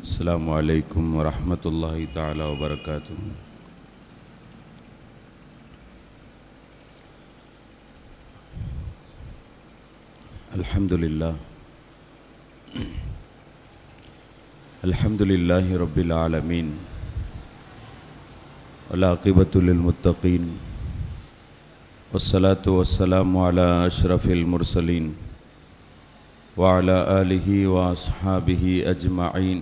السلام عليكم ورحمة الله تعالى وبركاته الحمد لله الحمد لله رب العالمين والعاقبة للمتقين والصلاة والسلام على أشرف المرسلين وعلى آله وأصحابه أجمعين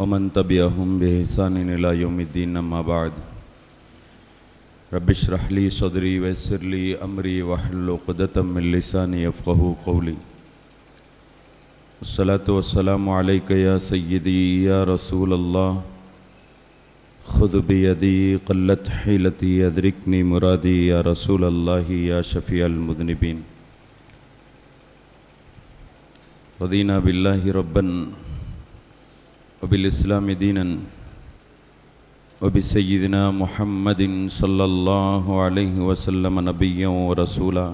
ومن تبعهم يوم الدين أما بعد رب اشرح لي صدري ويسر لي أمري واحلل عقدة من لساني يفقهوا قولي الصلاة والسلام عليك يا سيدي يا رسول الله خذ بيدي قلت حيلتي يدركني مرادي يا رسول الله یا شفیع المذنبين رضينا بالله ربن وبالاسلام ابلسلامدین ابھین محمد سلح علیہ وسلم ورسولا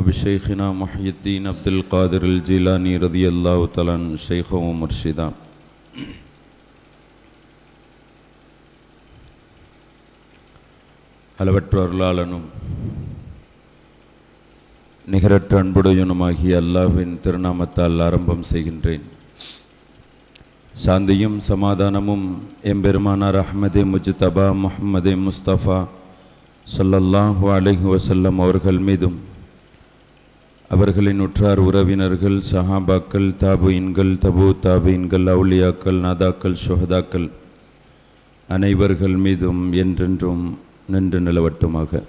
ابھی شا مادرلانی ردی اللہ مرشید திருநாமத்தால் ஆரம்பம் செய்கின்றேன் சாந்தியும் சமாதானமும் எம்பெருமானார் அஹ்மதே முஜ்தபா முஹம்மதே முஸ்தபா சொல்லல்லாஹு அலஹி வசல்லம் அவர்கள் மீதும் அவர்களின் உற்றார் உறவினர்கள் சஹாபாக்கள் தாபுயின்கள் தபு தாபுயின்கள் அவுளியாக்கள் நாதாக்கள் சுஹதாக்கள் அனைவர்கள் மீதும் என்றென்றும் நின்று நிலவட்டுமாக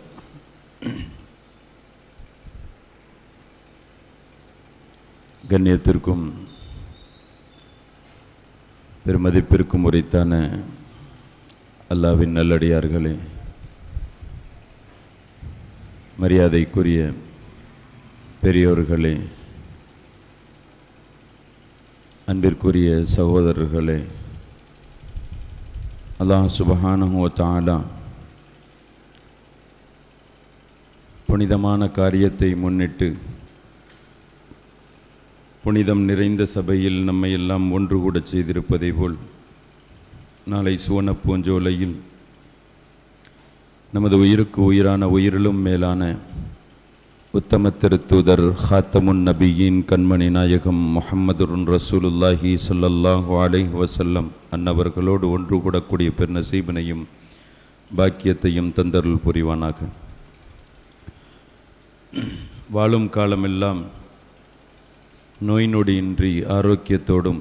கண்ணியத்திற்கும் பெருமதிப்பிற்கும் உரைத்தான அல்லாவின் நல்லடியார்களே மரியாதைக்குரிய பெரியோர்களே அன்பிற்குரிய சகோதரர்களே அல்லாஹ் சுபஹானஹோ தாலா புனிதமான காரியத்தை முன்னிட்டு புனிதம் நிறைந்த சபையில் நம்மை எல்லாம் ஒன்று கூட செய்திருப்பதை போல் நாளை சுவன பூஞ்சோலையில் நமது உயிருக்கு உயிரான உயிரிலும் மேலான உத்தம திருத்தூதர் ஹாத்தமுன் நபியின் கண்மணி நாயகம் முஹம்மதுன் ரசூலுல்லாஹி சொல்லல்லாஹு அலைஹ் வசல்லம் அன்னவர்களோடு ஒன்று கூடக்கூடிய நசீபனையும் பாக்கியத்தையும் தந்தருள் புரிவானாக வாழும் காலமெல்லாம் நோய் நொடியின்றி ஆரோக்கியத்தோடும்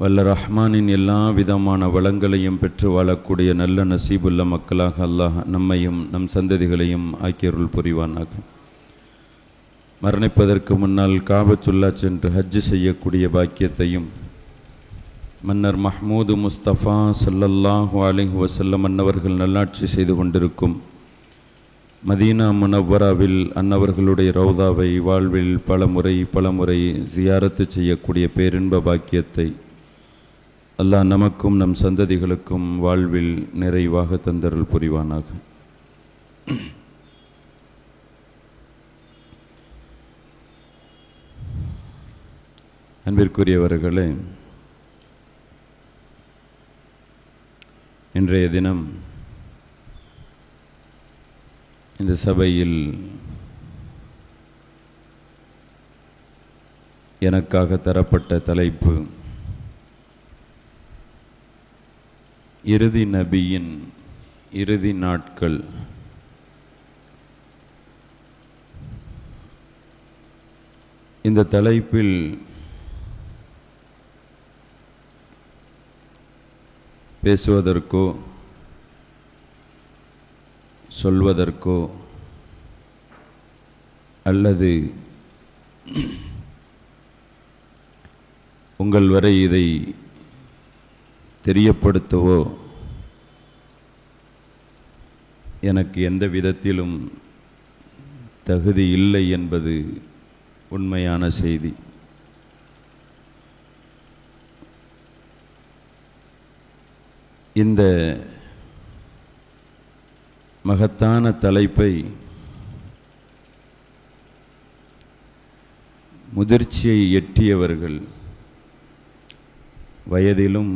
வல்ல ரஹ்மானின் எல்லா விதமான வளங்களையும் பெற்று வாழக்கூடிய நல்ல நசீபுள்ள மக்களாக அல்லாஹ் நம்மையும் நம் சந்ததிகளையும் ஆக்கியருள் புரிவானாக மரணிப்பதற்கு முன்னால் காபத்துல்லா சென்று ஹஜ்ஜு செய்யக்கூடிய பாக்கியத்தையும் மன்னர் மஹ்மூது முஸ்தபா சல்லல்லாஹு அலிஹ் வசல்லம் அன்னவர்கள் நல்லாட்சி செய்து கொண்டிருக்கும் மதீனா முனவராவில் அன்னவர்களுடைய ரௌதாவை வாழ்வில் பல முறை பல முறை ஜியாரத்து செய்யக்கூடிய பேரின்ப பாக்கியத்தை அல்லாஹ் நமக்கும் நம் சந்ததிகளுக்கும் வாழ்வில் நிறைவாக தந்தருள் புரிவானாக அன்பிற்குரியவர்களே இன்றைய தினம் இந்த சபையில் எனக்காக தரப்பட்ட தலைப்பு இறுதி நபியின் இறுதி நாட்கள் இந்த தலைப்பில் பேசுவதற்கோ சொல்வதற்கோ அல்லது உங்கள் வரை இதை தெரியப்படுத்தவோ எனக்கு எந்த விதத்திலும் தகுதி இல்லை என்பது உண்மையான செய்தி இந்த மகத்தான தலைப்பை முதிர்ச்சியை எட்டியவர்கள் வயதிலும்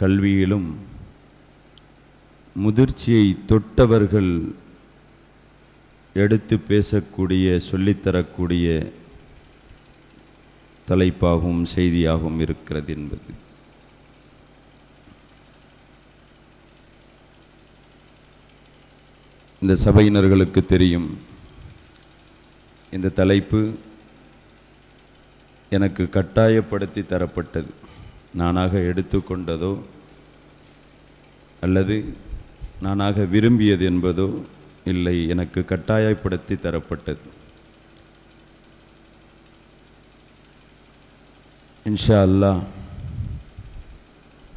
கல்வியிலும் முதிர்ச்சியை தொட்டவர்கள் எடுத்து பேசக்கூடிய சொல்லித்தரக்கூடிய தலைப்பாகவும் செய்தியாகவும் இருக்கிறது என்பது இந்த சபையினர்களுக்கு தெரியும் இந்த தலைப்பு எனக்கு கட்டாயப்படுத்தி தரப்பட்டது நானாக எடுத்துக்கொண்டதோ அல்லது நானாக விரும்பியது என்பதோ இல்லை எனக்கு கட்டாயப்படுத்தி தரப்பட்டது இன்ஷா அல்லா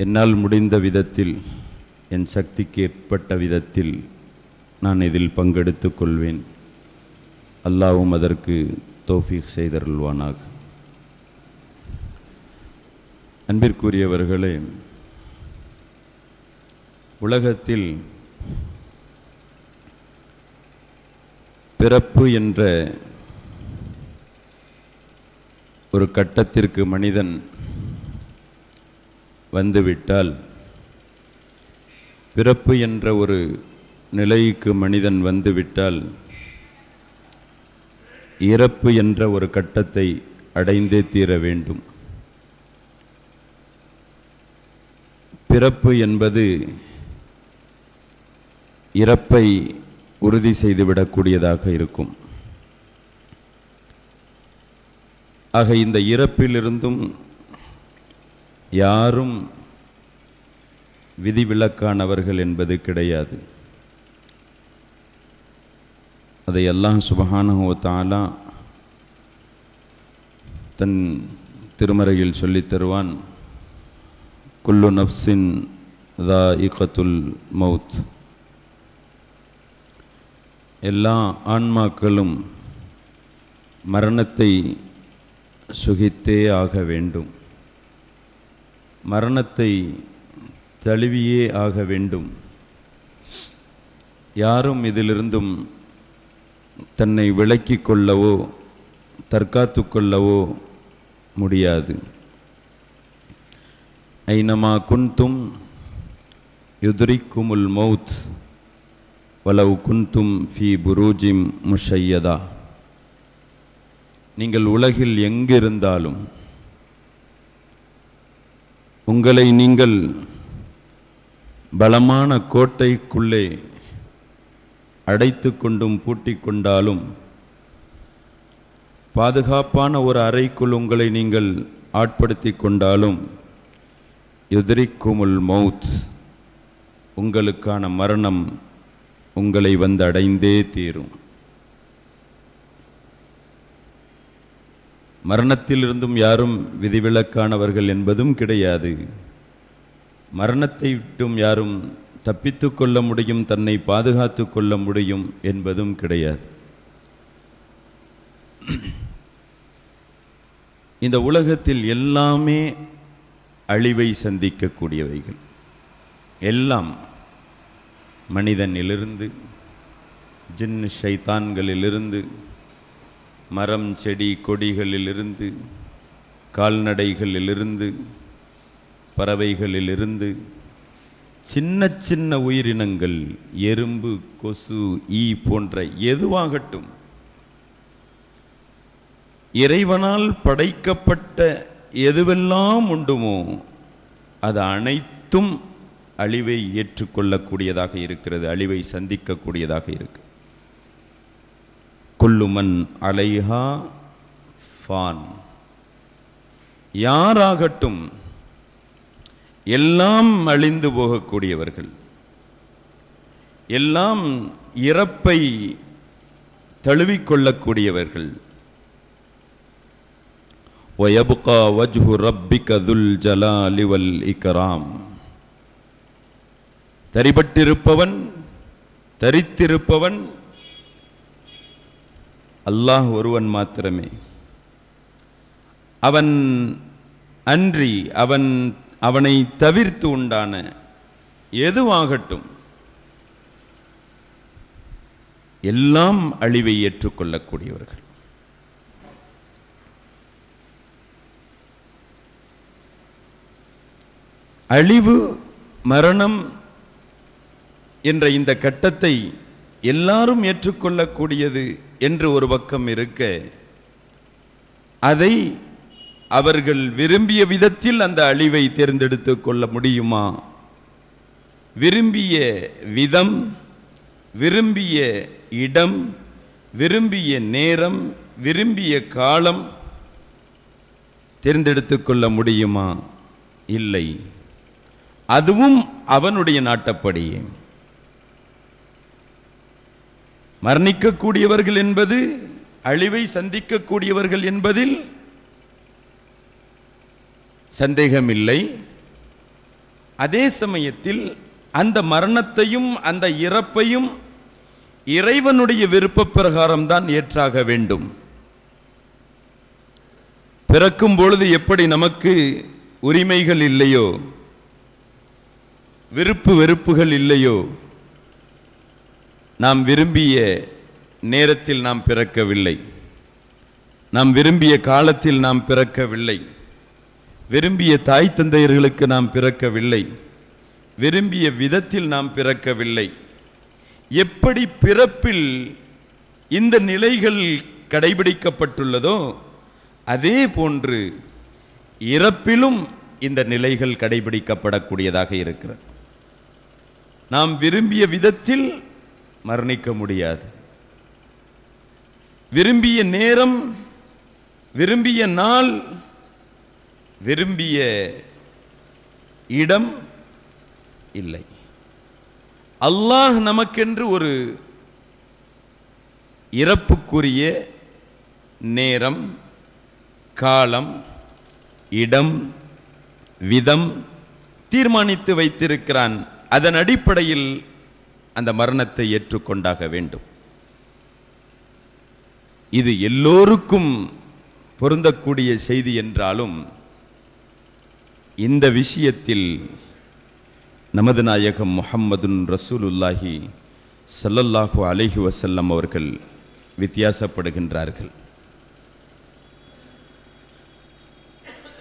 என்னால் முடிந்த விதத்தில் என் சக்திக்கு ஏற்பட்ட விதத்தில் நான் இதில் பங்கெடுத்து கொள்வேன் அல்லாவும் அதற்கு தோஃபீக் செய்தருள்வானாக அன்பிற்குரியவர்களே உலகத்தில் பிறப்பு என்ற ஒரு கட்டத்திற்கு மனிதன் வந்துவிட்டால் பிறப்பு என்ற ஒரு நிலைக்கு மனிதன் வந்துவிட்டால் இறப்பு என்ற ஒரு கட்டத்தை அடைந்தே தீர வேண்டும் பிறப்பு என்பது இறப்பை உறுதி செய்துவிடக்கூடியதாக இருக்கும் ஆக இந்த இறப்பிலிருந்தும் யாரும் விதிவிலக்கானவர்கள் என்பது கிடையாது அதை எல்லாம் சுபஹானஹோத்தாலா தன் திருமறையில் சொல்லித்தருவான் தருவான் குல்லு நஃப்சின் தா இக்கத்துல் மவுத் எல்லா ஆன்மாக்களும் மரணத்தை சுகித்தே ஆக வேண்டும் மரணத்தை தழுவியே ஆக வேண்டும் யாரும் இதிலிருந்தும் தன்னை விலக்கிக் கொள்ளவோ தற்காத்து கொள்ளவோ முடியாது ஐநமா குன்தும் யுத்ரிக்குமுல் மௌத் வலவு குன்தும் ஃபி புரூஜிம் முஷையதா நீங்கள் உலகில் எங்கிருந்தாலும் உங்களை நீங்கள் பலமான கோட்டைக்குள்ளே அடைத்து கொண்டும் பூட்டிக் கொண்டாலும் பாதுகாப்பான ஒரு அறைக்குள் உங்களை நீங்கள் ஆட்படுத்தி கொண்டாலும் எதிரிக்குமுல் மவுத் உங்களுக்கான மரணம் உங்களை வந்து அடைந்தே தீரும் மரணத்திலிருந்தும் யாரும் விதிவிலக்கானவர்கள் என்பதும் கிடையாது மரணத்தை விட்டும் யாரும் தப்பித்து கொள்ள முடியும் தன்னை பாதுகாத்து கொள்ள முடியும் என்பதும் கிடையாது இந்த உலகத்தில் எல்லாமே அழிவை சந்திக்கக்கூடியவைகள் எல்லாம் மனிதனிலிருந்து ஜின் ஷைத்தான்களிலிருந்து மரம் செடி கொடிகளிலிருந்து கால்நடைகளிலிருந்து பறவைகளிலிருந்து சின்ன சின்ன உயிரினங்கள் எறும்பு கொசு ஈ போன்ற எதுவாகட்டும் இறைவனால் படைக்கப்பட்ட எதுவெல்லாம் உண்டுமோ அது அனைத்தும் அழிவை ஏற்றுக்கொள்ளக்கூடியதாக இருக்கிறது அழிவை சந்திக்கக்கூடியதாக இருக்கு கொல்லுமன் அலைஹா ஃபான் யாராகட்டும் எல்லாம் அழிந்து போகக்கூடியவர்கள் எல்லாம் இறப்பை தழுவிக்கொள்ளக்கூடியவர்கள் ويبقى وجه ربك ذو الجلال والإكرام தரிபட்டிருப்பவன் தரித்திருப்பவன் அல்லாஹ் ஒருவன் மாத்திரமே அவன் அன்றி அவன் அவனை தவிர்த்து உண்டான எதுவாகட்டும் எல்லாம் அழிவை ஏற்றுக்கொள்ளக்கூடியவர்கள் அழிவு மரணம் என்ற இந்த கட்டத்தை எல்லாரும் ஏற்றுக்கொள்ளக்கூடியது என்று ஒரு பக்கம் இருக்க அதை அவர்கள் விரும்பிய விதத்தில் அந்த அழிவை தேர்ந்தெடுத்து கொள்ள முடியுமா விரும்பிய விதம் விரும்பிய இடம் விரும்பிய நேரம் விரும்பிய காலம் தேர்ந்தெடுத்து கொள்ள முடியுமா இல்லை அதுவும் அவனுடைய நாட்டப்படி மரணிக்கக்கூடியவர்கள் என்பது அழிவை சந்திக்கக்கூடியவர்கள் என்பதில் சந்தேகமில்லை அதே சமயத்தில் அந்த மரணத்தையும் அந்த இறப்பையும் இறைவனுடைய விருப்ப பிரகாரம்தான் ஏற்றாக வேண்டும் பிறக்கும் பொழுது எப்படி நமக்கு உரிமைகள் இல்லையோ விருப்பு வெறுப்புகள் இல்லையோ நாம் விரும்பிய நேரத்தில் நாம் பிறக்கவில்லை நாம் விரும்பிய காலத்தில் நாம் பிறக்கவில்லை விரும்பிய தாய் தந்தையர்களுக்கு நாம் பிறக்கவில்லை விரும்பிய விதத்தில் நாம் பிறக்கவில்லை எப்படி பிறப்பில் இந்த நிலைகள் கடைபிடிக்கப்பட்டுள்ளதோ அதே போன்று இறப்பிலும் இந்த நிலைகள் கடைபிடிக்கப்படக்கூடியதாக இருக்கிறது நாம் விரும்பிய விதத்தில் மரணிக்க முடியாது விரும்பிய நேரம் விரும்பிய நாள் விரும்பிய இடம் இல்லை அல்லாஹ் நமக்கென்று ஒரு இறப்புக்குரிய நேரம் காலம் இடம் விதம் தீர்மானித்து வைத்திருக்கிறான் அதன் அடிப்படையில் அந்த மரணத்தை ஏற்றுக்கொண்டாக வேண்டும் இது எல்லோருக்கும் பொருந்தக்கூடிய செய்தி என்றாலும் இந்த விஷயத்தில் நமது நாயகம் முஹம்மதுன் ரசூலுல்லாஹி சல்லல்லாஹு அலஹி வசல்லம் அவர்கள் வித்தியாசப்படுகின்றார்கள்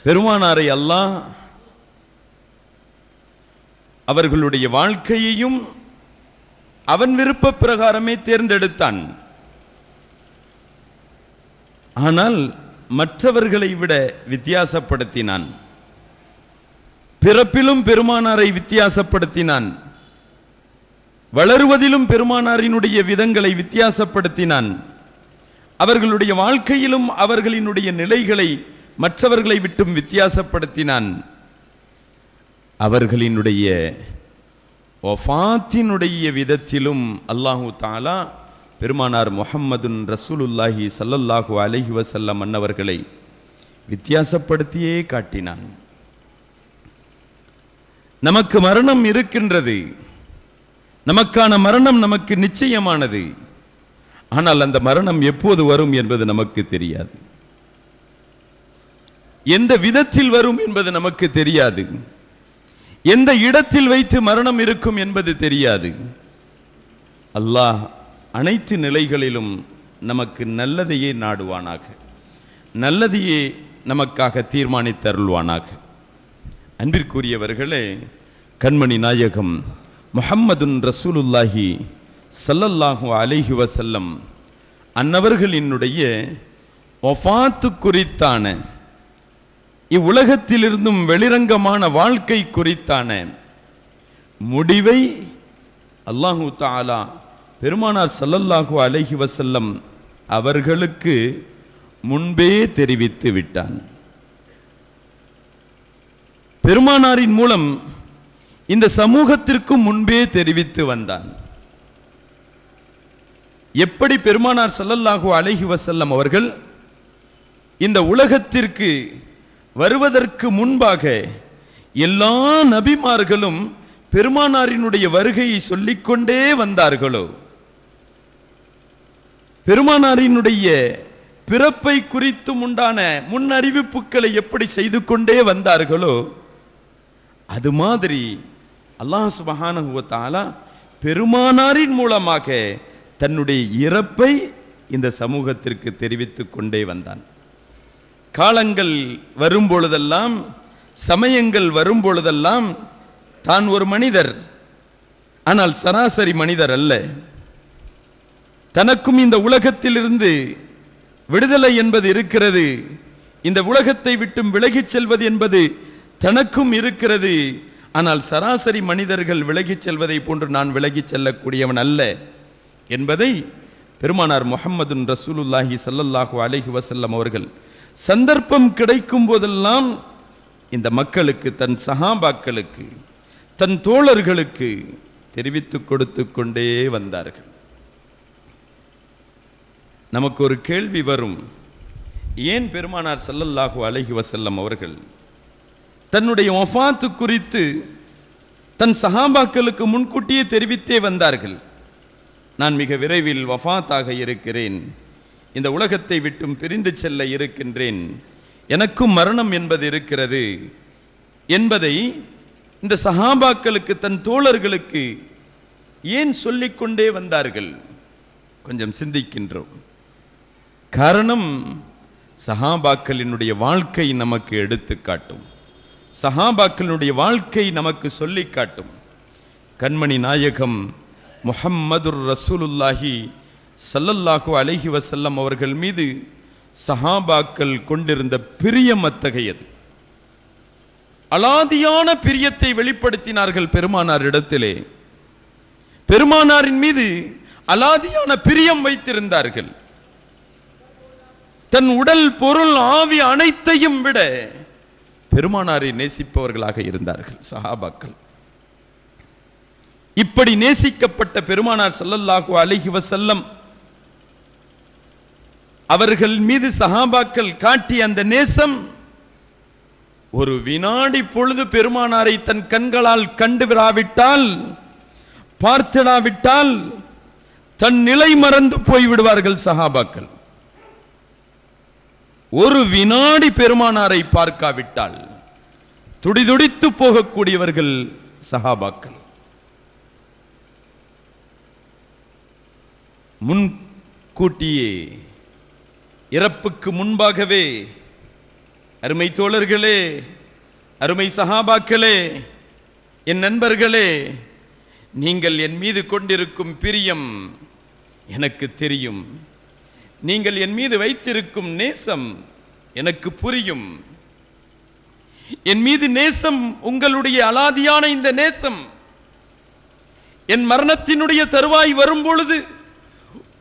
பெருமானாரை அல்லாஹ் அவர்களுடைய வாழ்க்கையையும் அவன் விருப்ப பிரகாரமே தேர்ந்தெடுத்தான் ஆனால் மற்றவர்களை விட வித்தியாசப்படுத்தினான் பிறப்பிலும் பெருமானாரை வித்தியாசப்படுத்தினான் வளருவதிலும் பெருமானாரினுடைய விதங்களை வித்தியாசப்படுத்தினான் அவர்களுடைய வாழ்க்கையிலும் அவர்களினுடைய நிலைகளை மற்றவர்களை விட்டும் வித்தியாசப்படுத்தினான் அவர்களினுடைய ஒஃபாத்தினுடைய விதத்திலும் அல்லாஹு தாலா பெருமானார் முஹம்மதுன் ரசூலுல்லாஹி சல்லல்லாஹு அலஹி வசல்லம் அன்னவர்களை வித்தியாசப்படுத்தியே காட்டினான் நமக்கு மரணம் இருக்கின்றது நமக்கான மரணம் நமக்கு நிச்சயமானது ஆனால் அந்த மரணம் எப்போது வரும் என்பது நமக்கு தெரியாது எந்த விதத்தில் வரும் என்பது நமக்கு தெரியாது எந்த இடத்தில் வைத்து மரணம் இருக்கும் என்பது தெரியாது அல்லாஹ் அனைத்து நிலைகளிலும் நமக்கு நல்லதையே நாடுவானாக நல்லதையே நமக்காக தீர்மானித்தருள்வானாக அன்பிற்குரியவர்களே கண்மணி நாயகம் முஹம்மதுன் ரசூலுல்லாஹி சல்லல்லாஹு அலைஹி வசல்லம் அன்னவர்களினுடைய ஒஃபாத்து குறித்தான இவ்வுலகத்திலிருந்தும் வெளிரங்கமான வாழ்க்கை குறித்தான முடிவை அல்லாஹு தாலா பெருமானார் சல்லல்லாஹு அலஹி வசல்லம் அவர்களுக்கு முன்பே தெரிவித்து விட்டான் பெருமானாரின் மூலம் இந்த சமூகத்திற்கு முன்பே தெரிவித்து வந்தான் எப்படி பெருமானார் சல்லல்லாஹு அலஹி வசல்லம் அவர்கள் இந்த உலகத்திற்கு வருவதற்கு முன்பாக எல்லா நபிமார்களும் பெருமானாரினுடைய வருகையை சொல்லிக்கொண்டே வந்தார்களோ பெருமானாரினுடைய பிறப்பை குறித்தும் உண்டான முன் அறிவிப்புகளை எப்படி செய்து கொண்டே வந்தார்களோ அது மாதிரி அல்லாஹ் சுபஹானுவத்தாலா பெருமானாரின் மூலமாக தன்னுடைய இறப்பை இந்த சமூகத்திற்கு தெரிவித்துக் கொண்டே வந்தான் காலங்கள் வரும் பொழுதெல்லாம் சமயங்கள் வரும் பொழுதெல்லாம் தான் ஒரு மனிதர் ஆனால் சராசரி மனிதர் அல்ல தனக்கும் இந்த உலகத்திலிருந்து விடுதலை என்பது இருக்கிறது இந்த உலகத்தை விட்டும் விலகிச் செல்வது என்பது தனக்கும் இருக்கிறது ஆனால் சராசரி மனிதர்கள் விலகிச் செல்வதை போன்று நான் விலகிச் செல்லக்கூடியவன் அல்ல என்பதை பெருமானார் முகம்மதுன் ரசூலுல்லாஹி சல்லல்லாஹு அலஹி வசல்லம் அவர்கள் சந்தர்ப்பம் கிடைக்கும் போதெல்லாம் இந்த மக்களுக்கு தன் சகாபாக்களுக்கு தன் தோழர்களுக்கு தெரிவித்து கொடுத்து கொண்டே வந்தார்கள் நமக்கு ஒரு கேள்வி வரும் ஏன் பெருமானார் செல்லல்லாஹு அழகி வசல்லம் அவர்கள் தன்னுடைய ஒஃபாத்து குறித்து தன் சகாபாக்களுக்கு முன்கூட்டியே தெரிவித்தே வந்தார்கள் நான் மிக விரைவில் வஃபாத்தாக இருக்கிறேன் இந்த உலகத்தை விட்டும் பிரிந்து செல்ல இருக்கின்றேன் எனக்கும் மரணம் என்பது இருக்கிறது என்பதை இந்த சஹாபாக்களுக்கு தன் தோழர்களுக்கு ஏன் சொல்லிக்கொண்டே வந்தார்கள் கொஞ்சம் சிந்திக்கின்றோம் காரணம் சஹாபாக்களினுடைய வாழ்க்கை நமக்கு எடுத்து காட்டும் வாழ்க்கை நமக்கு சொல்லி காட்டும் கண்மணி நாயகம் முஹம்மது ரசூலுல்லாஹி சல்லல்லாஹு அலஹி வசல்லம் அவர்கள் மீது சஹாபாக்கள் கொண்டிருந்த பிரியம் அத்தகையது அலாதியான பிரியத்தை வெளிப்படுத்தினார்கள் பெருமானார் இடத்திலே பெருமானாரின் மீது அலாதியான பிரியம் வைத்திருந்தார்கள் தன் உடல் பொருள் ஆவி அனைத்தையும் விட பெருமானாரை நேசிப்பவர்களாக இருந்தார்கள் சஹாபாக்கள் இப்படி நேசிக்கப்பட்ட பெருமானார் சல்லல்லாஹு அலஹி வசல்லம் அவர்கள் மீது சஹாபாக்கள் காட்டிய அந்த நேசம் ஒரு வினாடி பொழுது பெருமானாரை தன் கண்களால் கண்டு விடாவிட்டால் பார்த்திடாவிட்டால் தன் நிலை மறந்து போய்விடுவார்கள் சஹாபாக்கள் ஒரு வினாடி பெருமானாரை பார்க்காவிட்டால் துடிதுடித்து போகக்கூடியவர்கள் சஹாபாக்கள் முன்கூட்டியே இறப்புக்கு முன்பாகவே அருமை தோழர்களே அருமை சகாபாக்களே என் நண்பர்களே நீங்கள் என் மீது கொண்டிருக்கும் பிரியம் எனக்கு தெரியும் நீங்கள் என் மீது வைத்திருக்கும் நேசம் எனக்கு புரியும் என் மீது நேசம் உங்களுடைய அலாதியான இந்த நேசம் என் மரணத்தினுடைய தருவாய் வரும் பொழுது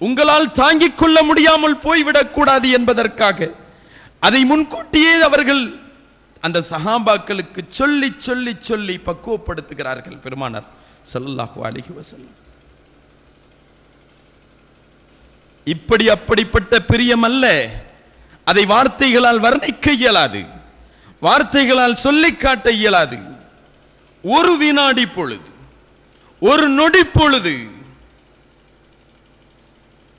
உங்களால் தாங்கிக் கொள்ள முடியாமல் கூடாது என்பதற்காக அதை முன்கூட்டியே அவர்கள் அந்த சஹாபாக்களுக்கு சொல்லி சொல்லி சொல்லி பக்குவப்படுத்துகிறார்கள் பெருமானார் சல்லாஹு அழகி வசல்லம் இப்படி அப்படிப்பட்ட பிரியம் அல்ல அதை வார்த்தைகளால் வர்ணிக்க இயலாது வார்த்தைகளால் சொல்லி காட்ட இயலாது ஒரு வினாடி பொழுது ஒரு நொடி பொழுது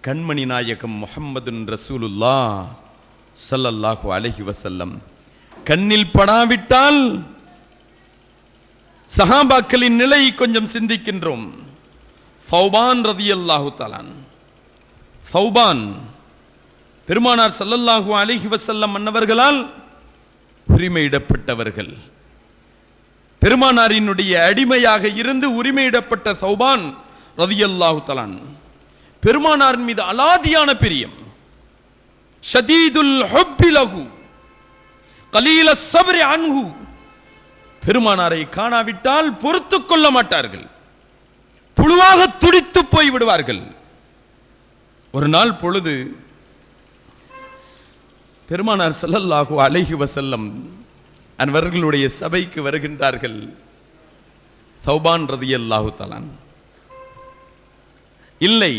கண்மணி நாயகம் முஹம்மதுன் ரசூலுல்லா சல்லல்லாஹு அலஹி வசல்லம் கண்ணில் படாவிட்டால் சஹாபாக்களின் நிலை கொஞ்சம் சிந்திக்கின்றோம் ஃபௌபான் ரதி அல்லாஹு தலான் ஃபௌபான் பெருமானார் சல்லல்லாஹு அலஹி வசல்லம் மன்னவர்களால் உரிமையிடப்பட்டவர்கள் பெருமானாரினுடைய அடிமையாக இருந்து உரிமையிடப்பட்ட சௌபான் ரதியல்லாஹு தலான் பெருமானாரின் மீது அலாதியான பிரியம் ஷதீதுல் கலீல அன்ஹு பெருமானாரை காணாவிட்டால் பொறுத்து கொள்ள மாட்டார்கள் புழுவாக துடித்து போய் விடுவார்கள் ஒரு நாள் பொழுது பெருமானார் செல்லல்லாகு அழகி வசல்லம் அவர்களுடைய சபைக்கு வருகின்றார்கள் சௌபான் ரதி அல்லாஹு தலான் இல்லை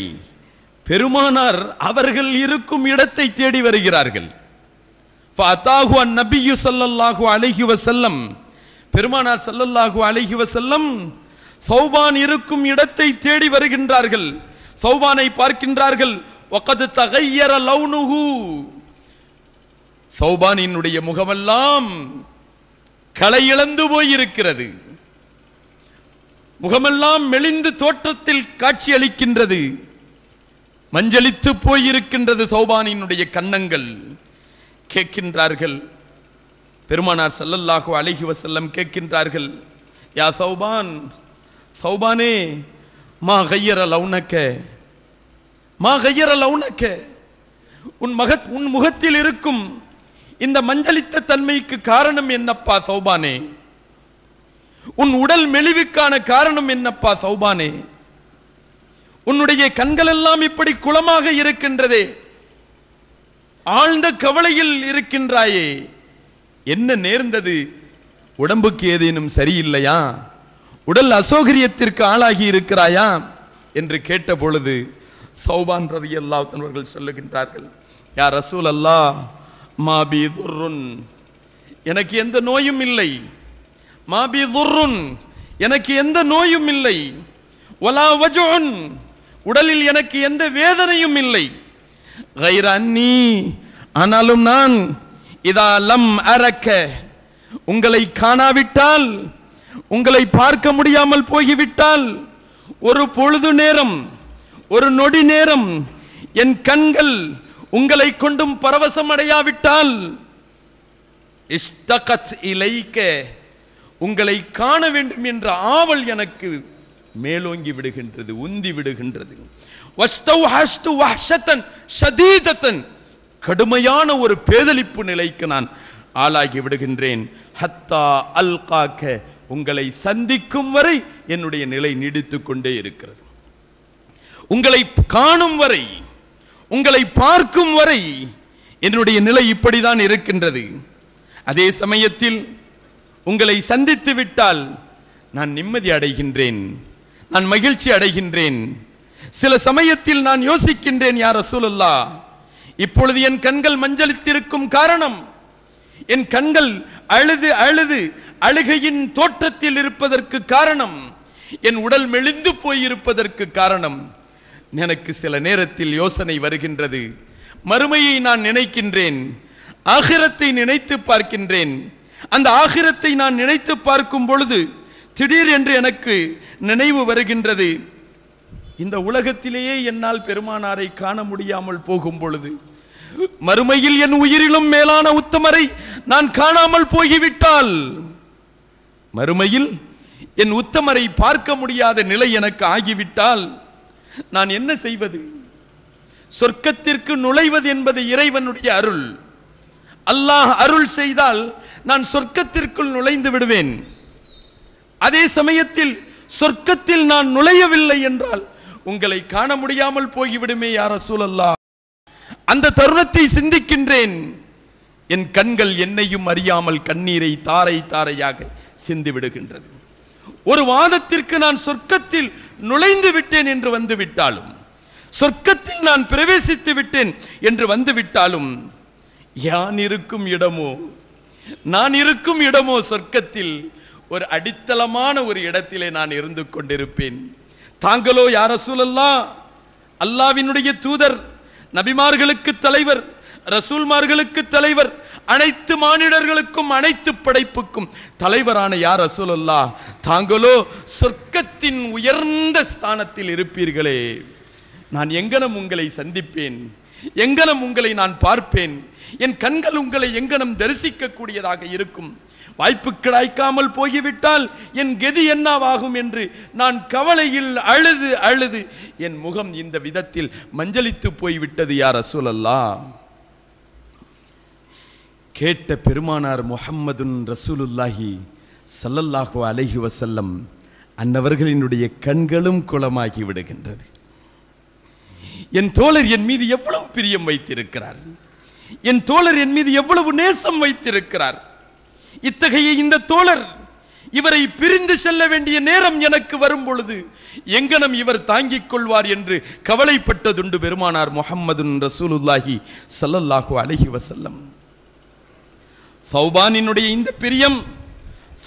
பெருமானார் அவர்கள் இருக்கும் இடத்தை தேடி வருகிறார்கள் நபியு வசல்லம் பெருமானார் சல்லல்லாஹு அலஹி வசல்லம் சௌபான் இருக்கும் இடத்தை தேடி வருகின்றார்கள் சௌபானை பார்க்கின்றார்கள் ஒக்கது சௌபானினுடைய முகமெல்லாம் களை இழந்து போயிருக்கிறது முகமெல்லாம் மெலிந்து தோற்றத்தில் காட்சியளிக்கின்றது மஞ்சளித்து போயிருக்கின்றது சௌபானியினுடைய கன்னங்கள் கேட்கின்றார்கள் பெருமானார் சல்லல்லாஹு அழகி வசல்லம் கேட்கின்றார்கள் யா சௌபான் சௌபானே மா கையற லவுனக்க மா கையற லவுனக்க உன் மகத் உன் முகத்தில் இருக்கும் இந்த மஞ்சளித்த தன்மைக்கு காரணம் என்னப்பா சௌபானே உன் உடல் மெலிவுக்கான காரணம் என்னப்பா சௌபானே உன்னுடைய கண்கள் எல்லாம் இப்படி குளமாக இருக்கின்றதே ஆழ்ந்த கவலையில் இருக்கின்றாயே என்ன நேர்ந்தது உடம்புக்கு ஏதேனும் சரியில்லையா உடல் அசௌகரியத்திற்கு ஆளாகி இருக்கிறாயா என்று கேட்ட பொழுது சௌபான் ரவி அல்லா சொல்லுகின்றார்கள் யார் ரசூல் அல்லா மாபி துர்ருன் எனக்கு எந்த நோயும் இல்லை மாபி துர்ருன் எனக்கு எந்த நோயும் இல்லை ஒலா வஜோன் உடலில் எனக்கு எந்த வேதனையும் இல்லை ஆனாலும் நான் இதா லம் அரக்க உங்களை காணாவிட்டால் உங்களை பார்க்க முடியாமல் போகிவிட்டால் ஒரு பொழுது நேரம் ஒரு நொடி நேரம் என் கண்கள் உங்களை கொண்டும் பரவசம் அடையாவிட்டால் இஷ்டகத் இலைக்க உங்களை காண வேண்டும் என்ற ஆவல் எனக்கு மேலோங்கி விடுகின்றது உந்தி விடுகின்றது சதீதத்தன் கடுமையான ஒரு பேதலிப்பு நிலைக்கு நான் ஆளாகி விடுகின்றேன் ஹத்தா அல் காக்க உங்களை சந்திக்கும் வரை என்னுடைய நிலை நீடித்து கொண்டே இருக்கிறது உங்களை காணும் வரை உங்களை பார்க்கும் வரை என்னுடைய நிலை இப்படிதான் இருக்கின்றது அதே சமயத்தில் உங்களை சந்தித்து விட்டால் நான் நிம்மதி அடைகின்றேன் நான் மகிழ்ச்சி அடைகின்றேன் சில சமயத்தில் நான் யோசிக்கின்றேன் யார் ரசூலல்லா இப்பொழுது என் கண்கள் மஞ்சளித்திருக்கும் காரணம் என் கண்கள் அழுது அழுது அழுகையின் தோற்றத்தில் இருப்பதற்கு காரணம் என் உடல் மெலிந்து போயிருப்பதற்கு காரணம் எனக்கு சில நேரத்தில் யோசனை வருகின்றது மறுமையை நான் நினைக்கின்றேன் ஆகிரத்தை நினைத்து பார்க்கின்றேன் அந்த ஆகிரத்தை நான் நினைத்து பார்க்கும் பொழுது திடீர் என்று எனக்கு நினைவு வருகின்றது இந்த உலகத்திலேயே என்னால் பெருமானாரை காண முடியாமல் போகும் பொழுது மறுமையில் என் உயிரிலும் மேலான உத்தமரை நான் காணாமல் போகிவிட்டால் மறுமையில் என் உத்தமரை பார்க்க முடியாத நிலை எனக்கு ஆகிவிட்டால் நான் என்ன செய்வது சொர்க்கத்திற்கு நுழைவது என்பது இறைவனுடைய அருள் அல்லாஹ் அருள் செய்தால் நான் சொர்க்கத்திற்குள் நுழைந்து விடுவேன் அதே சமயத்தில் சொர்க்கத்தில் நான் நுழையவில்லை என்றால் உங்களை காண முடியாமல் போய்விடுமே யார் அசூலல்லா அந்த தருணத்தை சிந்திக்கின்றேன் என் கண்கள் என்னையும் அறியாமல் கண்ணீரை தாரை தாரையாக விடுகின்றது ஒரு வாதத்திற்கு நான் சொர்க்கத்தில் நுழைந்து விட்டேன் என்று வந்துவிட்டாலும் சொர்க்கத்தில் நான் பிரவேசித்து விட்டேன் என்று வந்துவிட்டாலும் யான் இருக்கும் இடமோ நான் இருக்கும் இடமோ சொர்க்கத்தில் ஒரு அடித்தளமான ஒரு இடத்திலே நான் இருந்து கொண்டிருப்பேன் தாங்களோ யார சூழல்லா அல்லாவினுடைய தூதர் நபிமார்களுக்கு தலைவர் ரசூல்மார்களுக்கு தலைவர் அனைத்து மானிடர்களுக்கும் அனைத்து படைப்புக்கும் தலைவரான யார் ரசூலல்லா தாங்களோ சொர்க்கத்தின் உயர்ந்த ஸ்தானத்தில் இருப்பீர்களே நான் எங்கனம் உங்களை சந்திப்பேன் எங்கனம் உங்களை நான் பார்ப்பேன் என் கண்கள் உங்களை எங்கனம் தரிசிக்கக்கூடியதாக இருக்கும் வாய்ப்பு கிடைக்காமல் போய்விட்டால் என் கெதி என்னவாகும் என்று நான் கவலையில் அழுது அழுது என் முகம் இந்த விதத்தில் மஞ்சளித்து போய்விட்டது யார் அசூலல்லா கேட்ட பெருமானார் முஹம்மதுன் ரசூலுல்லாஹி சல்லல்லாஹு அலஹி வசல்லம் அன்னவர்களினுடைய கண்களும் குளமாகி விடுகின்றது என் தோழர் என் மீது எவ்வளவு பிரியம் வைத்திருக்கிறார்கள் என் தோழர் என் மீது எவ்வளவு நேசம் வைத்திருக்கிறார் இத்தகைய இந்த தோழர் இவரை பிரிந்து செல்ல வேண்டிய நேரம் எனக்கு வரும் பொழுது எங்கனம் இவர் தாங்கிக் கொள்வார் என்று கவலைப்பட்டதுண்டு பெருமானார் முகம்மது ரசூலுல்லாஹி சல்லல்லாஹு அலஹி வசல்லம் சௌபானினுடைய இந்த பிரியம்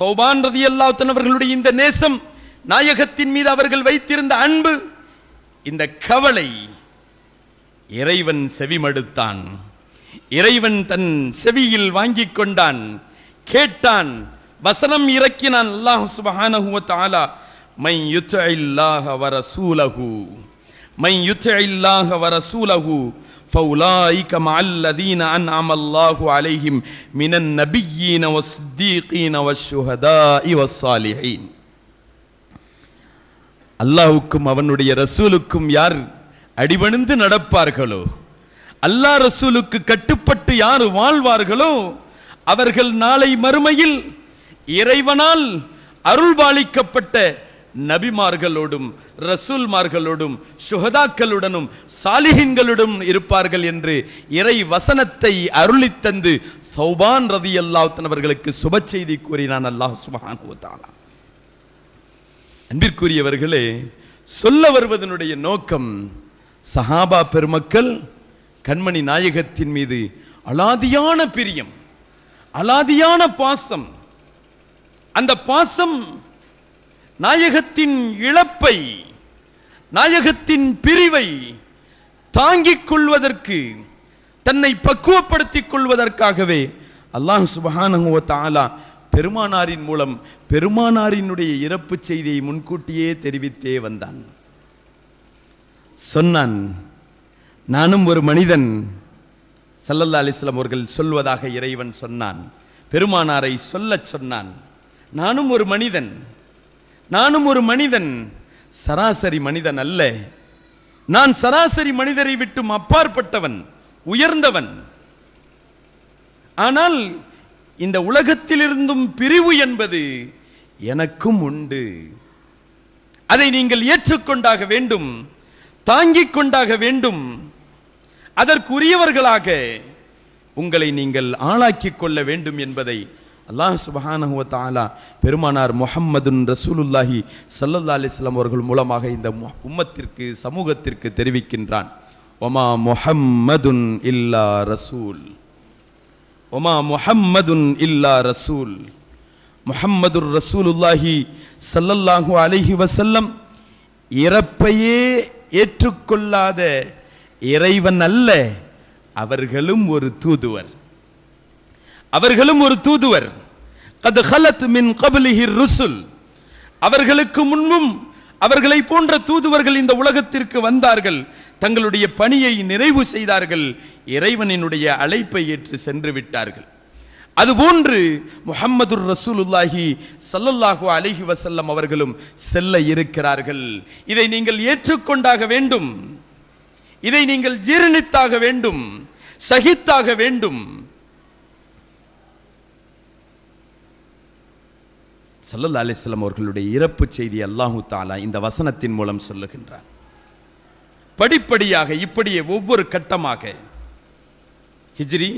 சௌபான் ரதி அல்லாத்தனவர்களுடைய இந்த நேசம் நாயகத்தின் மீது அவர்கள் வைத்திருந்த அன்பு இந்த கவலை இறைவன் செவிமடுத்தான் இறைவன் தன் செவியில் வாங்கி கொண்டான் கேட்டான் வசனம் இறக்கினான் அல்லாஹு சுபஹானஹுவ தாலா மை யுத்த இல்லாக வர சூலகு மை யுத்த இல்லாக வர சூலகு فأولئك مع الذين أنعم الله عليهم من النبيين والصديقين والشهداء والصالحين அல்லாஹுக்கும் அவனுடைய ரசூலுக்கும் யார் அடிபணிந்து நடப்பார்களோ அல்லா ரசூலுக்கு கட்டுப்பட்டு யார் வாழ்வார்களோ அவர்கள் நாளை மறுமையில் இறைவனால் அருள்பாலிக்கப்பட்ட நபிமார்களோடும் ரசூல்மார்களோடும் சுகதாக்களுடனும் சாலிஹின்களுடன் இருப்பார்கள் என்று இறை வசனத்தை அருளித்தந்து சௌபான் ரதி அல்லாஹன் அவர்களுக்கு சுப செய்தி கூறினான் அல்லாஹ் சுபான் அன்பிற்குரியவர்களே சொல்ல வருவதனுடைய நோக்கம் சஹாபா பெருமக்கள் கண்மணி நாயகத்தின் மீது அலாதியான பிரியம் அலாதியான பாசம் அந்த பாசம் நாயகத்தின் இழப்பை நாயகத்தின் பிரிவை தாங்கிக் கொள்வதற்கு தன்னை பக்குவப்படுத்திக் கொள்வதற்காகவே அல்லாஹ் சுபஹான தாலா பெருமானாரின் மூலம் பெருமானாரினுடைய இறப்பு செய்தியை முன்கூட்டியே தெரிவித்தே வந்தான் சொன்னான் நானும் ஒரு மனிதன் சல்லல்லா அலிஸ்லாம் அவர்கள் சொல்வதாக இறைவன் சொன்னான் பெருமானாரை சொல்ல சொன்னான் நானும் ஒரு மனிதன் நானும் ஒரு மனிதன் சராசரி மனிதன் அல்ல நான் சராசரி மனிதரை விட்டும் அப்பாற்பட்டவன் உயர்ந்தவன் ஆனால் இந்த உலகத்திலிருந்தும் பிரிவு என்பது எனக்கும் உண்டு அதை நீங்கள் ஏற்றுக்கொண்டாக வேண்டும் தாங்கிக் கொண்டாக வேண்டும் அதற்குரியவர்களாக உங்களை நீங்கள் ஆளாக்கி கொள்ள வேண்டும் என்பதை அல்லாஹ் சுபஹானஹுவ தாலா பெருமானார் முஹம்மதுன் ரசூலுல்லாஹி சல்லல்லா அலிஸ்லாம் அவர்கள் மூலமாக இந்த உம்மத்திற்கு சமூகத்திற்கு தெரிவிக்கின்றான் ஒமா முஹம்மதுன் இல்லா ரசூல் ஒமா முஹம்மதுன் இல்லா ரசூல் முஹம்மதுர் ரசூலுல்லாஹி சல்லல்லாஹு அலிஹி வசல்லம் இறப்பையே ஏற்றுக்கொள்ளாத இறைவன் அல்ல அவர்களும் ஒரு தூதுவர் அவர்களும் ஒரு தூதுவர் அது ஹலத் மின் கபலிஹி ருசுல் அவர்களுக்கு முன்பும் அவர்களை போன்ற தூதுவர்கள் இந்த உலகத்திற்கு வந்தார்கள் தங்களுடைய பணியை நிறைவு செய்தார்கள் இறைவனினுடைய அழைப்பை ஏற்று சென்று விட்டார்கள் அதுபோன்று முஹம்மது ரசூலுல்லாஹி சல்லல்லாஹு அலிஹி வசல்லம் அவர்களும் செல்ல இருக்கிறார்கள் இதை நீங்கள் ஏற்றுக்கொண்டாக வேண்டும் இதை நீங்கள் ஜீரணித்தாக வேண்டும் சகித்தாக வேண்டும் சல்லல்லா அலிஸ்லாம் அவர்களுடைய இறப்பு செய்தி அல்லாஹு தாலா இந்த வசனத்தின் மூலம் சொல்லுகின்றார் படிப்படியாக இப்படியே ஒவ்வொரு கட்டமாக ஹிஜ்ரி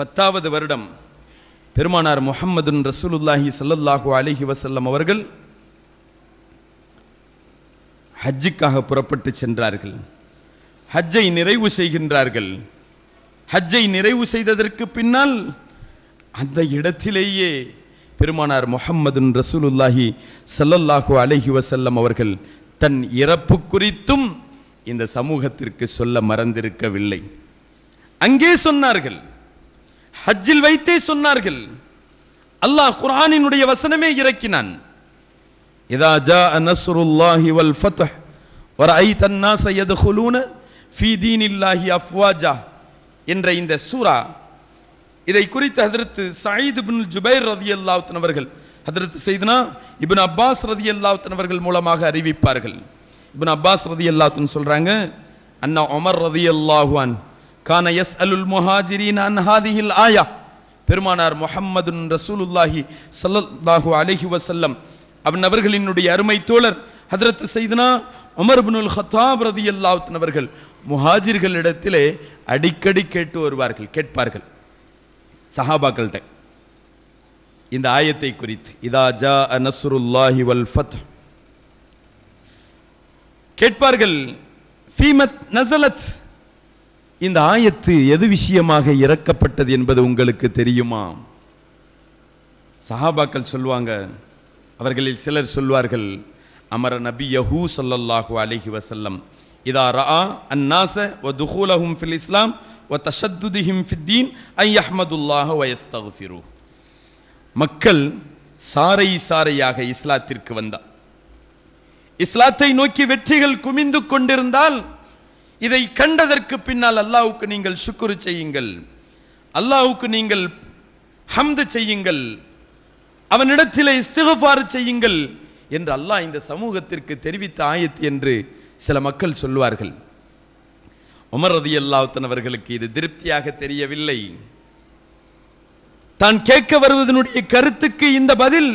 பத்தாவது வருடம் பெருமானார் முகமது ரசூலுல்லாஹி சல்லல்லாஹு அலிஹி வசல்லம் அவர்கள் ஹஜ்ஜிக்காக புறப்பட்டு சென்றார்கள் ஹஜ்ஜை நிறைவு செய்கின்றார்கள் ஹஜ்ஜை நிறைவு செய்ததற்கு பின்னால் அந்த இடத்திலேயே பெருமானார் முகம்மது ரசூலுல்லாஹி சல்லல்லாஹு அலஹி வசல்லம் அவர்கள் தன் இறப்பு குறித்தும் இந்த சமூகத்திற்கு சொல்ல மறந்திருக்கவில்லை அங்கே சொன்னார்கள் ஹஜ்ஜில் வைத்தே சொன்னார்கள் அல்லாஹ் குரானினுடைய வசனமே இறக்கினான் இதா ஜா நஸ்ருல்லாஹி வல் ஃபத்ஹ் வரஐ தன்னாச ஃபீதீன் இல்லாஹி அஃப்வாஜா என்ற இந்த சூரா இதை குறித்து ஹதரத்து சயீத் இபின் ஜுபைர் ரதி அல்லாவுத்தன் அவர்கள் ஹதரத்து செய்தனா இபின் அப்பாஸ் ரதி அல்லாவுத்தன் அவர்கள் மூலமாக அறிவிப்பார்கள் இபின் அப்பாஸ் ரதி அல்லாத்துன்னு சொல்கிறாங்க அண்ணா ஒமர் ரதி அல்லாஹுவான் கான எஸ் அலுல் முஹாஜிரின் அன்ஹாதிஹில் ஆயா பெருமானார் முஹம்மது ரசூலுல்லாஹி சல்லல்லாஹு அலஹி வசல்லம் அவன் அவர்களினுடைய அருமை தோழர் ஹதரத்து செய்தனா உமர் பினுல் ஹத்தாப் ரதி அல்லாவுத்தன் அவர்கள் முஹாஜிர்களிடத்திலே அடிக்கடி கேட்டு வருவார்கள் கேட்பார்கள் சஹாபாக்கள்கிட்ட இந்த ஆயத்தை குறித்து இதா ஜா அனசுருல்லாஹி வல் ஃபத் கேட்பார்கள் ஃபீமத் நசலத் இந்த ஆயத்து எது விஷயமாக இறக்கப்பட்டது என்பது உங்களுக்கு தெரியுமா சஹாபாக்கள் சொல்லுவாங்க அவர்களில் சிலர் சொல்வார்கள் அமர நபி யஹூ சொல்லல்லாஹு அலிஹி வசல்லம் இதா ரா அந்நாச ஒ துஹூலஹும் ஃபில் இஸ்லாம் ஒ தஷத்துதிஹிம் ஃபித்தீன் ஐ அஹமதுல்லாஹ வயஸ்தகுஃபிரு மக்கள் சாரை சாரையாக இஸ்லாத்திற்கு வந்தார் இஸ்லாத்தை நோக்கி வெற்றிகள் குமிந்து கொண்டிருந்தால் இதை கண்டதற்கு பின்னால் அல்லாவுக்கு நீங்கள் சுக்குரு செய்யுங்கள் அல்லாவுக்கு நீங்கள் ஹம்து செய்யுங்கள் அவனிடத்தில் இஸ்திகபாறு செய்யுங்கள் என்று அல்லாஹ் இந்த சமூகத்திற்கு தெரிவித்த ஆயத்து என்று சில மக்கள் சொல்லுவார்கள் உமர் ரதி அல்லாவுத்தன் அவர்களுக்கு இது திருப்தியாக தெரியவில்லை தான் கேட்க வருவதனுடைய கருத்துக்கு இந்த பதில்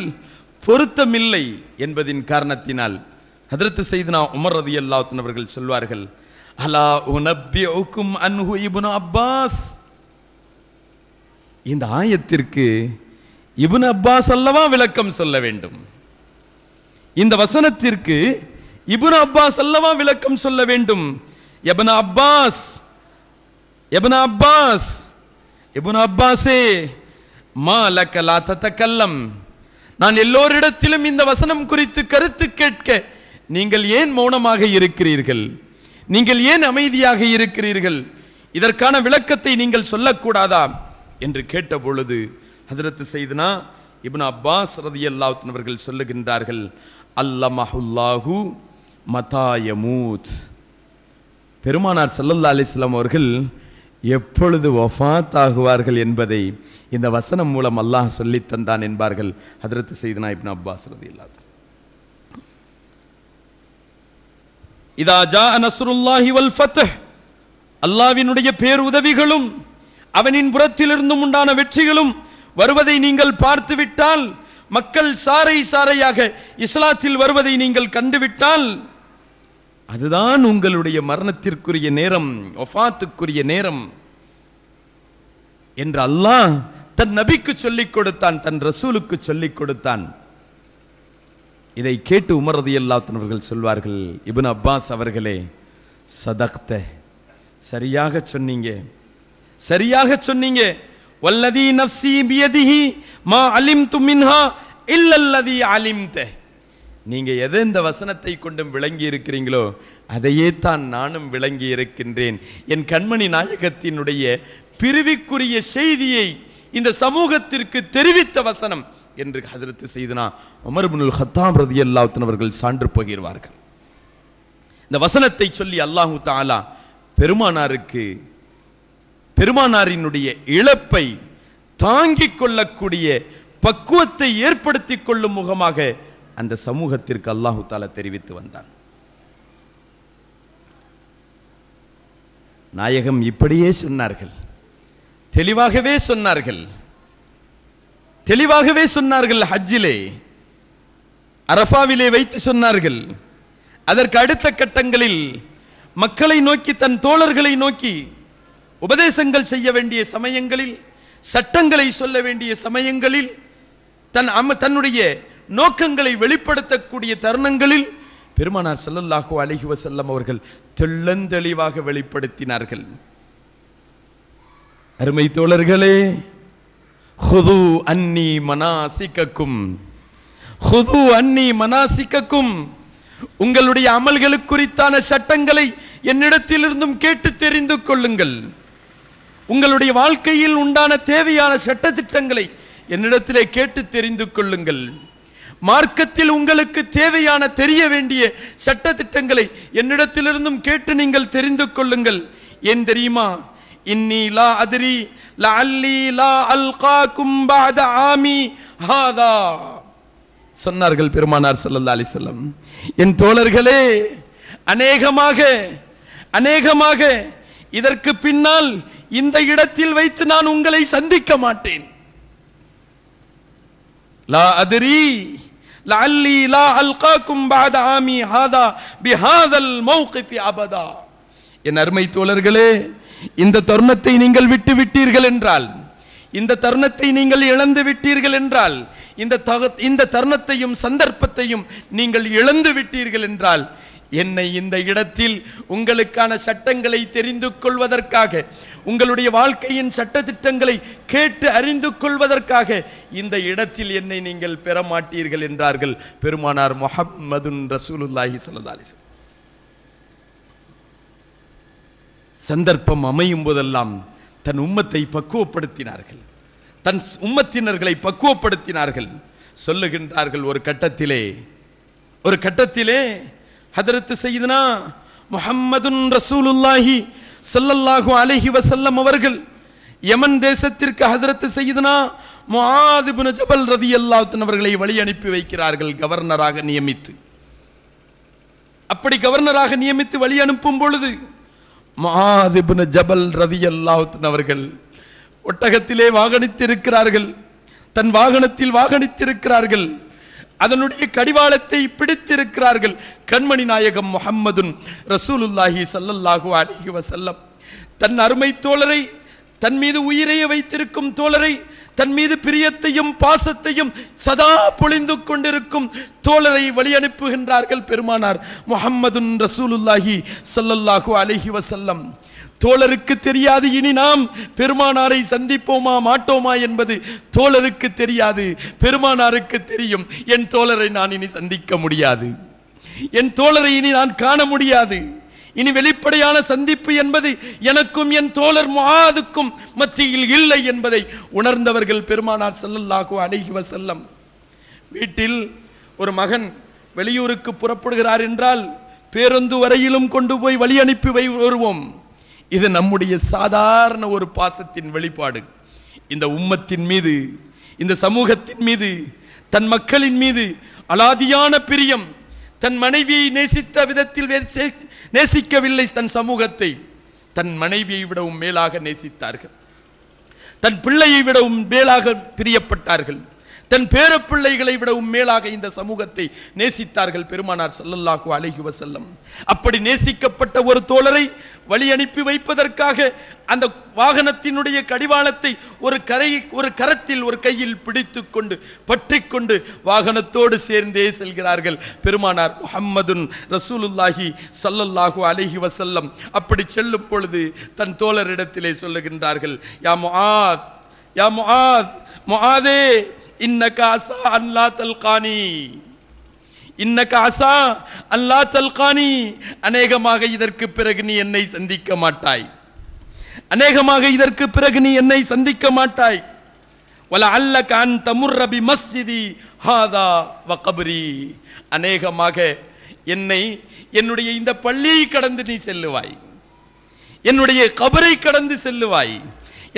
பொருத்தமில்லை என்பதின் காரணத்தினால் அதற்கு செய்து நான் உமர் ரதி அல்லாத்தனவர்கள் அவர்கள் சொல்வார்கள் அலா உனப்பி அன்ஹு இபுன் அப்பாஸ் இந்த ஆயத்திற்கு இபுன் அப்பாஸ் அல்லவா விளக்கம் சொல்ல வேண்டும் இந்த வசனத்திற்கு இபுன் அப்பாஸ் அல்லவா விளக்கம் சொல்ல வேண்டும் எபன அப்பாஸ் எபன அப்பாஸ் இபுன் அப்பாஸே மா லக்கலா தத்தக்கல்லம் நான் எல்லோரிடத்திலும் இந்த வசனம் குறித்து கருத்து கேட்க நீங்கள் ஏன் மௌனமாக இருக்கிறீர்கள் நீங்கள் ஏன் அமைதியாக இருக்கிறீர்கள் இதற்கான விளக்கத்தை நீங்கள் சொல்லக்கூடாதா என்று கேட்ட பொழுது ஹதரத்து செய்தனா இப்னா அப்பாஸ் ரதி அவர்கள் சொல்லுகின்றார்கள் அல்லமஹுல்லாஹூ மதாயமூத் பெருமானார் சல்லல்லா அலிஸ்லாம் அவர்கள் எப்பொழுது ஒஃபாத் ஆகுவார்கள் என்பதை இந்த வசனம் மூலம் அல்லாஹ் சொல்லித்தந்தான் என்பார்கள் ஹதரத்து செய்தனா இப்னா அப்பாஸ் ரதி இல்லாத இதா ஜா நஸ்ருல்லாஹி வல் ஃபத் அல்லாவினுடைய பேருதவிகளும் அவனின் புறத்திலிருந்தும் உண்டான வெற்றிகளும் வருவதை நீங்கள் பார்த்துவிட்டால் மக்கள் சாரை சாரையாக இஸ்லாத்தில் வருவதை நீங்கள் கண்டுவிட்டால் அதுதான் உங்களுடைய மரணத்திற்குரிய நேரம் ஒஃபாத்துக்குரிய நேரம் என்று அல்லாஹ் தன் நபிக்கு சொல்லிக் கொடுத்தான் தன் ரசூலுக்கு சொல்லிக் கொடுத்தான் இதை கேட்டு உமரது எல்லாத்தனவர்கள் சொல்வார்கள் இபின் அப்பாஸ் அவர்களே சதக்த சரியாக சொன்னீங்க சரியாக சொன்னீங்க வல்லதி நப்சி பியதிஹி மா அலிம் துமின்ஹா இல்லல்லதி தே நீங்கள் எதை இந்த வசனத்தை கொண்டும் விளங்கி இருக்கிறீங்களோ அதையே தான் நானும் விளங்கி இருக்கின்றேன் என் கண்மணி நாயகத்தினுடைய பிரிவிக்குரிய செய்தியை இந்த சமூகத்திற்கு தெரிவித்த வசனம் என்று ஹதரத்து செய்தனா முனுல் ஹத்தாம் ரதி அல்லாத்தின் அவர்கள் சான்று போகிறார்கள் இந்த வசனத்தை சொல்லி அல்லாஹு தாலா பெருமானாருக்கு பெருமானாரினுடைய இழப்பை தாங்கிக் கொள்ளக்கூடிய பக்குவத்தை ஏற்படுத்தி கொள்ளும் முகமாக அந்த சமூகத்திற்கு அல்லாஹு தாலா தெரிவித்து வந்தான் நாயகம் இப்படியே சொன்னார்கள் தெளிவாகவே சொன்னார்கள் தெளிவாகவே சொன்னார்கள் ஹஜ்ஜிலே அரஃபாவிலே வைத்து சொன்னார்கள் அதற்கு அடுத்த கட்டங்களில் மக்களை நோக்கி தன் தோழர்களை நோக்கி உபதேசங்கள் செய்ய வேண்டிய சமயங்களில் சட்டங்களை சொல்ல வேண்டிய சமயங்களில் தன் அம்ம தன்னுடைய நோக்கங்களை வெளிப்படுத்தக்கூடிய தருணங்களில் பெருமானார் செல்லல்லாஹோ அழகிவ செல்லம் அவர்கள் தெள்ளந்தெளிவாக வெளிப்படுத்தினார்கள் அருமை தோழர்களே ஹுது அன்னி மனாசிக்கக்கும் ஹுது அன்னி மனாசிக்கக்கும் உங்களுடைய அமல்களுக்கு குறித்தான சட்டங்களை என்னிடத்திலிருந்தும் கேட்டு தெரிந்து கொள்ளுங்கள் உங்களுடைய வாழ்க்கையில் உண்டான தேவையான சட்டத்திட்டங்களை என்னிடத்திலே கேட்டு தெரிந்து கொள்ளுங்கள் மார்க்கத்தில் உங்களுக்கு தேவையான தெரிய வேண்டிய சட்ட திட்டங்களை என்னிடத்திலிருந்தும் கேட்டு நீங்கள் தெரிந்து கொள்ளுங்கள் ஏன் தெரியுமா இன்னி லா அதிரி லா லா அல்கா ஆமி ஹாதா சொன்னார்கள் பெருமானார் சல்லல்லா அலிசல்லம் என் தோழர்களே அநேகமாக அநேகமாக இதற்கு பின்னால் இந்த இடத்தில் வைத்து நான் உங்களை சந்திக்க மாட்டேன் லா அதிரி லஅல்லி லா அல்காக்கும் பாத ஆமி ஹாதா பிஹாதல் மௌகிஃபி அபதா என் அருமை தோழர்களே இந்த தருணத்தை நீங்கள் விட்டு விட்டீர்கள் என்றால் இந்த தருணத்தை நீங்கள் இழந்து விட்டீர்கள் என்றால் இந்த இந்த தருணத்தையும் சந்தர்ப்பத்தையும் நீங்கள் இழந்து விட்டீர்கள் என்றால் என்னை இந்த இடத்தில் உங்களுக்கான சட்டங்களை தெரிந்து கொள்வதற்காக உங்களுடைய வாழ்க்கையின் சட்டத்திட்டங்களை கேட்டு அறிந்து கொள்வதற்காக இந்த இடத்தில் என்னை நீங்கள் பெற மாட்டீர்கள் என்றார்கள் பெருமானார் முஹம்மதுன் ரசூலுல்லாஹி சல்லாலிஸ் சந்தர்ப்பம் அமையும் போதெல்லாம் தன் உம்மத்தை பக்குவப்படுத்தினார்கள் தன் உம்மத்தினர்களை பக்குவப்படுத்தினார்கள் சொல்லுகின்றார்கள் ஒரு கட்டத்திலே ஒரு கட்டத்திலே ஹதரத்து செய்தனா முஹம்மதுன் ரசூலுல்லாஹி சல்லல்லாஹு அலஹி வசல்லம் அவர்கள் யமன் தேசத்திற்கு ஹதரத்து செய்தனா முஆதிபுன ஜபல் ரதி அல்லாத்தின் அவர்களை வழி அனுப்பி வைக்கிறார்கள் கவர்னராக நியமித்து அப்படி கவர்னராக நியமித்து வழி அனுப்பும் பொழுது மகாதிபுன ஜபல் ரவி அல்லாஹத்தின் அவர்கள் ஒட்டகத்திலே வாகனித்திருக்கிறார்கள் தன் வாகனத்தில் வாகனித்திருக்கிறார்கள் அதனுடைய கடிவாளத்தை பிடித்திருக்கிறார்கள் கண்மணி நாயகம் முகம்மதுன் ரசூலுல்லாஹி சல்லல்லாஹு அலிஹி வசல்லம் தன் அருமை தோழரை தன் மீது உயிரையே வைத்திருக்கும் தோழரை தன் மீது பிரியத்தையும் பாசத்தையும் சதா பொழிந்து கொண்டிருக்கும் தோழரை வழி அனுப்புகின்றார்கள் பெருமானார் முகம்மதுன் ரசூலுல்லாஹி சல்லல்லாஹு அலிஹி வசல்லம் தோழருக்கு தெரியாது இனி நாம் பெருமானாரை சந்திப்போமா மாட்டோமா என்பது தோழருக்கு தெரியாது பெருமானாருக்கு தெரியும் என் தோழரை நான் இனி சந்திக்க முடியாது என் தோழரை இனி நான் காண முடியாது இனி வெளிப்படையான சந்திப்பு என்பது எனக்கும் என் தோழர் மாதுக்கும் மத்தியில் இல்லை என்பதை உணர்ந்தவர்கள் பெருமானார் செல்லல்லாகோ அடைகிவ செல்லம் வீட்டில் ஒரு மகன் வெளியூருக்கு புறப்படுகிறார் என்றால் பேருந்து வரையிலும் கொண்டு போய் வழி அனுப்பி வருவோம் இது நம்முடைய சாதாரண ஒரு பாசத்தின் வெளிப்பாடு இந்த உம்மத்தின் மீது இந்த சமூகத்தின் மீது தன் மக்களின் மீது அலாதியான பிரியம் தன் மனைவியை நேசித்த விதத்தில் நேசிக்கவில்லை தன் சமூகத்தை தன் மனைவியை விடவும் மேலாக நேசித்தார்கள் தன் பிள்ளையை விடவும் மேலாக பிரியப்பட்டார்கள் தன் பேரப்பிள்ளைகளை விடவும் மேலாக இந்த சமூகத்தை நேசித்தார்கள் பெருமானார் சொல்லல்லாஹு அழகி வசல்லம் அப்படி நேசிக்கப்பட்ட ஒரு தோழரை வழி அனுப்பி வைப்பதற்காக அந்த வாகனத்தினுடைய கடிவாளத்தை ஒரு கரை ஒரு கரத்தில் ஒரு கையில் பிடித்து கொண்டு பற்றி கொண்டு வாகனத்தோடு சேர்ந்தே செல்கிறார்கள் பெருமானார் முஹம்மதுன் ரசூலுல்லாஹி சல்லல்லாஹு அலஹி வசல்லம் அப்படி செல்லும் பொழுது தன் தோழரிடத்திலே சொல்லுகின்றார்கள் யா முஆத் யா முஆத் முஆதே இன்னக அசா அல்லா தல்கானி இன்னக அசா அல்லா தல்கானி அநேகமாக இதற்கு பிறகு நீ என்னை சந்திக்க மாட்டாய் அநேகமாக இதற்கு பிறகு நீ என்னை சந்திக்க மாட்டாய் வல அல்ல கான் தமுர்ரபி மஸ்ஜிதி ஹாதா வகபரி அநேகமாக என்னை என்னுடைய இந்த பள்ளியை கடந்து நீ செல்லுவாய் என்னுடைய கபரை கடந்து செல்லுவாய்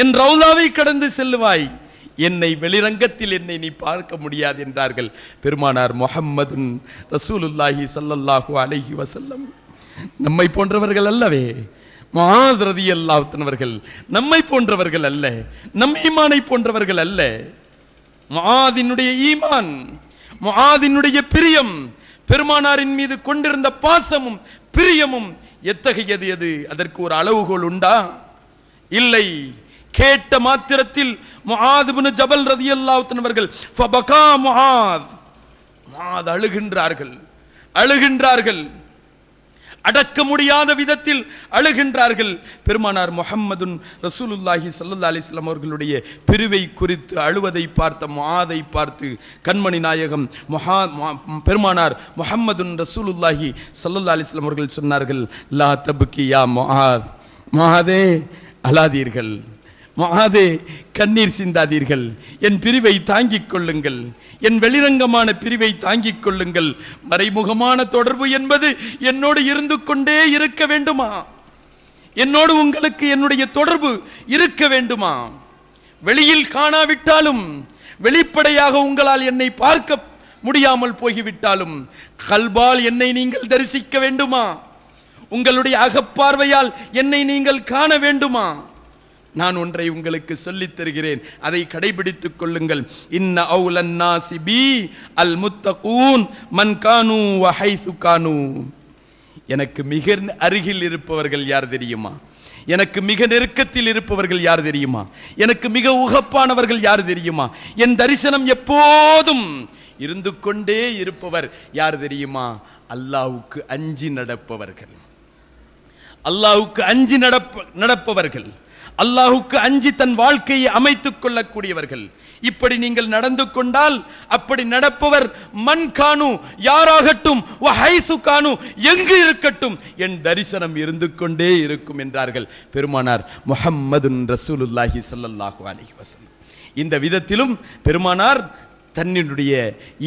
என் ரவுதாவை கடந்து செல்லுவாய் என்னை வெளிரங்கத்தில் என்னை நீ பார்க்க முடியாது என்றார்கள் பெருமானார் முகம்மது ரசூலுல்லாஹி சல்லல்லாஹு அலஹி வசல்லம் நம்மை போன்றவர்கள் அல்லவே மாதரதி அல்லாத்தனவர்கள் நம்மை போன்றவர்கள் அல்ல நம் ஈமானை போன்றவர்கள் அல்ல மாதினுடைய ஈமான் மாதினுடைய பிரியம் பெருமானாரின் மீது கொண்டிருந்த பாசமும் பிரியமும் எத்தகையது எது அதற்கு ஒரு அளவுகோல் உண்டா இல்லை கேட்ட மாத்திரத்தில் முஹாதுபின் ஜபல் ரதி அல்லாவுத்தன் அவர்கள் ஃபபகா முஹாத் முஹாத் அழுகின்றார்கள் அழுகின்றார்கள் அடக்க முடியாத விதத்தில் அழுகின்றார்கள் பெருமானார் முகம்மதுன் ரசூலுல்லாஹி சல்லா அலிஸ்லாம் அவர்களுடைய பிரிவை குறித்து அழுவதை பார்த்த மாதை பார்த்து கண்மணி நாயகம் மொஹா பெருமானார் முகம்மதுன் ரசூலுல்லாஹி சல்லா அலிஸ்லாம் அவர்கள் சொன்னார்கள் லா தபுக்கியா யா மொஹாத் மொஹாதே அலாதீர்கள் மகாதே கண்ணீர் சிந்தாதீர்கள் என் பிரிவை தாங்கிக் கொள்ளுங்கள் என் வெளிரங்கமான பிரிவை தாங்கிக் கொள்ளுங்கள் மறைமுகமான தொடர்பு என்பது என்னோடு இருந்து கொண்டே இருக்க வேண்டுமா என்னோடு உங்களுக்கு என்னுடைய தொடர்பு இருக்க வேண்டுமா வெளியில் காணாவிட்டாலும் வெளிப்படையாக உங்களால் என்னை பார்க்க முடியாமல் போய்விட்டாலும் கல்பால் என்னை நீங்கள் தரிசிக்க வேண்டுமா உங்களுடைய அகப்பார்வையால் என்னை நீங்கள் காண வேண்டுமா நான் ஒன்றை உங்களுக்கு சொல்லித் தருகிறேன் அதை கடைபிடித்துக் கொள்ளுங்கள் இன்ன அவுலன் நாசிபி அல் முத்தகூன் வஹைசு கானு எனக்கு மிக அருகில் இருப்பவர்கள் யார் தெரியுமா எனக்கு மிக நெருக்கத்தில் இருப்பவர்கள் யார் தெரியுமா எனக்கு மிக உகப்பானவர்கள் யார் தெரியுமா என் தரிசனம் எப்போதும் இருந்து கொண்டே இருப்பவர் யார் தெரியுமா அல்லாவுக்கு அஞ்சி நடப்பவர்கள் அல்லாவுக்கு அஞ்சி நடப்ப நடப்பவர்கள் அல்லாஹுக்கு அஞ்சி தன் வாழ்க்கையை அமைத்துக் கொள்ளக்கூடியவர்கள் இப்படி நீங்கள் நடந்து கொண்டால் அப்படி நடப்பவர் மண் காணு யாராகட்டும் காணு எங்கு இருக்கட்டும் என் தரிசனம் இருந்து கொண்டே இருக்கும் என்றார்கள் பெருமானார் முகம்மது ரசூலுல்லாஹி சல்லாஹு அலி வசலம் இந்த விதத்திலும் பெருமானார் தன்னுடைய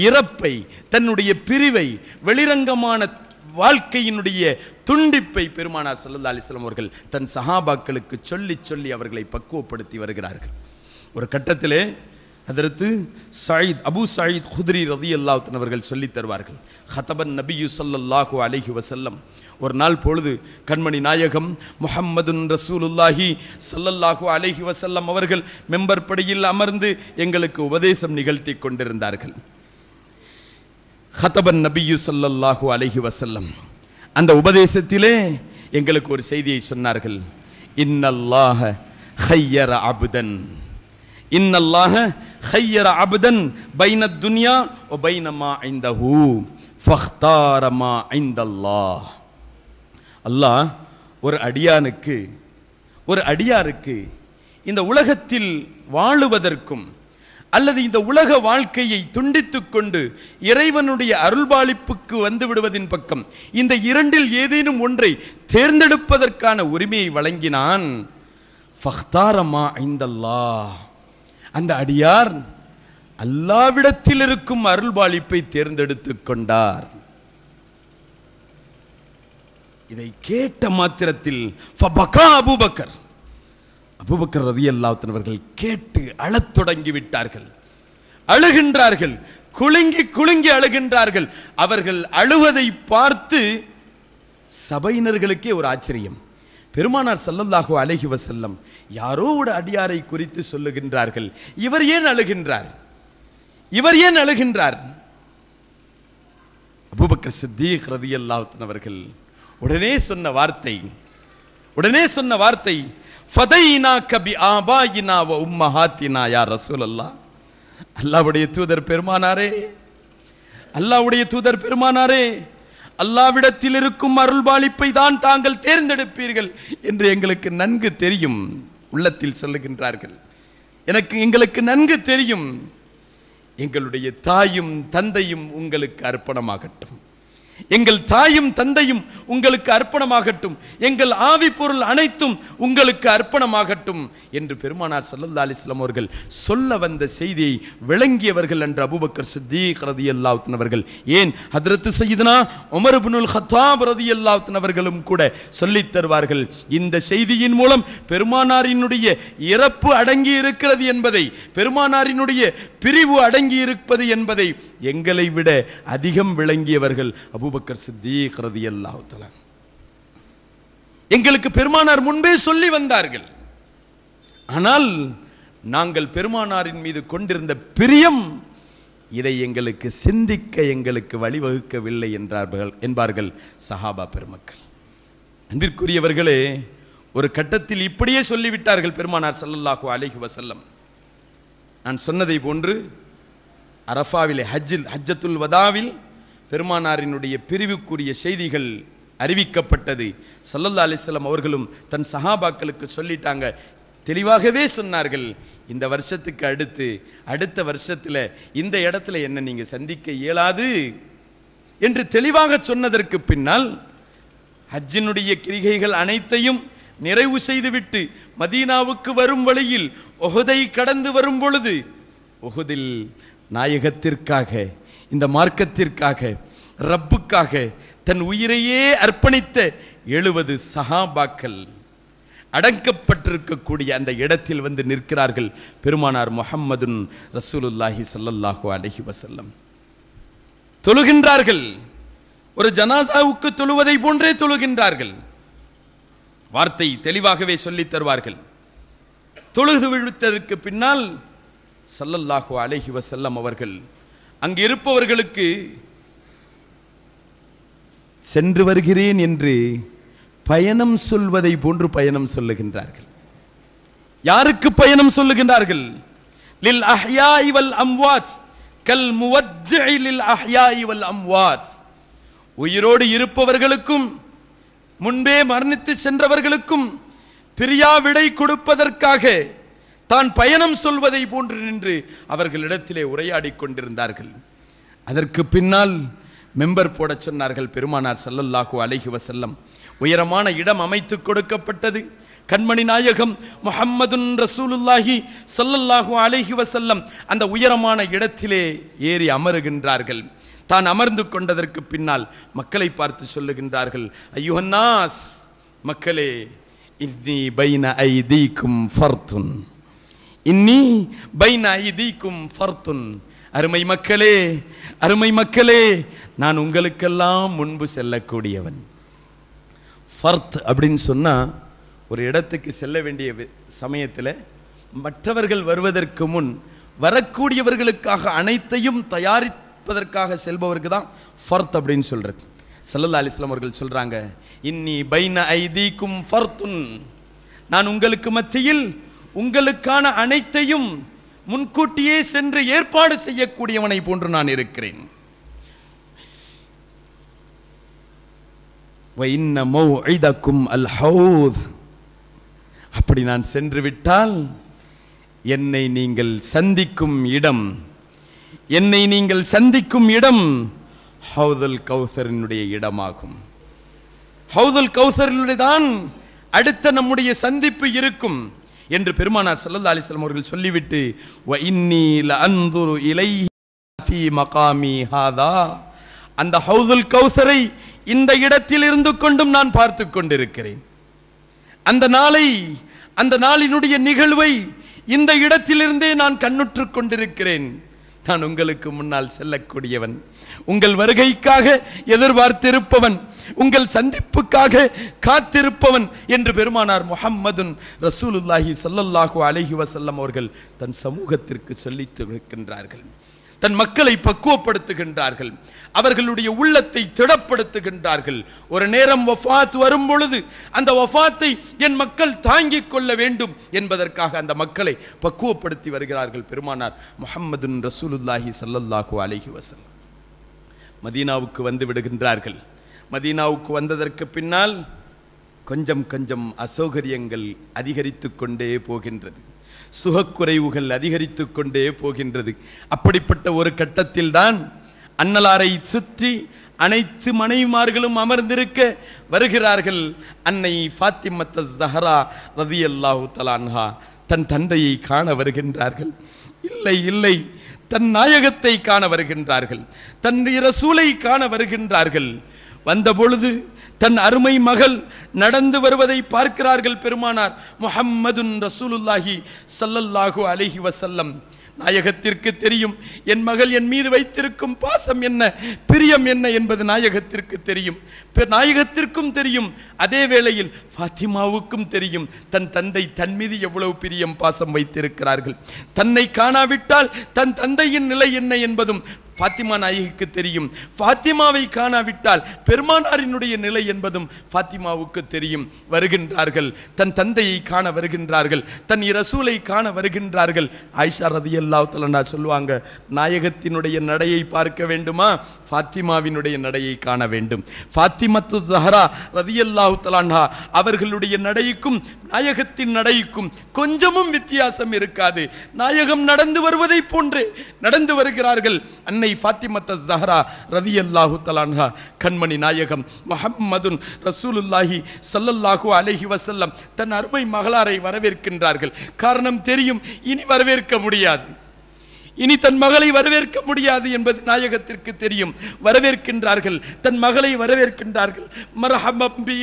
இறப்பை தன்னுடைய பிரிவை வெளிரங்கமான வாழ்க்கையினுடைய துண்டிப்பை பெருமானார் சல்லா அலிஸ்லாம் அவர்கள் தன் சஹாபாக்களுக்கு சொல்லி சொல்லி அவர்களை பக்குவப்படுத்தி வருகிறார்கள் ஒரு கட்டத்திலே அதற்கு சாயித் அபு சாயித் குதிரி ரதி அல்லாத்தன் அவர்கள் சொல்லித் தருவார்கள் ஹதபன் நபியு சல்லல்லாஹு அலஹி வசல்லம் ஒரு நாள் பொழுது கண்மணி நாயகம் முஹம்மதுன் ரசூலுல்லாஹி சல்லல்லாஹு அலஹி வசல்லம் அவர்கள் மெம்பர் படியில் அமர்ந்து எங்களுக்கு உபதேசம் நிகழ்த்தி கொண்டிருந்தார்கள் ஹத்தபன் நபியு சல்லல்லாஹு அலஹி வசல்லம் அந்த உபதேசத்திலே எங்களுக்கு ஒரு செய்தியை சொன்னார்கள் இன்னல்லாஹ ஹையர அபுதன் இன்னல்லாஹ ஹையர அபுதன் பைன துன்யா ஒ பைனமா ஐந்த ஹூ ஃபஹ்தாரமா ஐந்தல்லாஹ் அல்லாஹ் ஒரு அடியானுக்கு ஒரு அடியாருக்கு இந்த உலகத்தில் வாழுவதற்கும் அல்லது இந்த உலக வாழ்க்கையை துண்டித்து கொண்டு இறைவனுடைய அருள்பாலிப்புக்கு வந்து விடுவதின் பக்கம் இந்த இரண்டில் ஏதேனும் ஒன்றை தேர்ந்தெடுப்பதற்கான உரிமையை வழங்கினான் ஐந்தல்லா அந்த அடியார் அல்லாவிடத்தில் இருக்கும் அருள்பாலிப்பை தேர்ந்தெடுத்து கொண்டார் இதை கேட்ட மாத்திரத்தில் அபுபக்கர் அபுபக்கர் ரதி அல்லாத்தன் கேட்டு அழத் தொடங்கி விட்டார்கள் அழுகின்றார்கள் குலுங்கி குலுங்கி அழுகின்றார்கள் அவர்கள் அழுவதை பார்த்து சபையினர்களுக்கே ஒரு ஆச்சரியம் பெருமானார் செல்லந்தாக அழகிவ செல்லம் யாரோ ஒரு அடியாரை குறித்து சொல்லுகின்றார்கள் இவர் ஏன் அழுகின்றார் இவர் ஏன் அழுகின்றார் அபுபக்கர் சித்தீக் ரதி அல்லாத்தன் அவர்கள் உடனே சொன்ன வார்த்தை உடனே சொன்ன வார்த்தை ஃபதைனா கபி ஆபாயினா வ உம்மஹாத்தினா யா ரசூல் அல்லா அல்லாவுடைய தூதர் பெருமானாரே அல்லாவுடைய தூதர் பெருமானாரே அல்லாவிடத்தில் இருக்கும் அருள் அருள்பாலிப்பை தான் தாங்கள் தேர்ந்தெடுப்பீர்கள் என்று எங்களுக்கு நன்கு தெரியும் உள்ளத்தில் சொல்லுகின்றார்கள் எனக்கு எங்களுக்கு நன்கு தெரியும் எங்களுடைய தாயும் தந்தையும் உங்களுக்கு அர்ப்பணமாகட்டும் எங்கள் தாயும் தந்தையும் உங்களுக்கு அர்ப்பணமாகட்டும் எங்கள் ஆவி பொருள் அனைத்தும் உங்களுக்கு அர்ப்பணமாகட்டும் என்று பெருமானார் சல்லா அலிஸ்லாம் அவர்கள் சொல்ல வந்த செய்தியை விளங்கியவர்கள் என்று அபுபக்கர் சித்தீக் ரதி அல்லாத்தினவர்கள் ஏன் ஹதரத்து செய்தனா உமர்புனுல் ஹத்தாப் ரதி அல்லாத்தினவர்களும் கூட சொல்லித் தருவார்கள் இந்த செய்தியின் மூலம் பெருமானாரினுடைய இறப்பு அடங்கி இருக்கிறது என்பதை பெருமானாரினுடைய பிரிவு அடங்கி இருப்பது என்பதை எங்களை விட அதிகம் விளங்கியவர்கள் அபு அபூபக்கர் சித்தீக் ரதி அல்லாஹுத்தலான் எங்களுக்கு பெருமானார் முன்பே சொல்லி வந்தார்கள் ஆனால் நாங்கள் பெருமானாரின் மீது கொண்டிருந்த பிரியம் இதை எங்களுக்கு சிந்திக்க எங்களுக்கு வழிவகுக்கவில்லை என்றார்கள் என்பார்கள் சஹாபா பெருமக்கள் அன்பிற்குரியவர்களே ஒரு கட்டத்தில் இப்படியே சொல்லிவிட்டார்கள் பெருமானார் சல்லல்லாஹு அலஹி வசல்லம் நான் சொன்னதை போன்று அரஃபாவிலே ஹஜ்ஜில் ஹஜ்ஜத்துல் வதாவில் பெருமானாரினுடைய பிரிவுக்குரிய செய்திகள் அறிவிக்கப்பட்டது சல்லல்லா அலிஸ்லாம் அவர்களும் தன் சஹாபாக்களுக்கு சொல்லிட்டாங்க தெளிவாகவே சொன்னார்கள் இந்த வருஷத்துக்கு அடுத்து அடுத்த வருஷத்தில் இந்த இடத்துல என்ன நீங்கள் சந்திக்க இயலாது என்று தெளிவாக சொன்னதற்கு பின்னால் ஹஜ்ஜினுடைய கிரிகைகள் அனைத்தையும் நிறைவு செய்துவிட்டு மதீனாவுக்கு வரும் வழியில் ஒகுதை கடந்து வரும் பொழுது ஒகுதில் நாயகத்திற்காக இந்த மார்க்கத்திற்காக ரப்புக்காக தன் உயிரையே அர்ப்பணித்த எழுபது சஹாபாக்கள் அடங்கப்பட்டிருக்கக்கூடிய அந்த இடத்தில் வந்து நிற்கிறார்கள் பெருமானார் முஹம்மதுன் ரசூலுல்லாஹி சல்லல்லாஹு அலஹி வசல்லம் தொழுகின்றார்கள் ஒரு ஜனாசாவுக்கு தொழுவதை போன்றே தொழுகின்றார்கள் வார்த்தை தெளிவாகவே சொல்லித் தருவார்கள் தொழுது விழுத்ததற்கு பின்னால் சல்லல்லாஹு அலஹி வசல்லம் அவர்கள் அங்கு இருப்பவர்களுக்கு சென்று வருகிறேன் என்று பயணம் சொல்வதை போன்று பயணம் சொல்லுகின்றார்கள் யாருக்கு பயணம் சொல்லுகின்றார்கள் லில் அஹ்யாய் வல் அம்வாத் கல் முவத்தி லில் அஹ்யாய் அம்வாத் உயிரோடு இருப்பவர்களுக்கும் முன்பே மரணித்து சென்றவர்களுக்கும் பிரியாவிடை கொடுப்பதற்காக தான் பயணம் சொல்வதை போன்று நின்று அவர்களிடத்திலே உரையாடி கொண்டிருந்தார்கள் அதற்கு பின்னால் மெம்பர் போட சொன்னார்கள் பெருமானார் சல்லல்லாஹு அலைஹி வசல்லம் உயரமான இடம் அமைத்து கொடுக்கப்பட்டது கண்மணி நாயகம் முஹம்மதுன் ரசூலுல்லாஹி சல்லல்லாஹு அலைஹி வசல்லம் அந்த உயரமான இடத்திலே ஏறி அமருகின்றார்கள் தான் அமர்ந்து கொண்டதற்கு பின்னால் மக்களை பார்த்து சொல்லுகின்றார்கள் ஐயோன்னாஸ் மக்களே இன்னி பைன ஐதீக்கும் ஃபர்துன் இன்னி பைனா இதீக்கும் ஃபர்துன் அருமை மக்களே அருமை மக்களே நான் உங்களுக்கெல்லாம் முன்பு செல்லக்கூடியவன் ஃபர்த் அப்படின்னு சொன்னால் ஒரு இடத்துக்கு செல்ல வேண்டிய சமயத்தில் மற்றவர்கள் வருவதற்கு முன் வரக்கூடியவர்களுக்காக அனைத்தையும் தயாரிப்பதற்காக செல்பவருக்கு தான் ஃபர்த் அப்படின்னு சொல்கிறது சல்லல்லா அலிஸ்லாம் அவர்கள் சொல்கிறாங்க இன்னி பைன ஐதீக்கும் ஃபர்த்துன் நான் உங்களுக்கு மத்தியில் உங்களுக்கான அனைத்தையும் முன்கூட்டியே சென்று ஏற்பாடு செய்யக்கூடியவனை போன்று நான் இருக்கிறேன் அப்படி நான் சென்று விட்டால் என்னை நீங்கள் சந்திக்கும் இடம் என்னை நீங்கள் சந்திக்கும் இடம் ஹவுதல் கௌசரனுடைய இடமாகும் ஹவுதல் கௌசரனுடைய தான் அடுத்த நம்முடைய சந்திப்பு இருக்கும் என்று பெருமானார் சல்லல்லா அலிஸ்லாம் அவர்கள் சொல்லிவிட்டு வ இன்னில அந்துரு இலை மகாமி ஹாதா அந்த ஹவுதுல் கௌசரை இந்த இடத்தில் இருந்து கொண்டும் நான் பார்த்து கொண்டிருக்கிறேன் அந்த நாளை அந்த நாளினுடைய நிகழ்வை இந்த இடத்திலிருந்தே நான் கண்ணுற்று கொண்டிருக்கிறேன் நான் உங்களுக்கு முன்னால் செல்லக்கூடியவன் உங்கள் வருகைக்காக எதிர்பார்த்திருப்பவன் உங்கள் சந்திப்புக்காக காத்திருப்பவன் என்று பெருமானார் முஹம்மதுன் ரசூலுல்லாஹி சல்லல்லாஹு அலஹி வசல்லம் அவர்கள் தன் சமூகத்திற்கு சொல்லித் இருக்கின்றார்கள் தன் மக்களை பக்குவப்படுத்துகின்றார்கள் அவர்களுடைய உள்ளத்தை திடப்படுத்துகின்றார்கள் ஒரு நேரம் வஃத் வரும் பொழுது அந்த வஃத்தை என் மக்கள் தாங்கிக் கொள்ள வேண்டும் என்பதற்காக அந்த மக்களை பக்குவப்படுத்தி வருகிறார்கள் பெருமானார் முகமது ரசூலுல்லாஹி சல்லல்லாஹு அலஹி வசல்லம் மதீனாவுக்கு வந்து விடுகின்றார்கள் மதீனாவுக்கு வந்ததற்கு பின்னால் கொஞ்சம் கொஞ்சம் அசௌகரியங்கள் அதிகரித்து கொண்டே போகின்றது சுகக்குறைவுகள் அதிகரித்து கொண்டே போகின்றது அப்படிப்பட்ட ஒரு கட்டத்தில்தான் அன்னலாரை சுற்றி அனைத்து மனைவிமார்களும் அமர்ந்திருக்க வருகிறார்கள் அன்னை ஃபாத்திமத்த ஜஹரா ரதி அல்லாஹு தலான்ஹா தன் தந்தையை காண வருகின்றார்கள் இல்லை இல்லை தன் நாயகத்தை காண வருகின்றார்கள் தன் இரசூலை காண வருகின்றார்கள் வந்தபொழுது தன் அருமை மகள் நடந்து வருவதை பார்க்கிறார்கள் பெருமானார் முஹம்மதுன் ரசூலுல்லாஹி சல்லல்லாஹு அலஹி வசல்லம் நாயகத்திற்கு தெரியும் என் மகள் என் மீது வைத்திருக்கும் பாசம் என்ன பிரியம் என்ன என்பது நாயகத்திற்கு தெரியும் நாயகத்திற்கும் தெரியும் அதே வேளையில் ஃபாத்திமாவுக்கும் தெரியும் தன் தந்தை தன் மீது எவ்வளவு பிரியம் பாசம் வைத்திருக்கிறார்கள் தன்னை காணாவிட்டால் தன் தந்தையின் நிலை என்ன என்பதும் ஃபாத்திமா நாயகிக்கு தெரியும் ஃபாத்திமாவை காணாவிட்டால் பெருமானாரினுடைய நிலை என்பதும் ஃபாத்திமாவுக்கு தெரியும் வருகின்றார்கள் தன் தந்தையை காண வருகின்றார்கள் தன் இரசூலை காண வருகின்றார்கள் ஆயிஷா ரதி எல்லாத்தலண்டா சொல்லுவாங்க நாயகத்தினுடைய நடையை பார்க்க வேண்டுமா ஃபாத்திமாவினுடைய நடையை காண வேண்டும் ஃபாத்திமத்து ஜஹரா ரதி அல்லாஹுத்தலான்ஹா அவர்களுடைய நடைக்கும் நாயகத்தின் நடைக்கும் கொஞ்சமும் வித்தியாசம் இருக்காது நாயகம் நடந்து வருவதை போன்றே நடந்து வருகிறார்கள் அன்னை அன்னை ஃபாத்திமத்த ஜஹரா ரதி அல்லாஹு தலான்ஹா கண்மணி நாயகம் மஹம்மதுன் ரசூலுல்லாஹி சல்லல்லாஹு அலஹி வசல்லம் தன் அருமை மகளாரை வரவேற்கின்றார்கள் காரணம் தெரியும் இனி வரவேற்க முடியாது இனி தன் மகளை வரவேற்க முடியாது என்பது நாயகத்திற்கு தெரியும் வரவேற்கின்றார்கள் தன் மகளை வரவேற்கின்றார்கள் மரஹம்பி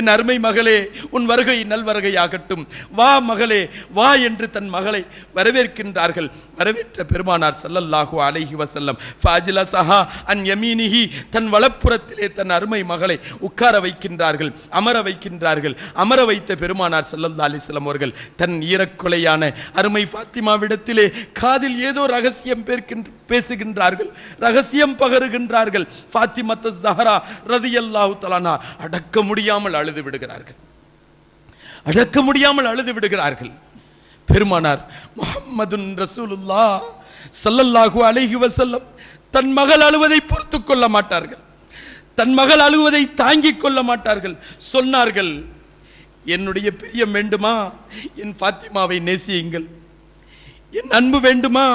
என் அருமை மகளே உன் வருகை நல்வருகையாகட்டும் வா மகளே வா என்று தன் மகளை வரவேற்கின்றார்கள் வரவேற்ற பெருமானார் சல்லல்லாஹு அலைஹி வசல்லம் ஃபாஜில சஹா அன் யமீனிஹி தன் வளப்புறத்திலே தன் அருமை மகளை உட்கார வைக்கின்றார்கள் அமர வைக்கின்றார்கள் அமர வைத்த பெருமானார் சல்லல்லா அலிஸ்லாம் அவர்கள் தன் ஈரக்குலையான அருமை ஃபாத்திமாவிடத்திலே கா காதில் ஏதோ ரகசியம் பேசுகின்றார்கள் ரகசியம் பகருகின்றார்கள் ஃபாத்திமத்த ஜஹரா ரதி அல்லாஹு தலானா அடக்க முடியாமல் அழுது விடுகிறார்கள் அடக்க முடியாமல் அழுது விடுகிறார்கள் பெருமானார் முகம்மதுன் ரசூலுல்லா சல்லல்லாஹு அலைஹி வசல்லம் தன் மகள் அழுவதை பொறுத்து கொள்ள மாட்டார்கள் தன் மகள் அழுவதை தாங்கிக் கொள்ள மாட்டார்கள் சொன்னார்கள் என்னுடைய பிரியம் வேண்டுமா என் ஃபாத்திமாவை நேசியுங்கள் என் அன்பு வேண்டுமா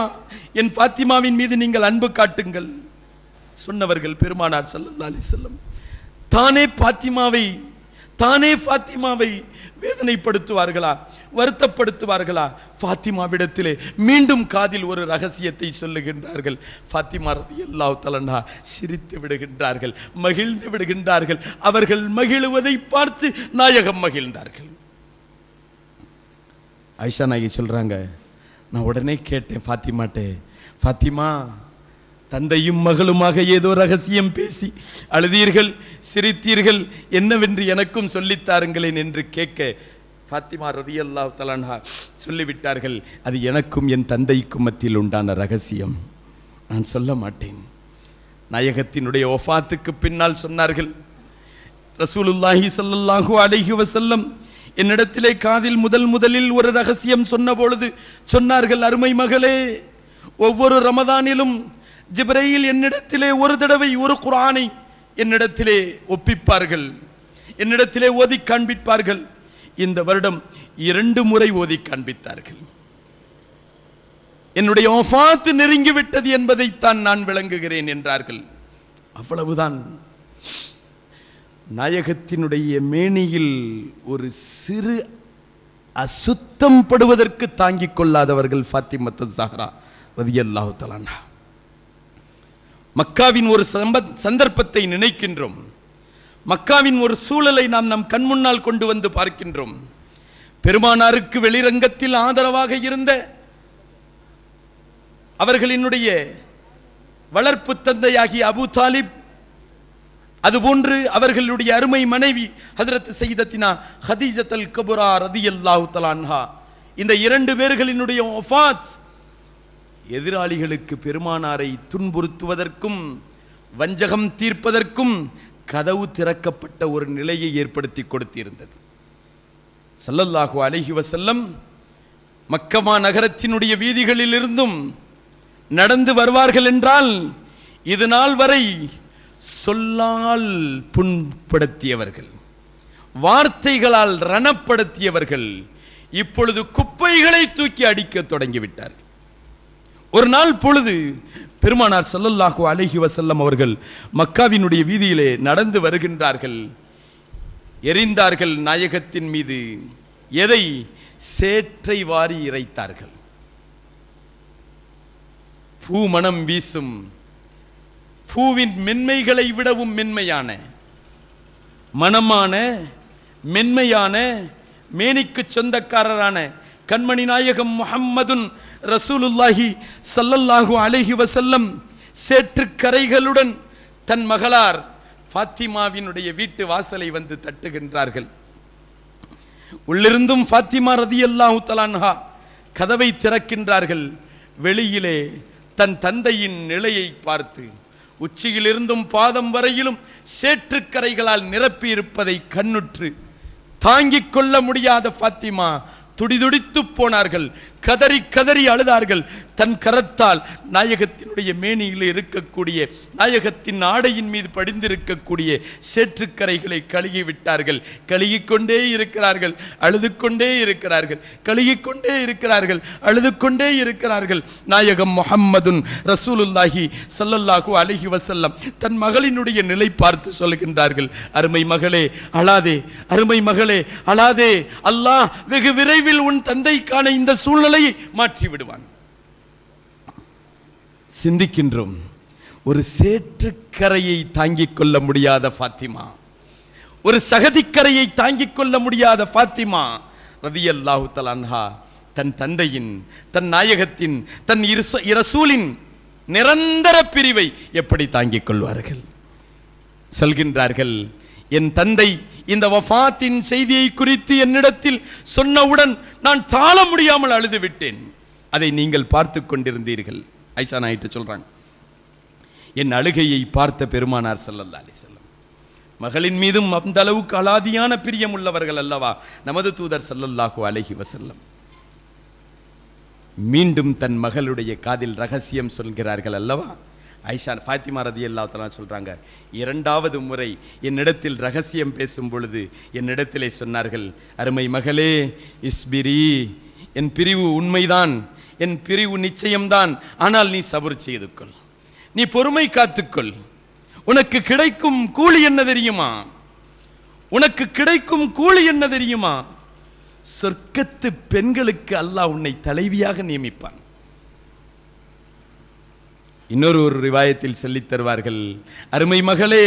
என் ஃபாத்திமாவின் மீது நீங்கள் அன்பு காட்டுங்கள் சொன்னவர்கள் பெருமானார் சல்லா அலி செல்லம் தானே பாத்திமாவை தானே ஃபாத்திமாவை வேதனைப்படுத்துவார்களா வருத்தப்படுத்துவார்களா ஃபாத்திமாவிடத்திலே மீண்டும் காதில் ஒரு ரகசியத்தை சொல்லுகின்றார்கள் ஃபாத்திமா எல்லா தலனா சிரித்து விடுகின்றார்கள் மகிழ்ந்து விடுகின்றார்கள் அவர்கள் மகிழுவதை பார்த்து நாயகம் மகிழ்ந்தார்கள் ஐஷா நாயகி சொல்றாங்க நான் உடனே கேட்டேன் ஃபாத்திமாட்டே ஃபாத்திமா தந்தையும் மகளுமாக ஏதோ ரகசியம் பேசி அழுதீர்கள் சிரித்தீர்கள் என்னவென்று எனக்கும் சொல்லித்தாருங்களேன் என்று கேட்க ஃபாத்திமா ரதி அல்லா தலான்ஹா சொல்லிவிட்டார்கள் அது எனக்கும் என் தந்தைக்கும் மத்தியில் உண்டான ரகசியம் நான் சொல்ல மாட்டேன் நாயகத்தினுடைய ஒஃபாத்துக்கு பின்னால் சொன்னார்கள் ரசூலுல்லாஹி சல்லாஹூ அலஹி வசல்லம் என்னிடத்திலே காதில் முதல் முதலில் ஒரு ரகசியம் சொன்ன பொழுது சொன்னார்கள் அருமை மகளே ஒவ்வொரு ரமதானிலும் ஜிப்ரையில் என்னிடத்திலே ஒரு தடவை ஒரு குரானை என்னிடத்திலே ஒப்பிப்பார்கள் என்னிடத்திலே ஓதி காண்பிப்பார்கள் இந்த வருடம் இரண்டு முறை ஓதி காண்பித்தார்கள் என்னுடைய ஒஃபாத்து நெருங்கிவிட்டது என்பதைத்தான் நான் விளங்குகிறேன் என்றார்கள் அவ்வளவுதான் நாயகத்தினுடைய மேனியில் ஒரு சிறு அசுத்தம் படுவதற்கு தாங்கிக் கொள்ளாதவர்கள் ஃபாத்திமத்து சஹரா வதியல்லாஹு தலானா மக்காவின் ஒரு சந்தர்ப்பத்தை நினைக்கின்றோம் மக்காவின் ஒரு சூழலை நாம் நம் கண்முன்னால் கொண்டு வந்து பார்க்கின்றோம் பெருமானாருக்கு வெளிரங்கத்தில் ஆதரவாக இருந்த அவர்களினுடைய வளர்ப்பு தந்தையாகி அபு தாலிப் அதுபோன்று அவர்களுடைய அருமை மனைவி ஹதரத் ஹதீஜத் அல் கபுரா ரதி அல்லாஹு தலான்ஹா இந்த இரண்டு பேர்களினுடைய ஒஃபாத் எதிராளிகளுக்கு பெருமானாரை துன்புறுத்துவதற்கும் வஞ்சகம் தீர்ப்பதற்கும் கதவு திறக்கப்பட்ட ஒரு நிலையை ஏற்படுத்தி கொடுத்திருந்தது சல்லல்லாஹு அலஹி வசல்லம் மக்கமா நகரத்தினுடைய வீதிகளிலிருந்தும் நடந்து வருவார்கள் என்றால் இது நாள் வரை சொல்லால் புண்படுத்தியவர்கள் வார்த்தைகளால் ரணப்படுத்தியவர்கள் இப்பொழுது குப்பைகளை தூக்கி அடிக்க தொடங்கிவிட்டார் ஒரு நாள் பொழுது பெருமானார் சல்லல்லாஹு அலஹி வசல்லம் அவர்கள் மக்காவினுடைய வீதியிலே நடந்து வருகின்றார்கள் எரிந்தார்கள் நாயகத்தின் மீது எதை சேற்றை வாரி இறைத்தார்கள் பூமணம் வீசும் பூவின் மென்மைகளை விடவும் மென்மையான மனமான மென்மையான மேனிக்கு சொந்தக்காரரான கண்மணி நாயகம் முஹம்மதுன் ரசூலுல்லாஹி சல்லல்லாஹு அலஹி வசல்லம் சேற்றுக்கரைகளுடன் தன் மகளார் ஃபாத்திமாவினுடைய வீட்டு வாசலை வந்து தட்டுகின்றார்கள் உள்ளிருந்தும் ஃபாத்திமா ரதி அல்லாஹு தலான்ஹா கதவை திறக்கின்றார்கள் வெளியிலே தன் தந்தையின் நிலையை பார்த்து உச்சியிலிருந்தும் பாதம் வரையிலும் சேற்றுக்கரைகளால் நிரப்பியிருப்பதை கண்ணுற்று தாங்கிக் கொள்ள முடியாத ஃபாத்திமா துடிதுடித்து போனார்கள் கதறி கதறி அழுதார்கள் தன் கரத்தால் நாயகத்தினுடைய மேனியில் இருக்கக்கூடிய நாயகத்தின் ஆடையின் மீது படிந்திருக்கக்கூடிய சேற்றுக்கரைகளை கழுகி விட்டார்கள் கழுகி கொண்டே இருக்கிறார்கள் அழுது கொண்டே இருக்கிறார்கள் கொண்டே இருக்கிறார்கள் அழுது கொண்டே இருக்கிறார்கள் நாயகம் முகம்மதுன் ரசூலுல்லாஹி சல்லல்லாஹு அழகி வசல்லம் தன் மகளினுடைய நிலை பார்த்து சொல்கின்றார்கள் அருமை மகளே அழாதே அருமை மகளே அழாதே அல்லாஹ் வெகு விரைவில் உன் தந்தைக்கான இந்த சூழல் சூழ்நிலையை மாற்றி விடுவான் சிந்திக்கின்றோம் ஒரு சேற்றுக்கரையை தாங்கிக் கொள்ள முடியாத ஃபாத்திமா ஒரு சகதிக்கரையை தாங்கிக் கொள்ள முடியாத ஃபாத்திமா ரதி அல்லாஹு தலான்ஹா தன் தந்தையின் தன் நாயகத்தின் தன் இரசூலின் நிரந்தர பிரிவை எப்படி தாங்கிக் கொள்வார்கள் சொல்கின்றார்கள் என் தந்தை இந்த வஃபாத்தின் செய்தியை குறித்து என்னிடத்தில் சொன்னவுடன் நான் தாழ முடியாமல் அழுது விட்டேன் அதை நீங்கள் பார்த்து கொண்டிருந்தீர்கள் ஐஷா நாயிட்டு சொல்கிறாங்க என் அழுகையை பார்த்த பெருமானார் செல்லல்லா அலி செல்லம் மகளின் மீதும் அந்த அளவுக்கு அலாதியான பிரியம் உள்ளவர்கள் அல்லவா நமது தூதர் சல்லல்லாஹு அழகி வசல்லம் மீண்டும் தன் மகளுடைய காதில் ரகசியம் சொல்கிறார்கள் அல்லவா ஐஷா ஃபாத்திமா ரதி அல்லாத்தலாம் சொல்கிறாங்க இரண்டாவது முறை என்னிடத்தில் ரகசியம் பேசும் பொழுது என்னிடத்திலே சொன்னார்கள் அருமை மகளே இஸ்பிரி என் பிரிவு உண்மைதான் என் பிரிவு நிச்சயம்தான் ஆனால் நீ சபுர் செய்து கொள் நீ பொறுமை காத்துக்கொள் உனக்கு கிடைக்கும் கூலி என்ன தெரியுமா உனக்கு கிடைக்கும் கூலி என்ன தெரியுமா சொர்க்கத்து பெண்களுக்கு அல்லாஹ் உன்னை தலைவியாக நியமிப்பான் இன்னொரு ஒரு ரிவாயத்தில் சொல்லித் தருவார்கள் அருமை மகளே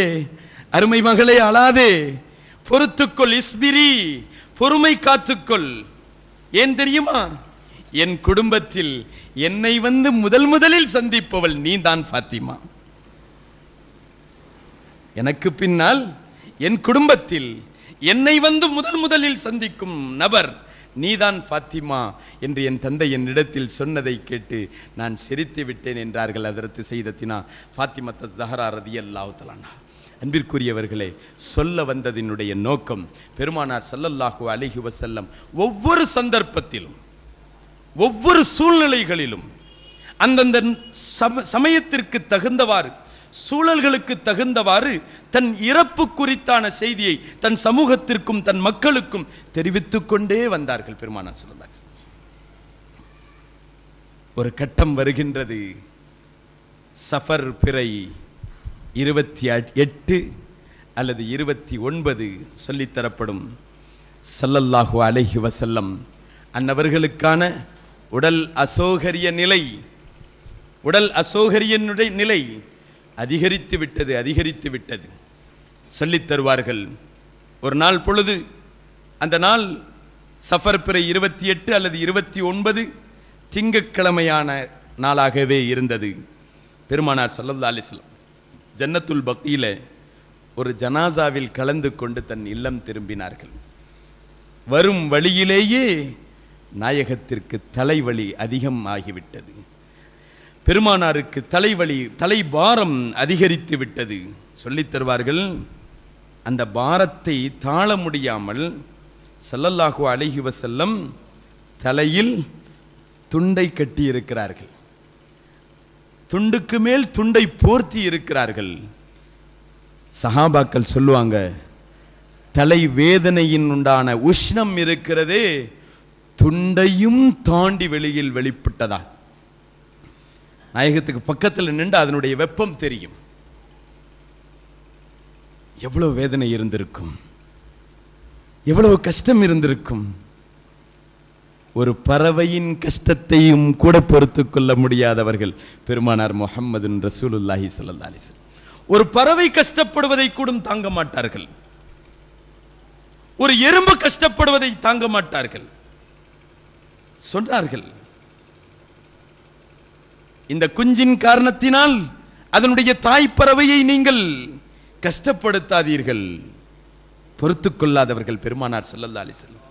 அருமை மகளே அழாதே பொறுத்துக்கொள் இஸ்பிரி பொறுமை காத்துக்கொள் ஏன் தெரியுமா என் குடும்பத்தில் என்னை வந்து முதல் முதலில் சந்திப்பவள் நீ தான் ஃபாத்திமா எனக்கு பின்னால் என் குடும்பத்தில் என்னை வந்து முதல் முதலில் சந்திக்கும் நபர் நீதான் ஃபாத்திமா என்று என் தந்தை என்னிடத்தில் சொன்னதை கேட்டு நான் சிரித்து விட்டேன் என்றார்கள் அதற்கு செய்தத்தினா ஃபாத்திமத்த ஜஹரா ரதி அல்லாஹலானா அன்பிற்குரியவர்களே சொல்ல வந்ததினுடைய நோக்கம் பெருமானார் சல்லல்லாஹு அலிஹி வசல்லம் ஒவ்வொரு சந்தர்ப்பத்திலும் ஒவ்வொரு சூழ்நிலைகளிலும் அந்தந்த சமயத்திற்கு தகுந்தவாறு சூழல்களுக்கு தகுந்தவாறு தன் இறப்பு குறித்தான செய்தியை தன் சமூகத்திற்கும் தன் மக்களுக்கும் தெரிவித்துக் கொண்டே வந்தார்கள் பெருமானார் சொல்லந்தாங்க ஒரு கட்டம் வருகின்றது சஃபர் பிறை இருபத்தி எட்டு அல்லது இருபத்தி ஒன்பது சொல்லித்தரப்படும் சல்லல்லாஹு அலஹி வசல்லம் அன்னவர்களுக்கான உடல் அசோகரிய நிலை உடல் அசோகரியனுடைய நிலை அதிகரித்து விட்டது அதிகரித்து விட்டது சொல்லித் தருவார்கள் ஒரு நாள் பொழுது அந்த நாள் சஃபர் பிறை இருபத்தி எட்டு அல்லது இருபத்தி ஒன்பது திங்கக்கிழமையான நாளாகவே இருந்தது பெருமானார் சல்லல்லா அலிஸ்லாம் ஜன்னத்துல் பக்தியில் ஒரு ஜனாசாவில் கலந்து கொண்டு தன் இல்லம் திரும்பினார்கள் வரும் வழியிலேயே நாயகத்திற்கு தலைவலி அதிகம் ஆகிவிட்டது பெருமானாருக்கு தலைவலி தலைபாரம் அதிகரித்து விட்டது சொல்லித் தருவார்கள் அந்த பாரத்தை தாழ முடியாமல் சல்லல்லாஹு அழகிவ செல்லம் தலையில் துண்டை கட்டி இருக்கிறார்கள் துண்டுக்கு மேல் துண்டை போர்த்தி இருக்கிறார்கள் சஹாபாக்கள் சொல்லுவாங்க தலை வேதனையின் உண்டான உஷ்ணம் இருக்கிறதே துண்டையும் தாண்டி வெளியில் வெளிப்பட்டதா நாயகத்துக்கு பக்கத்தில் நின்று அதனுடைய வெப்பம் தெரியும் எவ்வளவு வேதனை இருந்திருக்கும் எவ்வளவு கஷ்டம் இருந்திருக்கும் ஒரு பறவையின் கஷ்டத்தையும் கூட பொறுத்து கொள்ள முடியாதவர்கள் பெருமானார் முகமது ரசூலுல்லாஹி சல்லா ஒரு பறவை கஷ்டப்படுவதை கூட தாங்க மாட்டார்கள் ஒரு எறும்பு கஷ்டப்படுவதை தாங்க மாட்டார்கள் சொன்னார்கள் இந்த குஞ்சின் காரணத்தினால் அதனுடைய தாய்ப்பறவையை நீங்கள் கஷ்டப்படுத்தாதீர்கள் பொறுத்து கொள்ளாதவர்கள் பெருமானார் செல்லல்லா அலி செல்லம்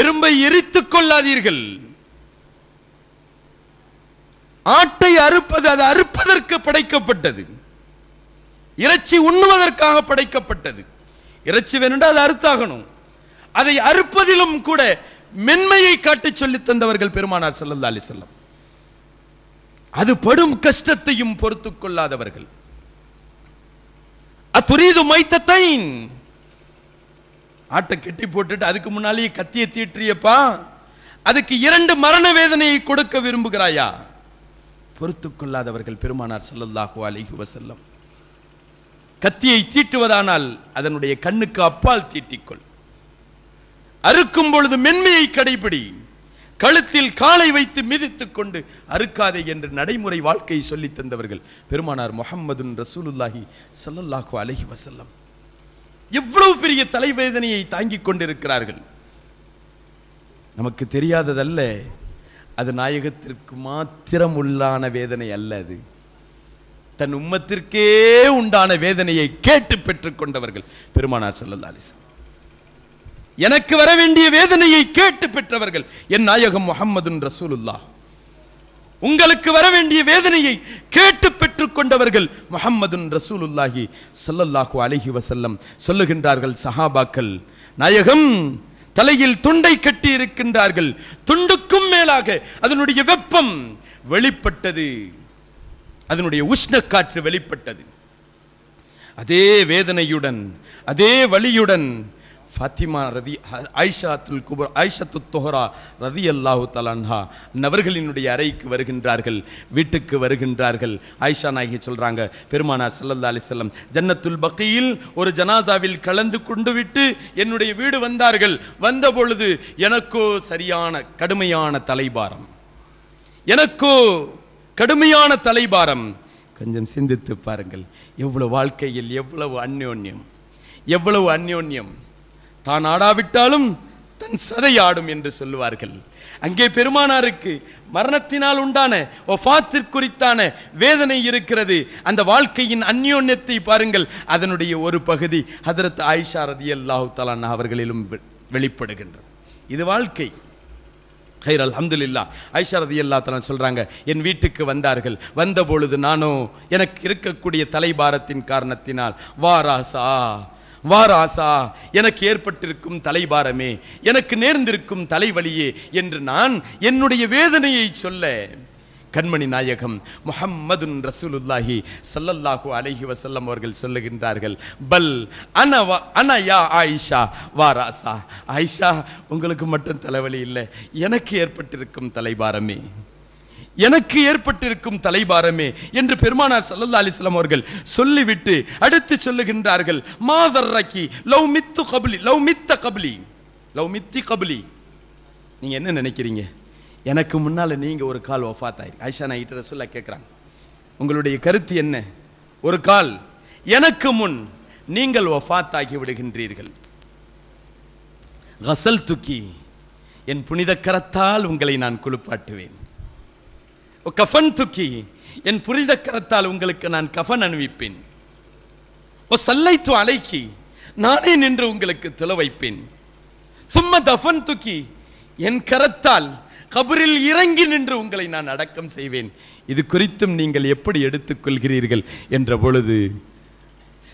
எறும்பை எரித்து கொள்ளாதீர்கள் ஆட்டை அறுப்பது அது அறுப்பதற்கு படைக்கப்பட்டது இறைச்சி உண்ணுவதற்காக படைக்கப்பட்டது இறைச்சி வேணுண்டா அது அறுத்தாகணும் அதை அறுப்பதிலும் கூட மென்மையை காட்டி சொல்லி தந்தவர்கள் பெருமானார் செல்லல்லா அலி செல்லம் அது படும் கஷ்டத்தையும் பொறுத்து கொள்ளாதவர்கள் அத்துரீது மைத்தத்தை ஆட்டை கட்டி போட்டுட்டு அதுக்கு முன்னாலேயே கத்திய தீற்றியப்பா அதுக்கு இரண்டு மரண வேதனையை கொடுக்க விரும்புகிறாயா பொறுத்து கொள்ளாதவர்கள் பெருமானார் செல்லல்லாஹு அலிஹி வசல்லம் கத்தியை தீட்டுவதானால் அதனுடைய கண்ணுக்கு அப்பால் தீட்டிக்கொள் அறுக்கும் பொழுது மென்மையை கடைபிடி கழுத்தில் காலை வைத்து மிதித்து கொண்டு அறுக்காதே என்று நடைமுறை வாழ்க்கையை சொல்லி தந்தவர்கள் பெருமானார் முகம்மதுன் ரசூலுல்லாஹி சல்லல்லாஹு அலஹி வசல்லம் எவ்வளவு பெரிய தலைவேதனையை தாங்கிக் கொண்டிருக்கிறார்கள் நமக்கு தெரியாததல்ல அது நாயகத்திற்கு மாத்திரம் உள்ளான வேதனை அல்ல அது தன் உம்மத்திற்கே உண்டான வேதனையை கேட்டு பெற்றுக்கொண்டவர்கள் பெருமானார் சல்லல்லா அலிசன் எனக்கு வர வேண்டிய வேதனையை கேட்டு பெற்றவர்கள் என் நாயகம் முகம்மது ரசூலுல்லா உங்களுக்கு வர வேண்டிய வேதனையை கேட்டு பெற்றுக் கொண்டவர்கள் முகம்மது ரசூலுல்லாஹி சொல்லல்லாஹு அலஹி வசல்லம் சொல்லுகின்றார்கள் சஹாபாக்கள் நாயகம் தலையில் துண்டை கட்டி இருக்கின்றார்கள் துண்டுக்கும் மேலாக அதனுடைய வெப்பம் வெளிப்பட்டது அதனுடைய உஷ்ண காற்று வெளிப்பட்டது அதே வேதனையுடன் அதே வழியுடன் ஃபாத்திமா ரதி ஆயிஷாத்துல் குபர் ஆயிஷத்து தொஹரா ரதி அல்லாஹு தலான்ஹா நபர்களினுடைய அறைக்கு வருகின்றார்கள் வீட்டுக்கு வருகின்றார்கள் ஆயிஷா நாயகி சொல்கிறாங்க பெருமானார் சல்லல்லா அலிசல்லம் ஜன்னத்துல் பக்கையில் ஒரு ஜனாசாவில் கலந்து கொண்டு விட்டு என்னுடைய வீடு வந்தார்கள் வந்த பொழுது எனக்கோ சரியான கடுமையான தலைபாரம் எனக்கோ கடுமையான தலைபாரம் கொஞ்சம் சிந்தித்து பாருங்கள் எவ்வளவு வாழ்க்கையில் எவ்வளவு அந்யோன்யம் எவ்வளவு அந்யோன்யம் தான் ஆடாவிட்டாலும் தன் சதை ஆடும் என்று சொல்லுவார்கள் அங்கே பெருமானாருக்கு மரணத்தினால் உண்டான ஒஃபாத்திற்குறித்தான வேதனை இருக்கிறது அந்த வாழ்க்கையின் அந்யோன்யத்தை பாருங்கள் அதனுடைய ஒரு பகுதி ஹதரத் ஆயிஷா ரதி அல்லாஹு தலான் அவர்களிலும் வெளிப்படுகின்றது இது வாழ்க்கை ஹைர் அலமதுல்லா ஐஷா ரதி அல்லா தலா சொல்கிறாங்க என் வீட்டுக்கு வந்தார்கள் வந்தபொழுது நானோ எனக்கு இருக்கக்கூடிய தலைபாரத்தின் காரணத்தினால் வாராசா வா ராசா எனக்கு ஏற்பட்டிருக்கும் தலைபாரமே எனக்கு நேர்ந்திருக்கும் தலைவலியே என்று நான் என்னுடைய வேதனையை சொல்ல கண்மணி நாயகம் முகம்மது ரசூலுல்லாஹி சல்லல்லாஹு அலஹி வசல்லம் அவர்கள் சொல்லுகின்றார்கள் பல் அனயா ஆயிஷா வாராசா ஆயிஷா உங்களுக்கு மட்டும் தலைவலி இல்லை எனக்கு ஏற்பட்டிருக்கும் தலைபாரமே எனக்கு ஏற்பட்டிருக்கும் தலைபாரமே என்று பெருமானார் சல்லல்லா அலிஸ்லாம் அவர்கள் சொல்லிவிட்டு அடுத்து சொல்லுகின்றார்கள் மாதர்ரக்கி லவ் மித்து கபுலி லவ் மித்த கபுலி லவ் மித்தி கபுலி நீங்கள் என்ன நினைக்கிறீங்க எனக்கு முன்னால் நீங்கள் ஒரு கால் ஒஃபாத் ஐஷா நான் சொல்ல கேட்குறாங்க உங்களுடைய கருத்து என்ன ஒரு கால் எனக்கு முன் நீங்கள் ஒஃபாத் ஆகி விடுகின்றீர்கள் கசல் துக்கி என் புனித கரத்தால் உங்களை நான் குளிப்பாட்டுவேன் கஃபன் துக்கி என் புரித கரத்தால் உங்களுக்கு நான் கஃபன் அணிவிப்பேன் ஓ சல்லைத்து அலைக்கி நானே நின்று உங்களுக்கு துல வைப்பேன் சும்மா தஃபன் துக்கி என் கரத்தால் கபரில் இறங்கி நின்று உங்களை நான் அடக்கம் செய்வேன் இது குறித்தும் நீங்கள் எப்படி எடுத்துக்கொள்கிறீர்கள் என்ற பொழுது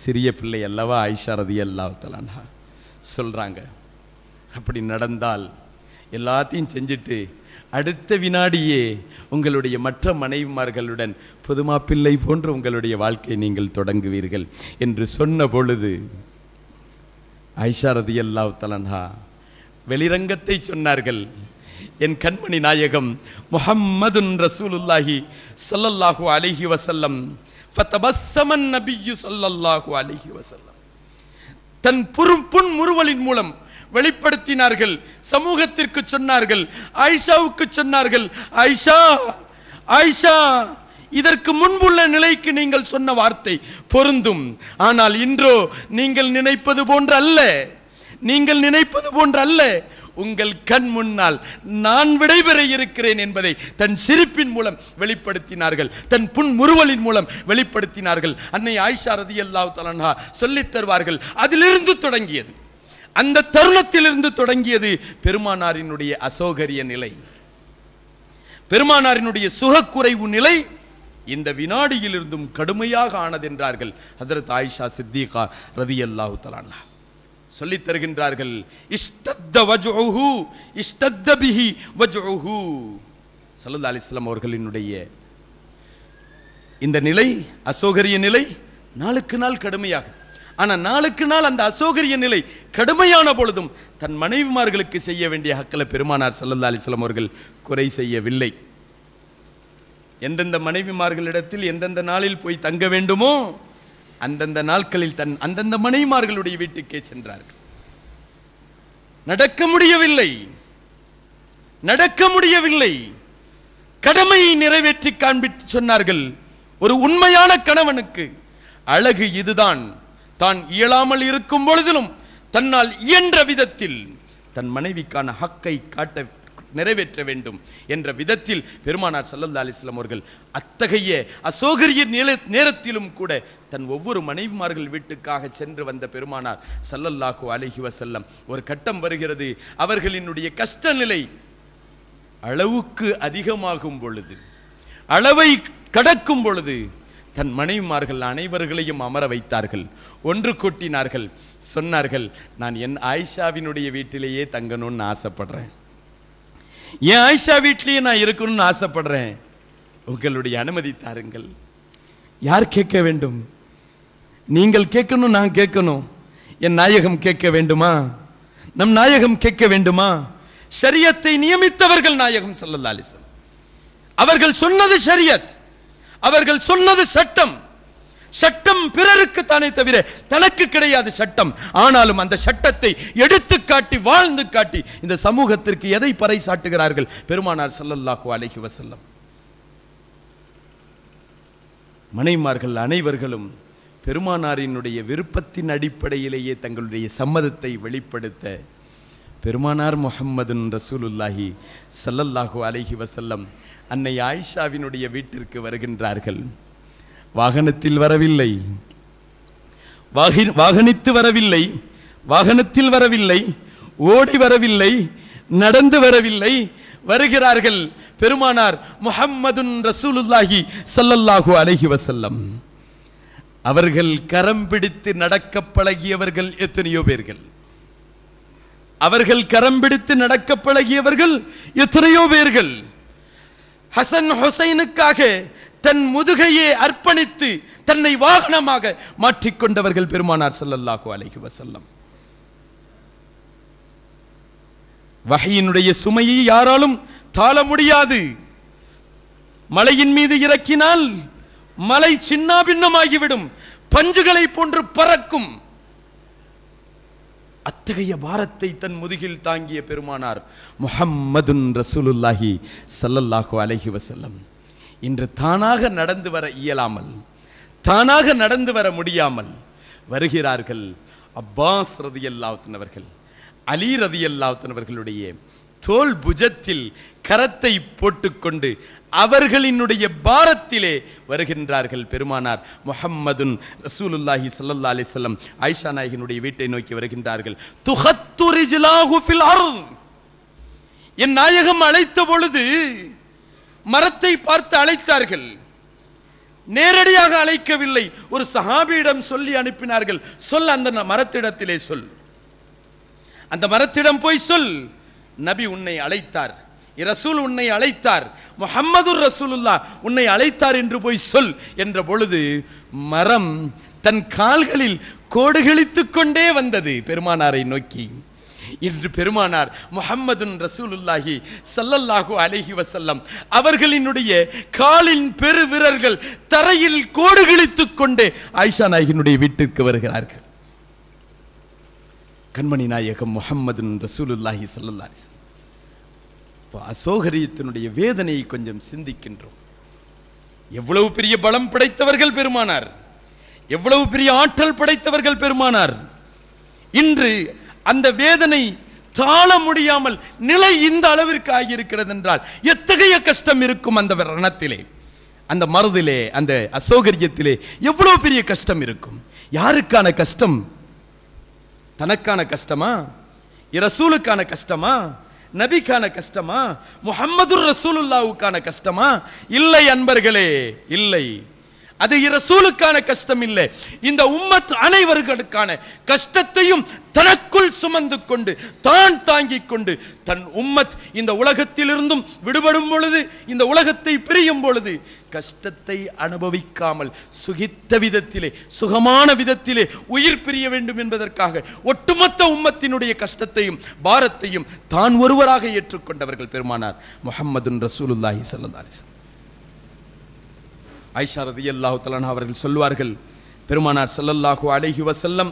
சிறிய பிள்ளை அல்லவா ஐஷா ரதி அல்லாத்தலான்ஹா சொல்கிறாங்க அப்படி நடந்தால் எல்லாத்தையும் செஞ்சுட்டு அடுத்த வினாடியே உங்களுடைய மற்ற மனைவிமார்களுடன் புதுமாப்பிள்ளை போன்று உங்களுடைய வாழ்க்கையை நீங்கள் தொடங்குவீர்கள் என்று சொன்ன பொழுது ஐஷாரதி அல்லா தலன்ஹா வெளிரங்கத்தை சொன்னார்கள் என் கண்மணி நாயகம் முஹம்மதுன் ரசூலுல்லாஹி சொல்லல்லாஹு அலிஹி வசல்லம் ஃபத்தபஸ்ஸமன் நபியு சல்லல்லாஹு அலிஹி வசல்லம் தன் புறும் புன் முறுவலின் மூலம் வெளிப்படுத்தினார்கள் சமூகத்திற்கு சொன்னார்கள் ஐஷாவுக்கு சொன்னார்கள் ஐஷா ஐஷா இதற்கு முன்புள்ள நிலைக்கு நீங்கள் சொன்ன வார்த்தை பொருந்தும் ஆனால் இன்றோ நீங்கள் நினைப்பது போன்று அல்ல நீங்கள் நினைப்பது போன்று அல்ல உங்கள் கண் முன்னால் நான் விடைபெற இருக்கிறேன் என்பதை தன் சிரிப்பின் மூலம் வெளிப்படுத்தினார்கள் தன் புன்முறுவலின் மூலம் வெளிப்படுத்தினார்கள் அன்னை ஆயிஷா ரதி அல்லா தலன்ஹா சொல்லித் தருவார்கள் அதிலிருந்து தொடங்கியது அந்த தருணத்திலிருந்து தொடங்கியது பெருமானாரினுடைய அசோகரிய நிலை பெருமானாரினுடைய சுகக்குறைவு நிலை இந்த வினாடியிலிருந்தும் கடுமையாக ஆனது என்றார்கள் ஹதரத் ஆயிஷா சித்திகா ரதி அல்லாஹு தலானா சொல்லி தருகின்றார்கள் இஷ்டத்த வஜ்ஹு இஷ்டத்த பிஹி வஜ்ஹு சல்லா அலிஸ்லாம் அவர்களினுடைய இந்த நிலை அசோகரிய நிலை நாளுக்கு நாள் கடுமையாகுது ஆனால் நாளுக்கு நாள் அந்த அசோகரிய நிலை கடுமையான பொழுதும் தன் மனைவிமார்களுக்கு செய்ய வேண்டிய ஹக்களை பெருமானார் சல்லல்லா அலிஸ்லாம் அவர்கள் குறை செய்யவில்லை எந்தெந்த மனைவிமார்களிடத்தில் எந்தெந்த நாளில் போய் தங்க வேண்டுமோ அந்தந்த நாட்களில் தன் அந்தந்த மனைவிமார்களுடைய வீட்டுக்கே சென்றார்கள் நடக்க முடியவில்லை நடக்க முடியவில்லை கடமையை நிறைவேற்றி காண்பித்து சொன்னார்கள் ஒரு உண்மையான கணவனுக்கு அழகு இதுதான் தான் இயலாமல் இருக்கும் பொழுதிலும் தன்னால் இயன்ற விதத்தில் தன் மனைவிக்கான ஹக்கை காட்ட நிறைவேற்ற வேண்டும் என்ற விதத்தில் பெருமானார் சல்லல்லா அலிஸ்லாம் அவர்கள் அத்தகைய அசோகரிய நில நேரத்திலும் கூட தன் ஒவ்வொரு மனைவிமார்கள் வீட்டுக்காக சென்று வந்த பெருமானார் சல்லல்லாஹு அலஹி வசல்லம் ஒரு கட்டம் வருகிறது அவர்களினுடைய கஷ்ட நிலை அளவுக்கு அதிகமாகும் பொழுது அளவை கடக்கும் பொழுது தன் மனைவிமார்கள் அனைவர்களையும் அமர வைத்தார்கள் ஒன்று கூட்டினார்கள் சொன்னார்கள் நான் என் ஆயிஷாவினுடைய வீட்டிலேயே தங்கணும்னு ஆசைப்படுறேன் என் ஆயிஷா வீட்டிலேயே நான் இருக்கணும்னு ஆசைப்படுறேன் உங்களுடைய அனுமதி தாருங்கள் யார் கேட்க வேண்டும் நீங்கள் கேட்கணும் நான் கேட்கணும் என் நாயகம் கேட்க வேண்டுமா நம் நாயகம் கேட்க வேண்டுமா ஷரியத்தை நியமித்தவர்கள் நாயகம் சொல்லலாலிசன் அவர்கள் சொன்னது ஷரியத் அவர்கள் சொன்னது சட்டம் சட்டம் பிறருக்கு தானே தவிர தனக்கு கிடையாது சட்டம் ஆனாலும் அந்த சட்டத்தை எடுத்து காட்டி வாழ்ந்து காட்டி இந்த சமூகத்திற்கு எதை பறை சாட்டுகிறார்கள் பெருமானார் சல்லல்லாஹு அலஹி வசல்லம் மனைமார்கள் அனைவர்களும் பெருமானாரினுடைய விருப்பத்தின் அடிப்படையிலேயே தங்களுடைய சம்மதத்தை வெளிப்படுத்த பெருமானார் முகம்மது ரசூலுல்லாஹி சல்லல்லாஹு அலஹி வசல்லம் அன்னை ஆயிஷாவினுடைய வீட்டிற்கு வருகின்றார்கள் வாகனத்தில் வரவில்லை வாகனித்து வரவில்லை வாகனத்தில் வரவில்லை ஓடி வரவில்லை நடந்து வரவில்லை வருகிறார்கள் பெருமானார் முஹம்மதுன் ரசூலுல்லாஹி சல்லல்லாஹு அலஹி வசல்லம் அவர்கள் கரம் பிடித்து நடக்க பழகியவர்கள் எத்தனையோ பேர்கள் அவர்கள் கரம் பிடித்து நடக்க பழகியவர்கள் எத்தனையோ பேர்கள் ஹசன் ஹுசைனுக்காக தன் முதுகையே அர்ப்பணித்து தன்னை வாகனமாக மாற்றிக்கொண்டவர்கள் பெருமானார் சொல்லல்லாஹு அலஹி வசல்லம் வகையினுடைய சுமையை யாராலும் தாழ முடியாது மலையின் மீது இறக்கினால் மலை பின்னமாகிவிடும் பஞ்சுகளை போன்று பறக்கும் அத்தகைய பாரத்தை தன் முதுகில் தாங்கிய பெருமானார் முஹம்மதுன் ரசூலுல்லாஹி சல்லல்லாஹு அலஹி வசல்லம் இன்று தானாக நடந்து வர இயலாமல் தானாக நடந்து வர முடியாமல் வருகிறார்கள் அப்பாஸ் ரதி அவர்கள் அலி ரதி அவர்களுடைய தோல் புஜத்தில் கரத்தை போட்டுக்கொண்டு அவர்களினுடைய பாரத்திலே வருகின்றார்கள் பெருமானார் முஹம்மதுன் ரசூலுல்லாஹி சல்லா அலிசல்லம் ஆயிஷா நாயகனுடைய வீட்டை நோக்கி வருகின்றார்கள் துஹத்துரிஜிலாஹு என் நாயகம் அழைத்த பொழுது மரத்தை பார்த்து அழைத்தார்கள் நேரடியாக அழைக்கவில்லை ஒரு சஹாபியிடம் சொல்லி அனுப்பினார்கள் சொல் அந்த மரத்திடத்திலே சொல் அந்த மரத்திடம் போய் சொல் நபி உன்னை அழைத்தார் ரசூல் உன்னை அழைத்தார் முகம்மது ரசூலுல்லா உன்னை அழைத்தார் என்று போய் சொல் என்ற பொழுது மரம் தன் கால்களில் கோடுகளித்துக் கொண்டே வந்தது பெருமானாரை நோக்கி இன்று பெருமானார் முஹம்மதுன் ரசூலுல்லாஹி சல்லல்லாஹு அலஹி வசல்லம் அவர்களினுடைய காலின் பெரு வீரர்கள் தரையில் கோடு கிழித்துக் கொண்டே ஆயிஷா நாயகினுடைய வீட்டிற்கு வருகிறார்கள் கண்மணி நாயகம் முஹம்மது ரசூலுல்லாஹி சல்லல்லாஹி அசோகரியத்தினுடைய வேதனையை கொஞ்சம் சிந்திக்கின்றோம் எவ்வளவு பெரிய பலம் படைத்தவர்கள் பெருமானார் எவ்வளவு பெரிய ஆற்றல் படைத்தவர்கள் பெருமானார் இன்று அந்த வேதனை தாழ முடியாமல் நிலை இந்த அளவிற்கு ஆகியிருக்கிறது என்றால் எத்தகைய கஷ்டம் இருக்கும் அந்த ரணத்திலே அந்த மருதிலே அந்த அசௌகரியத்திலே எவ்வளவு பெரிய கஷ்டம் இருக்கும் யாருக்கான கஷ்டம் தனக்கான கஷ்டமா இரசூலுக்கான கஷ்டமா நபிக்கான கஷ்டமா முகமது ரசூலுல்லாவுக்கான கஷ்டமா இல்லை அன்பர்களே இல்லை அது இரசூலுக்கான கஷ்டம் இல்லை இந்த உம்மத் அனைவர்களுக்கான கஷ்டத்தையும் தனக்குள் சுமந்து கொண்டு தான் தாங்கிக் கொண்டு தன் உம்மத் இந்த உலகத்திலிருந்தும் விடுபடும் பொழுது இந்த உலகத்தை பிரியும் பொழுது கஷ்டத்தை அனுபவிக்காமல் சுகித்த விதத்திலே சுகமான விதத்திலே உயிர் பிரிய வேண்டும் என்பதற்காக ஒட்டுமொத்த உம்மத்தினுடைய கஷ்டத்தையும் பாரத்தையும் தான் ஒருவராக ஏற்றுக்கொண்டவர்கள் பெருமானார் முகமது ரசூலுல்லாஹி சல்லா அலிஸ்லாம் ஐஷா ரதி அல்லாஹு தலான் அவர்கள் சொல்வார்கள் பெருமானார் சல்லல்லாஹு அலஹி வசல்லம்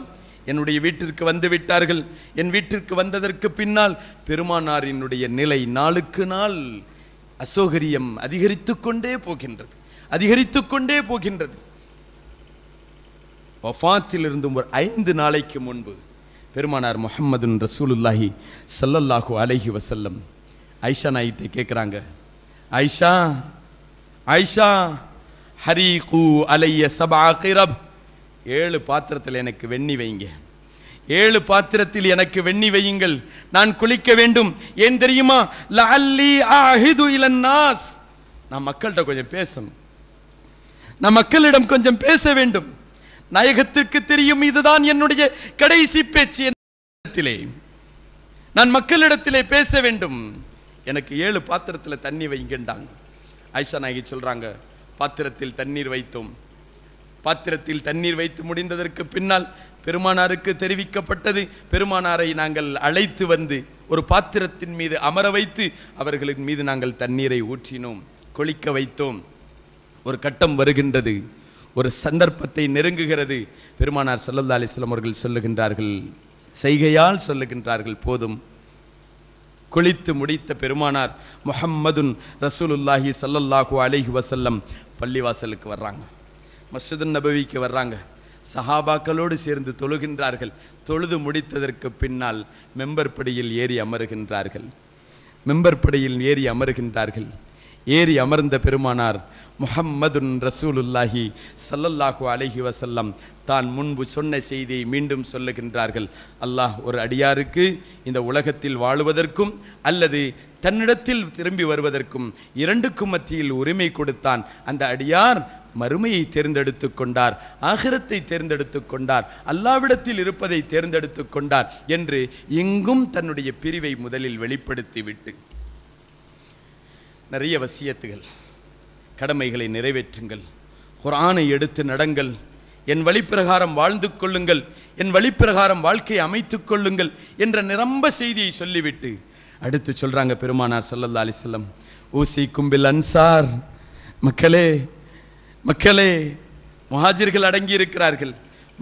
என்னுடைய வீட்டிற்கு வந்து விட்டார்கள் என் வீட்டிற்கு வந்ததற்கு பின்னால் பெருமானாரினுடைய நிலை நாளுக்கு நாள் அசௌகரியம் அதிகரித்து கொண்டே போகின்றது அதிகரித்து கொண்டே போகின்றது இருந்தும் ஒரு ஐந்து நாளைக்கு முன்பு பெருமானார் முகமது ரசூலுல்லாஹி சல்லல்லாஹு அலஹி வசல்லம் ஐஷா நாயிட்டை கேட்குறாங்க ஐஷா ஐஷா ஹரீகு அலைய கிரப் ஏழு பாத்திரத்தில் எனக்கு வெண்ணி வைங்க ஏழு பாத்திரத்தில் எனக்கு வெண்ணி வையுங்கள் நான் குளிக்க வேண்டும் ஏன் தெரியுமா லஅல்லி அஹிது இலன்னாஸ் நான் மக்கள்கிட்ட கொஞ்சம் பேசணும் நான் மக்களிடம் கொஞ்சம் பேச வேண்டும் நாயகத்திற்கு தெரியும் இதுதான் என்னுடைய கடைசி பேச்சு இடத்திலே நான் மக்களிடத்திலே பேச வேண்டும் எனக்கு ஏழு பாத்திரத்தில் தண்ணி வைங்கண்டாங்க ஐஷா நாயகி சொல்கிறாங்க பாத்திரத்தில் தண்ணீர் வைத்தோம் பாத்திரத்தில் தண்ணீர் வைத்து முடிந்ததற்கு பின்னால் பெருமானாருக்கு தெரிவிக்கப்பட்டது பெருமானாரை நாங்கள் அழைத்து வந்து ஒரு பாத்திரத்தின் மீது அமர வைத்து அவர்களின் மீது நாங்கள் தண்ணீரை ஊற்றினோம் கொளிக்க வைத்தோம் ஒரு கட்டம் வருகின்றது ஒரு சந்தர்ப்பத்தை நெருங்குகிறது பெருமானார் சல்லல்லா அலிஸ்லாம் அவர்கள் சொல்லுகின்றார்கள் செய்கையால் சொல்லுகின்றார்கள் போதும் குளித்து முடித்த பெருமானார் முஹம்மதுன் ரசூலுல்லாஹி சல்லல்லாஹூ அலிஹி வசல்லம் பள்ளிவாசலுக்கு வர்றாங்க மஸ்ஜிது நபவிக்கு வர்றாங்க சஹாபாக்களோடு சேர்ந்து தொழுகின்றார்கள் தொழுது முடித்ததற்கு பின்னால் மெம்பர் படியில் ஏறி அமருகின்றார்கள் மெம்பர் படியில் ஏறி அமருகின்றார்கள் ஏறி அமர்ந்த பெருமானார் முஹம்மதுன் ரசூலுல்லாஹி சல்லல்லாஹு அலஹி வசல்லம் தான் முன்பு சொன்ன செய்தியை மீண்டும் சொல்லுகின்றார்கள் அல்லாஹ் ஒரு அடியாருக்கு இந்த உலகத்தில் வாழுவதற்கும் அல்லது தன்னிடத்தில் திரும்பி வருவதற்கும் இரண்டுக்கும் மத்தியில் உரிமை கொடுத்தான் அந்த அடியார் மறுமையை தேர்ந்தெடுத்து கொண்டார் ஆகிரத்தை தேர்ந்தெடுத்து கொண்டார் அல்லாவிடத்தில் இருப்பதை தேர்ந்தெடுத்து கொண்டார் என்று எங்கும் தன்னுடைய பிரிவை முதலில் வெளிப்படுத்திவிட்டு நிறைய வசியத்துகள் கடமைகளை நிறைவேற்றுங்கள் குரானை எடுத்து நடங்கள் என் வழிப்பிரகாரம் வாழ்ந்து கொள்ளுங்கள் என் வழிப்பிரகாரம் வாழ்க்கையை அமைத்து கொள்ளுங்கள் என்ற நிரம்ப செய்தியை சொல்லிவிட்டு அடுத்து சொல்கிறாங்க பெருமானார் சல்லல்லா அலிசல்லம் ஊசி கும்பில் அன்சார் மக்களே மக்களே முஹாஜிர்கள் அடங்கி இருக்கிறார்கள்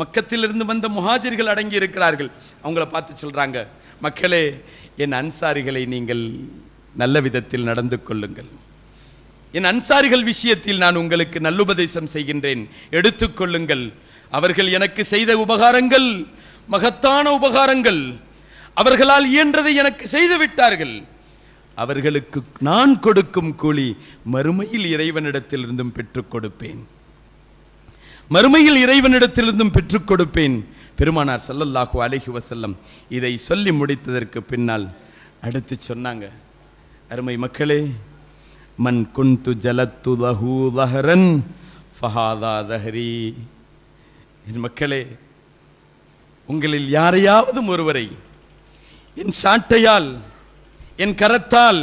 மக்கத்திலிருந்து வந்த முஹாஜிர்கள் அடங்கி இருக்கிறார்கள் அவங்கள பார்த்து சொல்கிறாங்க மக்களே என் அன்சாரிகளை நீங்கள் நல்ல விதத்தில் நடந்து கொள்ளுங்கள் என் அன்சாரிகள் விஷயத்தில் நான் உங்களுக்கு நல்லுபதேசம் செய்கின்றேன் எடுத்துக்கொள்ளுங்கள் அவர்கள் எனக்கு செய்த உபகாரங்கள் மகத்தான உபகாரங்கள் அவர்களால் இயன்றதை எனக்கு செய்து விட்டார்கள் அவர்களுக்கு நான் கொடுக்கும் கூலி மறுமையில் இறைவனிடத்திலிருந்தும் பெற்றுக் கொடுப்பேன் மறுமையில் இறைவனிடத்திலிருந்தும் பெற்றுக் கொடுப்பேன் பெருமானார் சல்லல்லாஹு அலஹி வசல்லம் இதை சொல்லி முடித்ததற்கு பின்னால் அடுத்து சொன்னாங்க அருமை மக்களே மன் குந்து ஜலத்து தஹூ தஹரன் ஃபஹாதா தஹரி என் மக்களே உங்களில் யாரையாவது ஒருவரை என் சாட்டையால் என் கரத்தால்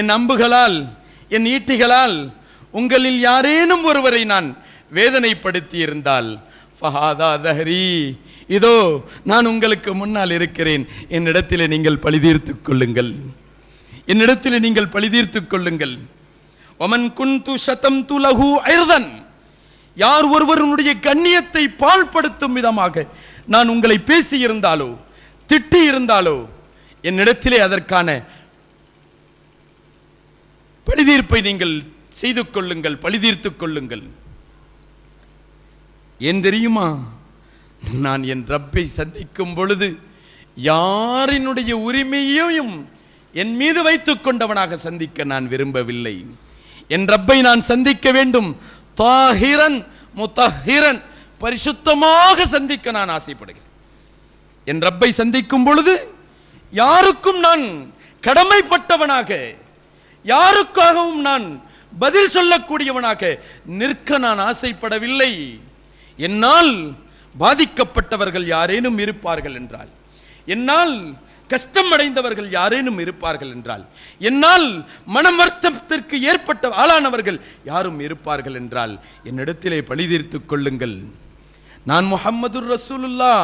என் அம்புகளால் என் ஈட்டிகளால் உங்களில் யாரேனும் ஒருவரை நான் வேதனைப்படுத்தி இருந்தால் ஃபஹாதா தஹரி இதோ நான் உங்களுக்கு முன்னால் இருக்கிறேன் என்னிடத்தில் நீங்கள் பழிதீர்த்து கொள்ளுங்கள் என்னிடத்தில் நீங்கள் பழிதீர்த்துக் கொள்ளுங்கள் ஒமன் குந்து சதம் துலகு ஐர்தன் யார் ஒருவருடைய கண்ணியத்தை பால்படுத்தும் விதமாக நான் உங்களை பேசியிருந்தாலோ திட்டி இருந்தாலோ என்னிடத்திலே அதற்கான பழிதீர்ப்பை நீங்கள் செய்து கொள்ளுங்கள் பழிதீர்த்து கொள்ளுங்கள் ஏன் தெரியுமா நான் என் ரப்பை சந்திக்கும் பொழுது யாரினுடைய உரிமையையும் என் மீது வைத்துக் கொண்டவனாக சந்திக்க நான் விரும்பவில்லை என் ரப்பை நான் சந்திக்க வேண்டும் தாஹிரன் முத்தஹிரன் பரிசுத்தமாக சந்திக்க நான் ஆசைப்படுகிறேன் என் ரப்பை சந்திக்கும் பொழுது யாருக்கும் நான் கடமைப்பட்டவனாக யாருக்காகவும் நான் பதில் சொல்லக்கூடியவனாக நிற்க நான் ஆசைப்படவில்லை என்னால் பாதிக்கப்பட்டவர்கள் யாரேனும் இருப்பார்கள் என்றால் என்னால் கஷ்டம் அடைந்தவர்கள் யாரேனும் இருப்பார்கள் என்றால் என்னால் மனம் வருத்தத்திற்கு ஏற்பட்ட ஆளானவர்கள் யாரும் இருப்பார்கள் என்றால் என்னிடத்திலே பழி தீர்த்து கொள்ளுங்கள் நான் முகம்மது ரசூலுல்லா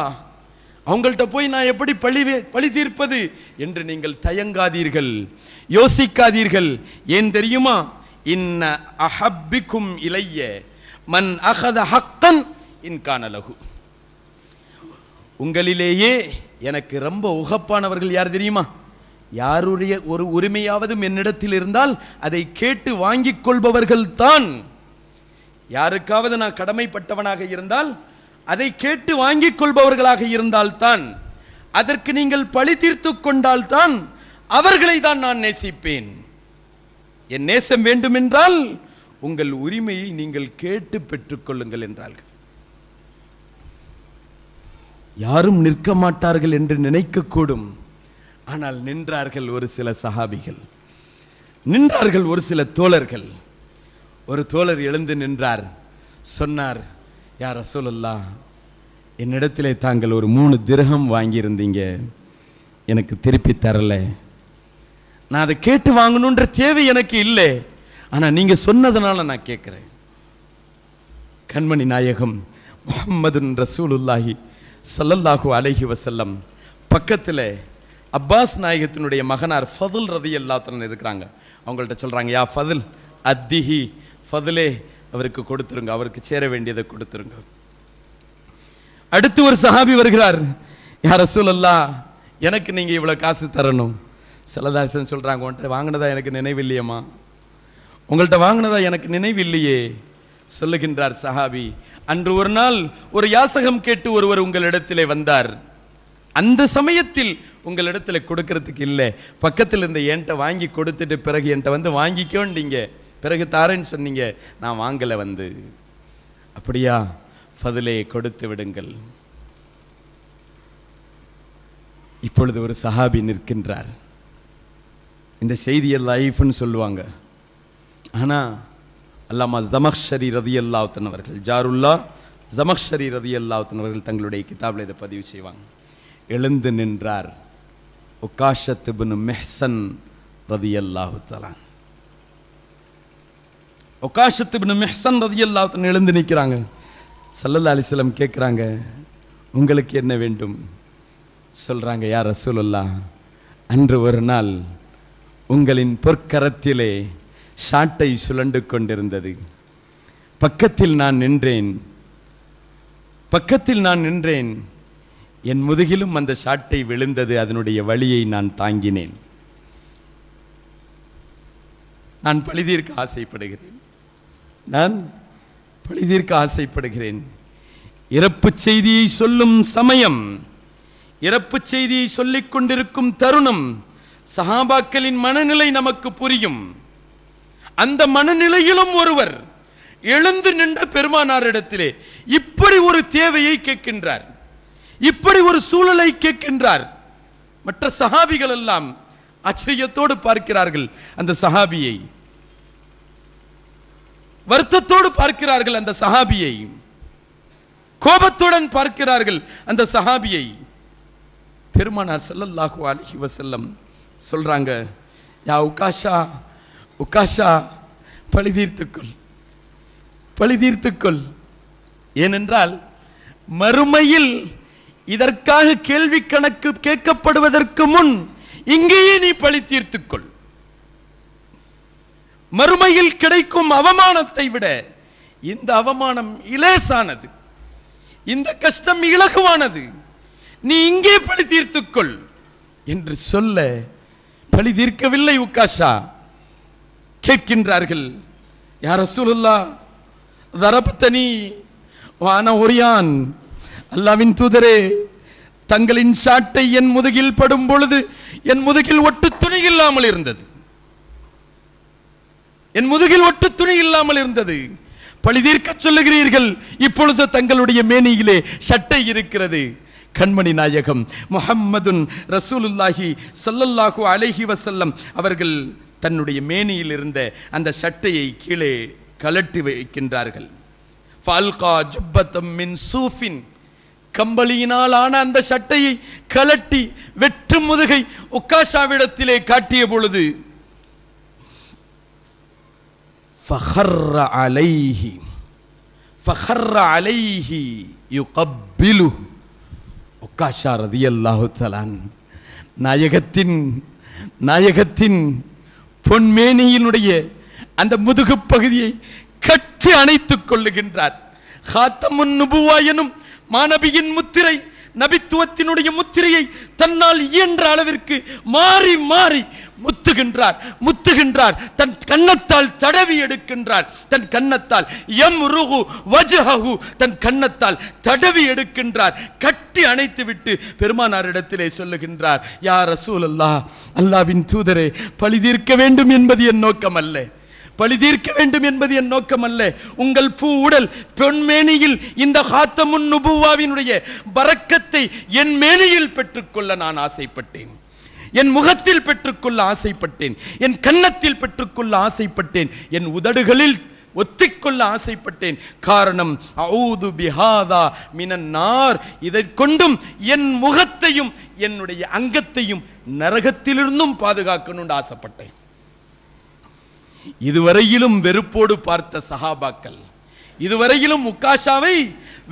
அவங்கள்ட்ட போய் நான் எப்படி பழி பழி தீர்ப்பது என்று நீங்கள் தயங்காதீர்கள் யோசிக்காதீர்கள் ஏன் தெரியுமா இன்ன அஹப்பிக்கும் இளைய மன் அகத ஹக்கன் இன்கானலகு உங்களிலேயே எனக்கு ரொம்ப உகப்பானவர்கள் யார் தெரியுமா யாருடைய ஒரு உரிமையாவது என்னிடத்தில் இருந்தால் அதை கேட்டு வாங்கிக் கொள்பவர்கள் தான் யாருக்காவது நான் கடமைப்பட்டவனாக இருந்தால் அதை கேட்டு வாங்கிக் கொள்பவர்களாக இருந்தால்தான் அதற்கு நீங்கள் பழி தீர்த்து கொண்டால்தான் அவர்களை தான் நான் நேசிப்பேன் என் நேசம் வேண்டுமென்றால் உங்கள் உரிமையை நீங்கள் கேட்டு பெற்றுக்கொள்ளுங்கள் என்றார்கள் யாரும் நிற்க மாட்டார்கள் என்று நினைக்கக்கூடும் ஆனால் நின்றார்கள் ஒரு சில சகாபிகள் நின்றார்கள் ஒரு சில தோழர்கள் ஒரு தோழர் எழுந்து நின்றார் சொன்னார் யார் ரசூலல்லா என்னிடத்திலே தாங்கள் ஒரு மூணு திரகம் வாங்கியிருந்தீங்க எனக்கு திருப்பி தரல நான் அதை கேட்டு வாங்கணுன்ற தேவை எனக்கு இல்லை ஆனால் நீங்கள் சொன்னதுனால நான் கேட்குறேன் கண்மணி நாயகம் முகம்மது ரசூலுல்லாஹி சல்லல்லாஹூ அலஹி வசல்லம் பக்கத்தில் அப்பாஸ் நாயகத்தினுடைய மகனார் ஃபதுல் ரதி எல்லாத்தன் இருக்கிறாங்க அவங்கள்ட்ட சொல்கிறாங்க யா ஃபதுல் அத்திஹி ஃபதுலே அவருக்கு கொடுத்துருங்க அவருக்கு சேர வேண்டியதை கொடுத்துருங்க அடுத்து ஒரு சஹாபி வருகிறார் யார் ரசூலல்லா எனக்கு நீங்கள் இவ்வளோ காசு தரணும் செல்லதாசன் சொல்கிறாங்க உன்ட்ட வாங்கினதா எனக்கு நினைவு இல்லையம்மா உங்கள்கிட்ட வாங்கினதா எனக்கு நினைவு இல்லையே சொல்லுகின்றார் சஹாபி அன்று ஒரு நாள் ஒரு யாசகம் கேட்டு ஒருவர் உங்களிடத்திலே வந்தார் அந்த சமயத்தில் உங்களிடத்தில் கொடுக்கறதுக்கு இல்லை பக்கத்தில் இருந்த என்கிட்ட வாங்கி கொடுத்துட்டு பிறகு என்கிட்ட வந்து வாங்கிக்கோண்டிங்க பிறகு தாரேன்னு சொன்னீங்க நான் வாங்கலை வந்து அப்படியா பதிலே கொடுத்து விடுங்கள் இப்பொழுது ஒரு சஹாபி நிற்கின்றார் இந்த செய்தியை லைஃப்னு சொல்லுவாங்க ஆனால் அல்லாமா ஜமக்ஷரி ரதி அல்லாவுத்தன் அவர்கள் ஜாருல்லா ஜமக்ஷரி ரதி அல்லாவுத்தன் அவர்கள் தங்களுடைய கிதாபில் இதை பதிவு செய்வாங்க எழுந்து நின்றார் உக்காஷத் பின் மெஹ்சன் ரதி அல்லாஹுத்தலான் ஒகாஷத்து பின் ரதி அல்லாஹுத்தன் எழுந்து நிற்கிறாங்க சல்லல்லா அலிஸ்லம் கேட்குறாங்க உங்களுக்கு என்ன வேண்டும் சொல்கிறாங்க யார் ரசூலுல்லா அன்று ஒரு நாள் உங்களின் பொற்கரத்திலே சாட்டை சுழண்டு கொண்டிருந்தது பக்கத்தில் நான் நின்றேன் பக்கத்தில் நான் நின்றேன் என் முதுகிலும் அந்த சாட்டை விழுந்தது அதனுடைய வழியை நான் தாங்கினேன் நான் பழுதீர்க்க ஆசைப்படுகிறேன் நான் பழுதீர்க்க ஆசைப்படுகிறேன் இறப்பு செய்தியை சொல்லும் சமயம் இறப்பு செய்தியை சொல்லிக் கொண்டிருக்கும் தருணம் சஹாபாக்களின் மனநிலை நமக்கு புரியும் அந்த மனநிலையிலும் ஒருவர் எழுந்து நின்ற பெருமானாரிடத்திலே இப்படி ஒரு தேவையை கேட்கின்றார் இப்படி ஒரு சூழலை கேட்கின்றார் மற்ற சகாபிகள் எல்லாம் ஆச்சரியத்தோடு பார்க்கிறார்கள் அந்த சகாபியை வருத்தத்தோடு பார்க்கிறார்கள் அந்த சஹாபியை கோபத்துடன் பார்க்கிறார்கள் அந்த சஹாபியை பெருமானார் செல்லல்லாஹு அலஹி வசல்லம் சொல்றாங்க யா உகாஷா உக்காஷா பழி தீர்த்துக்கொள் பழி தீர்த்துக்கொள் ஏனென்றால் மறுமையில் இதற்காக கேள்வி கணக்கு கேட்கப்படுவதற்கு முன் இங்கேயே நீ பழி தீர்த்துக்கொள் மறுமையில் கிடைக்கும் அவமானத்தை விட இந்த அவமானம் இலேசானது இந்த கஷ்டம் இலகுவானது நீ இங்கே பழி தீர்த்துக்கொள் என்று சொல்ல பழி தீர்க்கவில்லை உக்காஷா கேட்கின்றார்கள் யார் ரசூலுல்லா தரபத்தனி வான ஒரியான் அல்லாவின் தூதரே தங்களின் சாட்டை என் முதுகில் படும் பொழுது என் முதுகில் ஒட்டு துணி இல்லாமல் இருந்தது என் முதுகில் ஒட்டு துணி இல்லாமல் இருந்தது தீர்க்க சொல்லுகிறீர்கள் இப்பொழுது தங்களுடைய மேனியிலே சட்டை இருக்கிறது கண்மணி நாயகம் முஹம்மதுன் ரசூலுல்லாஹி சல்லல்லாஹு அலஹி வசல்லம் அவர்கள் தன்னுடைய மேனியில் இருந்த அந்த சட்டையை கீழே கலட்டி வைக்கின்றார்கள் ஃபால்கா ஜுப்பத்தம் மின் சூஃபின் கம்பளியினால் ஆன அந்த சட்டையை கலட்டி வெற்று முதுகை உக்காஷாவிடத்திலே காட்டிய பொழுது அலைஹி ரதி அல்லாஹு நாயகத்தின் நாயகத்தின் பொன்மேனியினுடைய அந்த முதுகு பகுதியை கட்டி அணைத்துக் கொள்ளுகின்றார் ஹாத்தமுன் எனும் மாணவியின் முத்திரை நபித்துவத்தினுடைய முத்திரையை தன்னால் இயன்ற அளவிற்கு மாறி மாறி முத்துகின்றார் முத்து தட்டுகின்றார் தன் கன்னத்தால் தடவி எடுக்கின்றார் தன் கன்னத்தால் எம் ருகு வஜஹு தன் கன்னத்தால் தடவி எடுக்கின்றார் கட்டி அணைத்து விட்டு பெருமானார் இடத்திலே சொல்லுகின்றார் யார் அசூல் அல்லா அல்லாவின் தூதரே பழி தீர்க்க வேண்டும் என்பது என் நோக்கம் அல்ல பழி தீர்க்க வேண்டும் என்பது என் நோக்கம் அல்ல உங்கள் பூ உடல் பெண்மேனியில் இந்த ஹாத்தமுன் நுபுவாவினுடைய பறக்கத்தை என் மேனியில் பெற்றுக்கொள்ள நான் ஆசைப்பட்டேன் என் முகத்தில் பெற்றுக்கொள்ள ஆசைப்பட்டேன் என் கன்னத்தில் பெற்றுக்கொள்ள ஆசைப்பட்டேன் என் உதடுகளில் ஒத்திக்கொள்ள ஆசைப்பட்டேன் காரணம் அவுது பிஹாதா மினன்னார் இதை கொண்டும் என் முகத்தையும் என்னுடைய அங்கத்தையும் நரகத்திலிருந்தும் பாதுகாக்கணும்னு ஆசைப்பட்டேன் இதுவரையிலும் வெறுப்போடு பார்த்த சஹாபாக்கள் இதுவரையிலும் உக்காஷாவை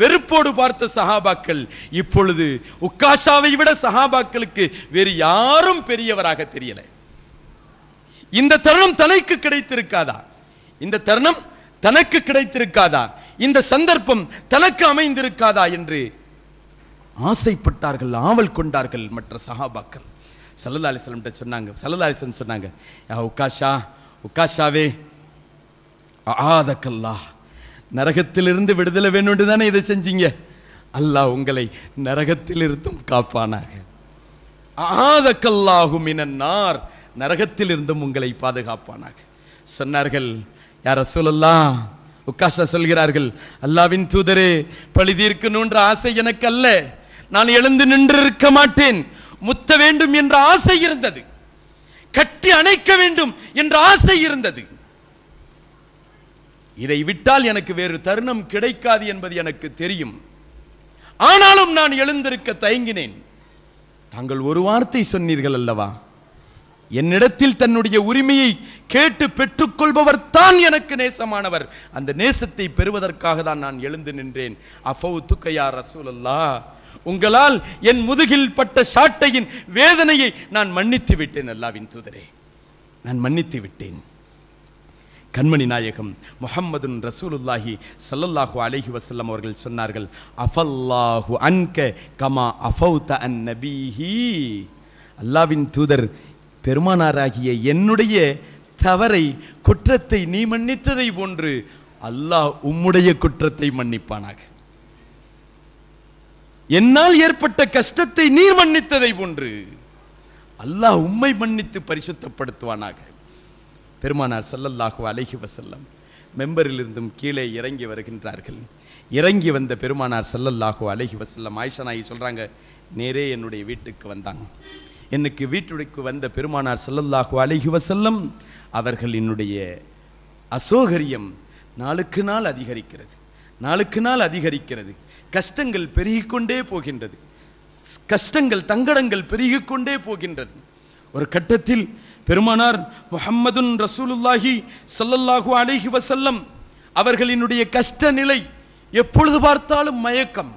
வெறுப்போடு பார்த்த சஹாபாக்கள் இப்பொழுது உக்காஷாவை விட சஹாபாக்களுக்கு வேறு யாரும் பெரியவராக தெரியல இந்த தருணம் தனக்கு கிடைத்திருக்காதா இந்த தருணம் தனக்கு கிடைத்திருக்காதா இந்த சந்தர்ப்பம் தனக்கு அமைந்திருக்காதா என்று ஆசைப்பட்டார்கள் ஆவல் கொண்டார்கள் மற்ற சஹாபாக்கள் சல்லல்லா அலிஸ்லம்கிட்ட சொன்னாங்க சல்லல்லா அலிஸ்லம் சொன்னாங்க உக்காஷா உக்காஷாவே ஆதக்கல்லா நரகத்திலிருந்து விடுதலை வேணும்னு தானே இதை செஞ்சீங்க அல்லாஹ் உங்களை நரகத்திலிருந்தும் காப்பானாக ஆதக்கல்லாகும் இனன்னார் நரகத்திலிருந்தும் உங்களை பாதுகாப்பானாக சொன்னார்கள் யார சொல்லலாம் உக்காஷா சொல்கிறார்கள் அல்லாவின் தூதரே பழி தீர்க்கணுன்ற ஆசை எனக்கு அல்ல நான் எழுந்து நின்று இருக்க மாட்டேன் முத்த வேண்டும் என்ற ஆசை இருந்தது கட்டி அணைக்க வேண்டும் என்ற ஆசை இருந்தது இதை விட்டால் எனக்கு வேறு தருணம் கிடைக்காது என்பது எனக்கு தெரியும் ஆனாலும் நான் எழுந்திருக்க தயங்கினேன் தாங்கள் ஒரு வார்த்தை சொன்னீர்கள் அல்லவா என்னிடத்தில் தன்னுடைய உரிமையை கேட்டு பெற்றுக்கொள்பவர் தான் எனக்கு நேசமானவர் அந்த நேசத்தை பெறுவதற்காக தான் நான் எழுந்து நின்றேன் அஃபவு துக்கையா ரசூலல்லா உங்களால் என் முதுகில் பட்ட சாட்டையின் வேதனையை நான் மன்னித்து விட்டேன் அல்லாவின் தூதரே நான் மன்னித்து விட்டேன் கண்மணி நாயகம் முகம்மது ரசூலுல்லாஹி சல்லல்லாஹு அலஹி வசல்லம் அவர்கள் சொன்னார்கள் அஃபல்லாஹு அன்க கமா அஃபௌத அன் நபீஹி அல்லாவின் தூதர் பெருமானாராகிய என்னுடைய தவறை குற்றத்தை நீ மன்னித்ததை போன்று அல்லாஹ் உம்முடைய குற்றத்தை மன்னிப்பானாக என்னால் ஏற்பட்ட கஷ்டத்தை நீர் மன்னித்ததை போன்று அல்லாஹ் உம்மை மன்னித்து பரிசுத்தப்படுத்துவானாக பெருமானார் சல்லல்லாஹு அலஹி வசல்லம் மெம்பரிலிருந்தும் கீழே இறங்கி வருகின்றார்கள் இறங்கி வந்த பெருமானார் சல்லல்லாஹு அலஹி வசல்லம் ஆயிஷா சொல்கிறாங்க நேரே என்னுடைய வீட்டுக்கு வந்தாங்க எனக்கு வீட்டுக்கு வந்த பெருமானார் சல்லல்லாஹு அலஹி வசல்லம் அவர்கள் என்னுடைய அசோகரியம் நாளுக்கு நாள் அதிகரிக்கிறது நாளுக்கு நாள் அதிகரிக்கிறது கஷ்டங்கள் பெருகிக்கொண்டே போகின்றது கஷ்டங்கள் தங்கடங்கள் பெருகிக்கொண்டே போகின்றது ஒரு கட்டத்தில் பெருமானார் முஹம்மதுன் ரசூலுல்லாஹி சல்லல்லாஹு அலிஹி வசல்லம் அவர்களினுடைய கஷ்ட நிலை எப்பொழுது பார்த்தாலும் மயக்கம்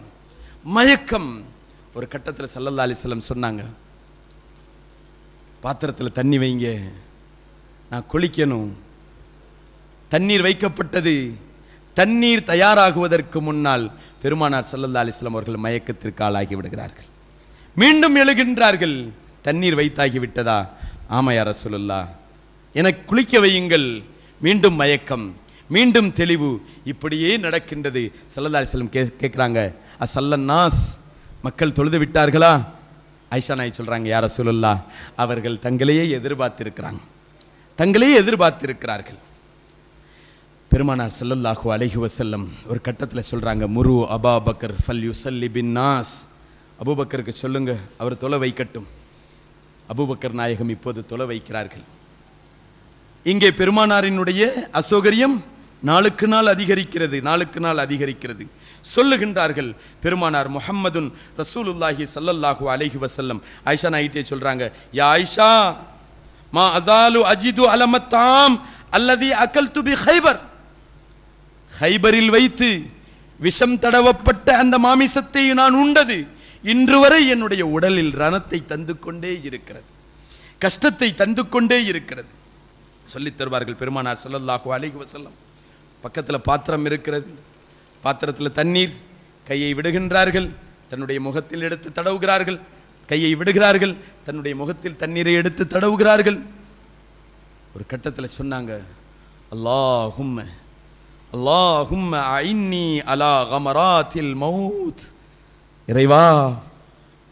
மயக்கம் ஒரு கட்டத்தில் சல்லல்லா அலிஸ்லம் சொன்னாங்க பாத்திரத்தில் தண்ணி வைங்க நான் குளிக்கணும் தண்ணீர் வைக்கப்பட்டது தண்ணீர் தயாராகுவதற்கு முன்னால் பெருமானார் சல்லல்லா அலிஸ்லம் அவர்கள் மயக்கத்திற்கு ஆளாகி விடுகிறார்கள் மீண்டும் எழுகின்றார்கள் தண்ணீர் வைத்தாகி விட்டதா யார ரசூலுல்லா எனக்கு குளிக்க வையுங்கள் மீண்டும் மயக்கம் மீண்டும் தெளிவு இப்படியே நடக்கின்றது சல்லல்லா அலிஸ்லம் கே கேட்குறாங்க அசல்லன் நாஸ் மக்கள் தொழுது விட்டார்களா ஐஷா நாய் சொல்கிறாங்க யார சொல்லுல்லா அவர்கள் தங்களையே எதிர்பார்த்திருக்கிறாங்க தங்களையே எதிர்பார்த்திருக்கிறார்கள் பெருமானார் சொல்லல்லாஹு அலஹி வசல்லம் ஒரு கட்டத்தில் சொல்கிறாங்க முரு அபா பக்கர் ஃபல் யூசல்லி பின் நாஸ் அபுபக்கருக்கு சொல்லுங்கள் அவர் தொலை வைக்கட்டும் அபுபக்கர் நாயகம் இப்போது தொலை வைக்கிறார்கள் இங்கே பெருமானாரினுடைய அசௌகரியம் நாளுக்கு நாள் அதிகரிக்கிறது நாளுக்கு நாள் அதிகரிக்கிறது சொல்லுகின்றார்கள் பெருமானார் முஹம்மதுன் ரசூலுல்லாஹி சல்லல்லாஹு அலஹி வசல்லம் ஐஷா நாயிட்டே சொல்றாங்க யா ஐஷா மா அசாலு அஜிது அலமத்தாம் அல்லது அக்கல் துபி ஹைபர் ஹைபரில் வைத்து விஷம் தடவப்பட்ட அந்த மாமிசத்தை நான் உண்டது இன்று வரை என்னுடைய உடலில் ரணத்தை தந்து கொண்டே இருக்கிறது கஷ்டத்தை தந்து கொண்டே இருக்கிறது சொல்லித் தருவார்கள் பெருமானார் சொல்லல்லாஹு அலிஹி வசல்லம் பக்கத்தில் பாத்திரம் இருக்கிறது பாத்திரத்தில் தண்ணீர் கையை விடுகின்றார்கள் தன்னுடைய முகத்தில் எடுத்து தடவுகிறார்கள் கையை விடுகிறார்கள் தன்னுடைய முகத்தில் தண்ணீரை எடுத்து தடவுகிறார்கள் ஒரு கட்டத்தில் சொன்னாங்க அல்லாஹும் அல்லாஹும் ஐன்னி அலா கமராத்தில் மவுத் இறைவா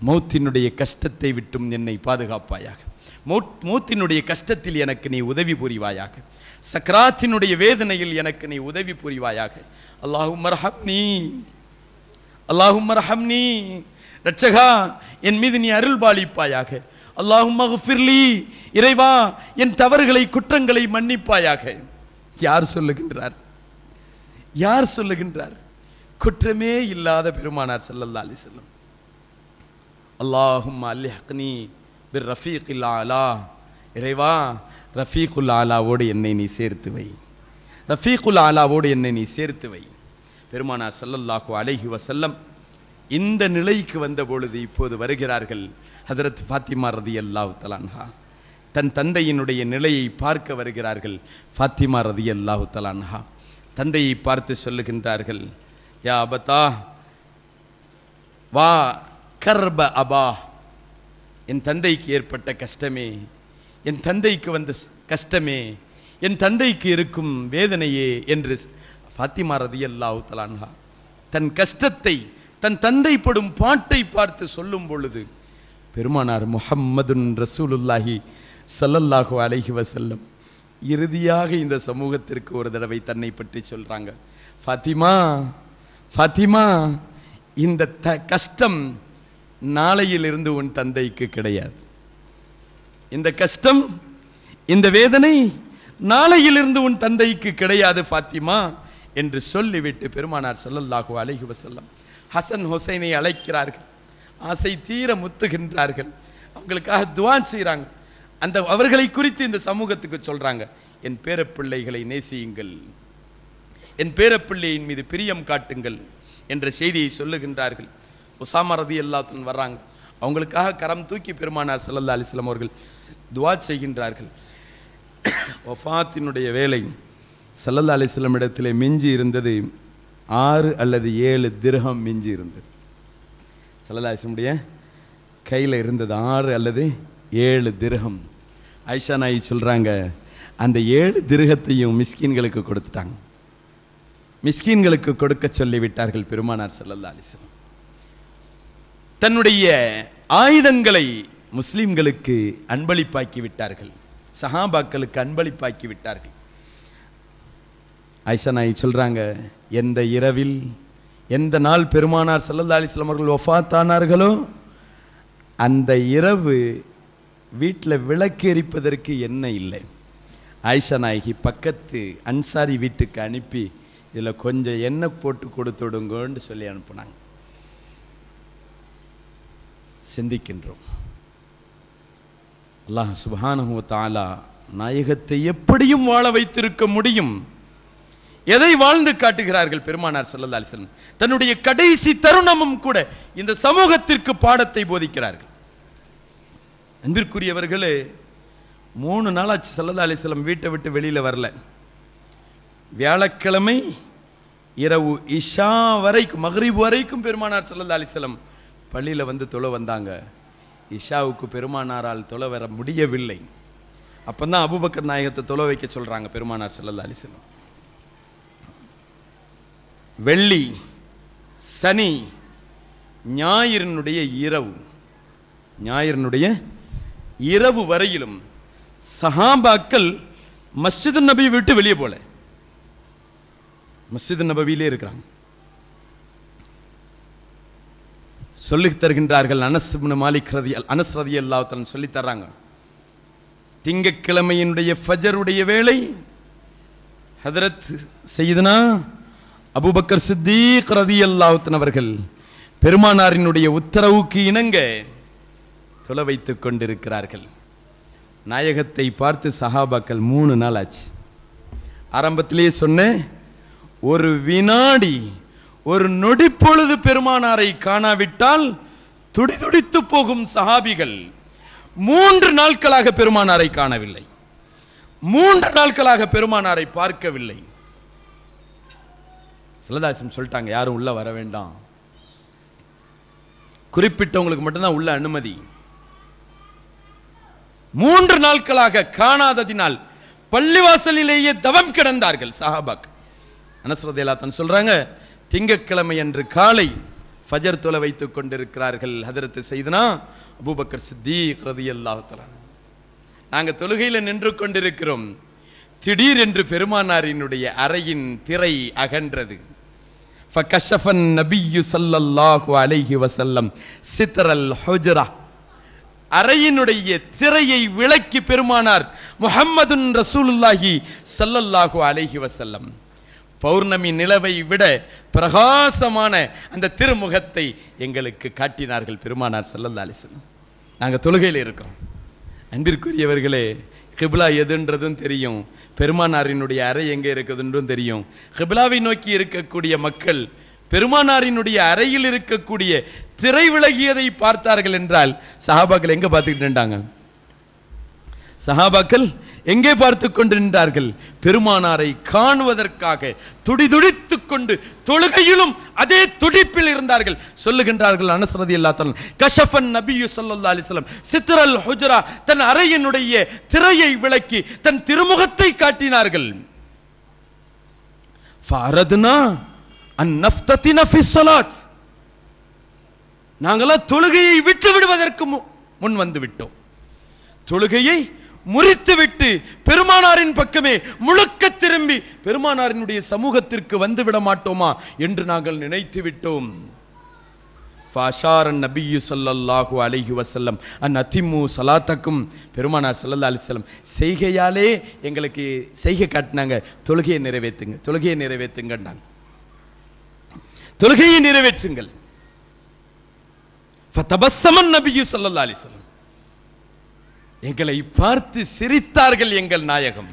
மௌத்தினுடைய கஷ்டத்தை விட்டும் என்னை பாதுகாப்பாயாக மூத்தினுடைய கஷ்டத்தில் எனக்கு நீ உதவி புரிவாயாக சக்ராத்தினுடைய வேதனையில் எனக்கு நீ உதவி புரிவாயாக அல்லாஹும் மரஹம்னி அல்லாஹும் மரஹம்னி ரட்சகா என் மீது நீ அருள் பாலிப்பாயாக அல்லாஹும் இறைவா என் தவறுகளை குற்றங்களை மன்னிப்பாயாக யார் சொல்லுகின்றார் யார் சொல்லுகின்றார் குற்றமே இல்லாத பெருமானார் செல்லல்லா அலி செல்லம் அல்லாஹும் அலி ஹக்னி பிர் ரஃபீக் ஆலா இறைவா ரஃபீக்குல் ஆலாவோடு என்னை நீ சேர்த்து வை ரஃபீக்குல் ஆலாவோடு என்னை நீ சேர்த்து வை பெருமானார் சல்லல்லாஹு அலஹி வசல்லம் இந்த நிலைக்கு வந்த பொழுது இப்போது வருகிறார்கள் ஹதரத் ஃபாத்திமா ரதி அல்லாஹ் தலான்ஹா தன் தந்தையினுடைய நிலையை பார்க்க வருகிறார்கள் ஃபாத்திமா ரதி அல்லாஹு தலான்ஹா தந்தையை பார்த்து சொல்லுகின்றார்கள் யா அபத்தா வா கர்ப அபா என் தந்தைக்கு ஏற்பட்ட கஷ்டமே என் தந்தைக்கு வந்த கஷ்டமே என் தந்தைக்கு இருக்கும் வேதனையே என்று ஃபாத்திமா ரதி அல்லாஹு தலான்ஹா தன் கஷ்டத்தை தன் தந்தை படும் பாட்டை பார்த்து சொல்லும் பொழுது பெருமானார் முஹம்மதுன் ரசூலுல்லாஹி சல்லல்லாஹு அலஹி வசல்லம் இறுதியாக இந்த சமூகத்திற்கு ஒரு தடவை தன்னை பற்றி சொல்கிறாங்க ஃபாத்திமா ஃபாத்திமா இந்த த கஷ்டம் நாளையிலிருந்து உன் தந்தைக்கு கிடையாது இந்த கஷ்டம் இந்த வேதனை நாளையிலிருந்து உன் தந்தைக்கு கிடையாது ஃபாத்திமா என்று சொல்லிவிட்டு பெருமானார் சொல்லல்லாஹு அலஹி வசல்லம் ஹசன் ஹுசைனை அழைக்கிறார்கள் ஆசை தீர முத்துகின்றார்கள் அவங்களுக்காக துவான் செய்கிறாங்க அந்த அவர்களை குறித்து இந்த சமூகத்துக்கு சொல்கிறாங்க என் பேரப்பிள்ளைகளை நேசியுங்கள் என் பேரப்பிள்ளையின் மீது பிரியம் காட்டுங்கள் என்ற செய்தியை சொல்லுகின்றார்கள் உசாமா ரதி வர்றாங்க அவங்களுக்காக கரம் தூக்கி பெருமானார் சல்லல்லா அலிஸ்லாம் அவர்கள் துவா செய்கின்றார்கள் ஒஃபாத்தினுடைய வேலை சல்லல்லா அலிஸ்லம் இடத்திலே மிஞ்சி இருந்தது ஆறு அல்லது ஏழு திருகம் மிஞ்சி இருந்தது சல்லல்லா அலிஸ்லமுடைய கையில் இருந்தது ஆறு அல்லது ஏழு திருகம் ஐஷா நாயி சொல்கிறாங்க அந்த ஏழு திருகத்தையும் மிஸ்கின்களுக்கு கொடுத்துட்டாங்க மிஸ்கீன்களுக்கு கொடுக்க சொல்லிவிட்டார்கள் பெருமானார் செல்லல்லா அலிசன் தன்னுடைய ஆயுதங்களை முஸ்லிம்களுக்கு அன்பளிப்பாக்கி விட்டார்கள் சஹாபாக்களுக்கு அன்பளிப்பாக்கி விட்டார்கள் ஐஷா நாய் சொல்கிறாங்க எந்த இரவில் எந்த நாள் பெருமானார் சல்லல்லா அலிஸ்லாம் அவர்கள் ஒஃபாத்தானார்களோ அந்த இரவு வீட்டில் விளக்கு எரிப்பதற்கு என்ன இல்லை ஆயிஷா நாயகி பக்கத்து அன்சாரி வீட்டுக்கு அனுப்பி இதில் கொஞ்சம் எண்ணெய் போட்டு கொடுத்துடுங்கன்னு சொல்லி அனுப்புனாங்க சிந்திக்கின்றோம் அல்லாஹ் சுபானஹு தாலா நாயகத்தை எப்படியும் வாழ வைத்திருக்க முடியும் எதை வாழ்ந்து காட்டுகிறார்கள் பெருமானார் சொல்லல்லா செல்வம் தன்னுடைய கடைசி தருணமும் கூட இந்த சமூகத்திற்கு பாடத்தை போதிக்கிறார்கள் அன்பிற்குரியவர்களே மூணு நாளாச்சு சல்லல்லா அலிஸ்லம் வீட்டை விட்டு வெளியில் வரல வியாழக்கிழமை இரவு இஷா வரைக்கும் மஹ்ரீப் வரைக்கும் பெருமானார் சல்லா அலிஸ்லம் பள்ளியில் வந்து தொலை வந்தாங்க இஷாவுக்கு பெருமானாரால் தொலை வர முடியவில்லை அப்போ தான் அபுபக்கர் நாயகத்தை தொலை வைக்க சொல்கிறாங்க பெருமானார் சல்லா அலிசலம் வெள்ளி சனி ஞாயிறனுடைய இரவு ஞாயிறனுடைய இரவு வரையிலும் சஹாபாக்கள் மஸ்ஜிது நபி விட்டு வெளியே போல மஸ்ஜித் நபவியிலே இருக்கிறாங்க சொல்லி தருகின்றார்கள் அனஸ் மாலிக் ரதி அனஸ் ரதி அல்லாத்தன் சொல்லி தர்றாங்க திங்கக்கிழமையினுடைய ஃபஜருடைய வேலை ஹதரத் செய்தனா அபுபக்கர் சித்தீக் ரதி அல்லாவுத்தன் அவர்கள் பெருமானாரினுடைய உத்தரவுக்கு இணங்க தொலை வைத்து கொண்டிருக்கிறார்கள் நாயகத்தை பார்த்து சஹாபாக்கள் மூணு நாள் ஆச்சு ஆரம்பத்திலேயே சொன்னேன் ஒரு வினாடி ஒரு நொடிப்பொழுது பெருமானாரை காணாவிட்டால் துடிதுடித்து போகும் சஹாபிகள் மூன்று நாட்களாக பெருமானாரை காணவில்லை மூன்று நாட்களாக பெருமானாரை பார்க்கவில்லை சிலதாசம் சொல்லிட்டாங்க யாரும் உள்ள வர வேண்டாம் குறிப்பிட்டவங்களுக்கு மட்டும்தான் உள்ள அனுமதி மூன்று நாட்களாக காணாததினால் பள்ளிவாசலிலேயே தவம் கிடந்தார்கள் சஹாபாக்கள் அனஸ்ரதேலாத்தன் சொல்கிறாங்க திங்கக்கிழமை அன்று காலை ஃபஜர் தொலை வைத்து கொண்டிருக்கிறார்கள் ஹதரத்து செய்தனா அபூபக்கர் சித்தீக் ரதி அல்லாஹலான் நாங்கள் தொழுகையில் நின்று கொண்டிருக்கிறோம் திடீரென்று பெருமானாரினுடைய அறையின் திரை அகன்றது ஃபகஷஃபன் நபியு சல்லல்லாஹு அலைஹி வசல்லம் சித்தரல் ஹுஜரா அறையினுடைய திரையை விளக்கி பெருமானார் முஹம்மதுன் ரசூலுல்லாஹி சல்லல்லாஹு அலைஹி வசல்லம் பௌர்ணமி நிலவை விட பிரகாசமான அந்த திருமுகத்தை எங்களுக்கு காட்டினார்கள் பெருமானார் செல்லல்லா அலிசல்லம் நாங்கள் தொழுகையில் இருக்கிறோம் அன்பிற்குரியவர்களே ஹிப்லா எதுன்றதும் தெரியும் பெருமானாரினுடைய அறை எங்கே இருக்குதுன்றும் தெரியும் ஹிப்லாவை நோக்கி இருக்கக்கூடிய மக்கள் பெருமானாரினுடைய அறையில் இருக்கக்கூடிய திரை விலகியதை பார்த்தார்கள் என்றால் சஹாபாக்கள் எங்கே பார்த்துக்கிட்டு சஹாபாக்கள் எங்கே பார்த்து கொண்டு நின்றார்கள் பெருமானாரை காணுவதற்காக துடிதுடித்து கொண்டு தொழுகையிலும் அதே துடிப்பில் இருந்தார்கள் சொல்லுகின்றார்கள் அனசரதி அல்லாத்தல் கஷஃபன் நபியு சொல்லா அலிஸ்லாம் ஹுஜரா தன் அறையினுடைய திரையை விளக்கி தன் திருமுகத்தை காட்டினார்கள் ஃபாரதுனா அந்நப்தத்தின ஃபிஸ்ஸலாத் நாங்களாம் தொழுகையை விட்டு விடுவதற்கு முன் வந்து விட்டோம் தொழுகையை முறித்துவிட்டு பெருமானாரின் பக்கமே முழுக்க திரும்பி பெருமானாரினுடைய சமூகத்திற்கு வந்து விட மாட்டோமா என்று நாங்கள் நினைத்து விட்டோம் ஃபாஷாரன் நபியு சொல்லல்லாஹு அலிஹி வசல்லம் அன் அதிமு சலாத்தக்கும் பெருமானார் சல்லல்லா அலிசல்லம் செய்கையாலே எங்களுக்கு செய்கை காட்டினாங்க தொழுகையை நிறைவேற்றுங்க தொழுகையை நிறைவேற்றுங்கன்னாங்க தொழுகையை நிறைவேற்றுங்கள் ஃபத்தபஸ்ஸமன் நபியு சொல்லல்லா அலிசல்லம் எங்களை பார்த்து சிரித்தார்கள் எங்கள் நாயகம்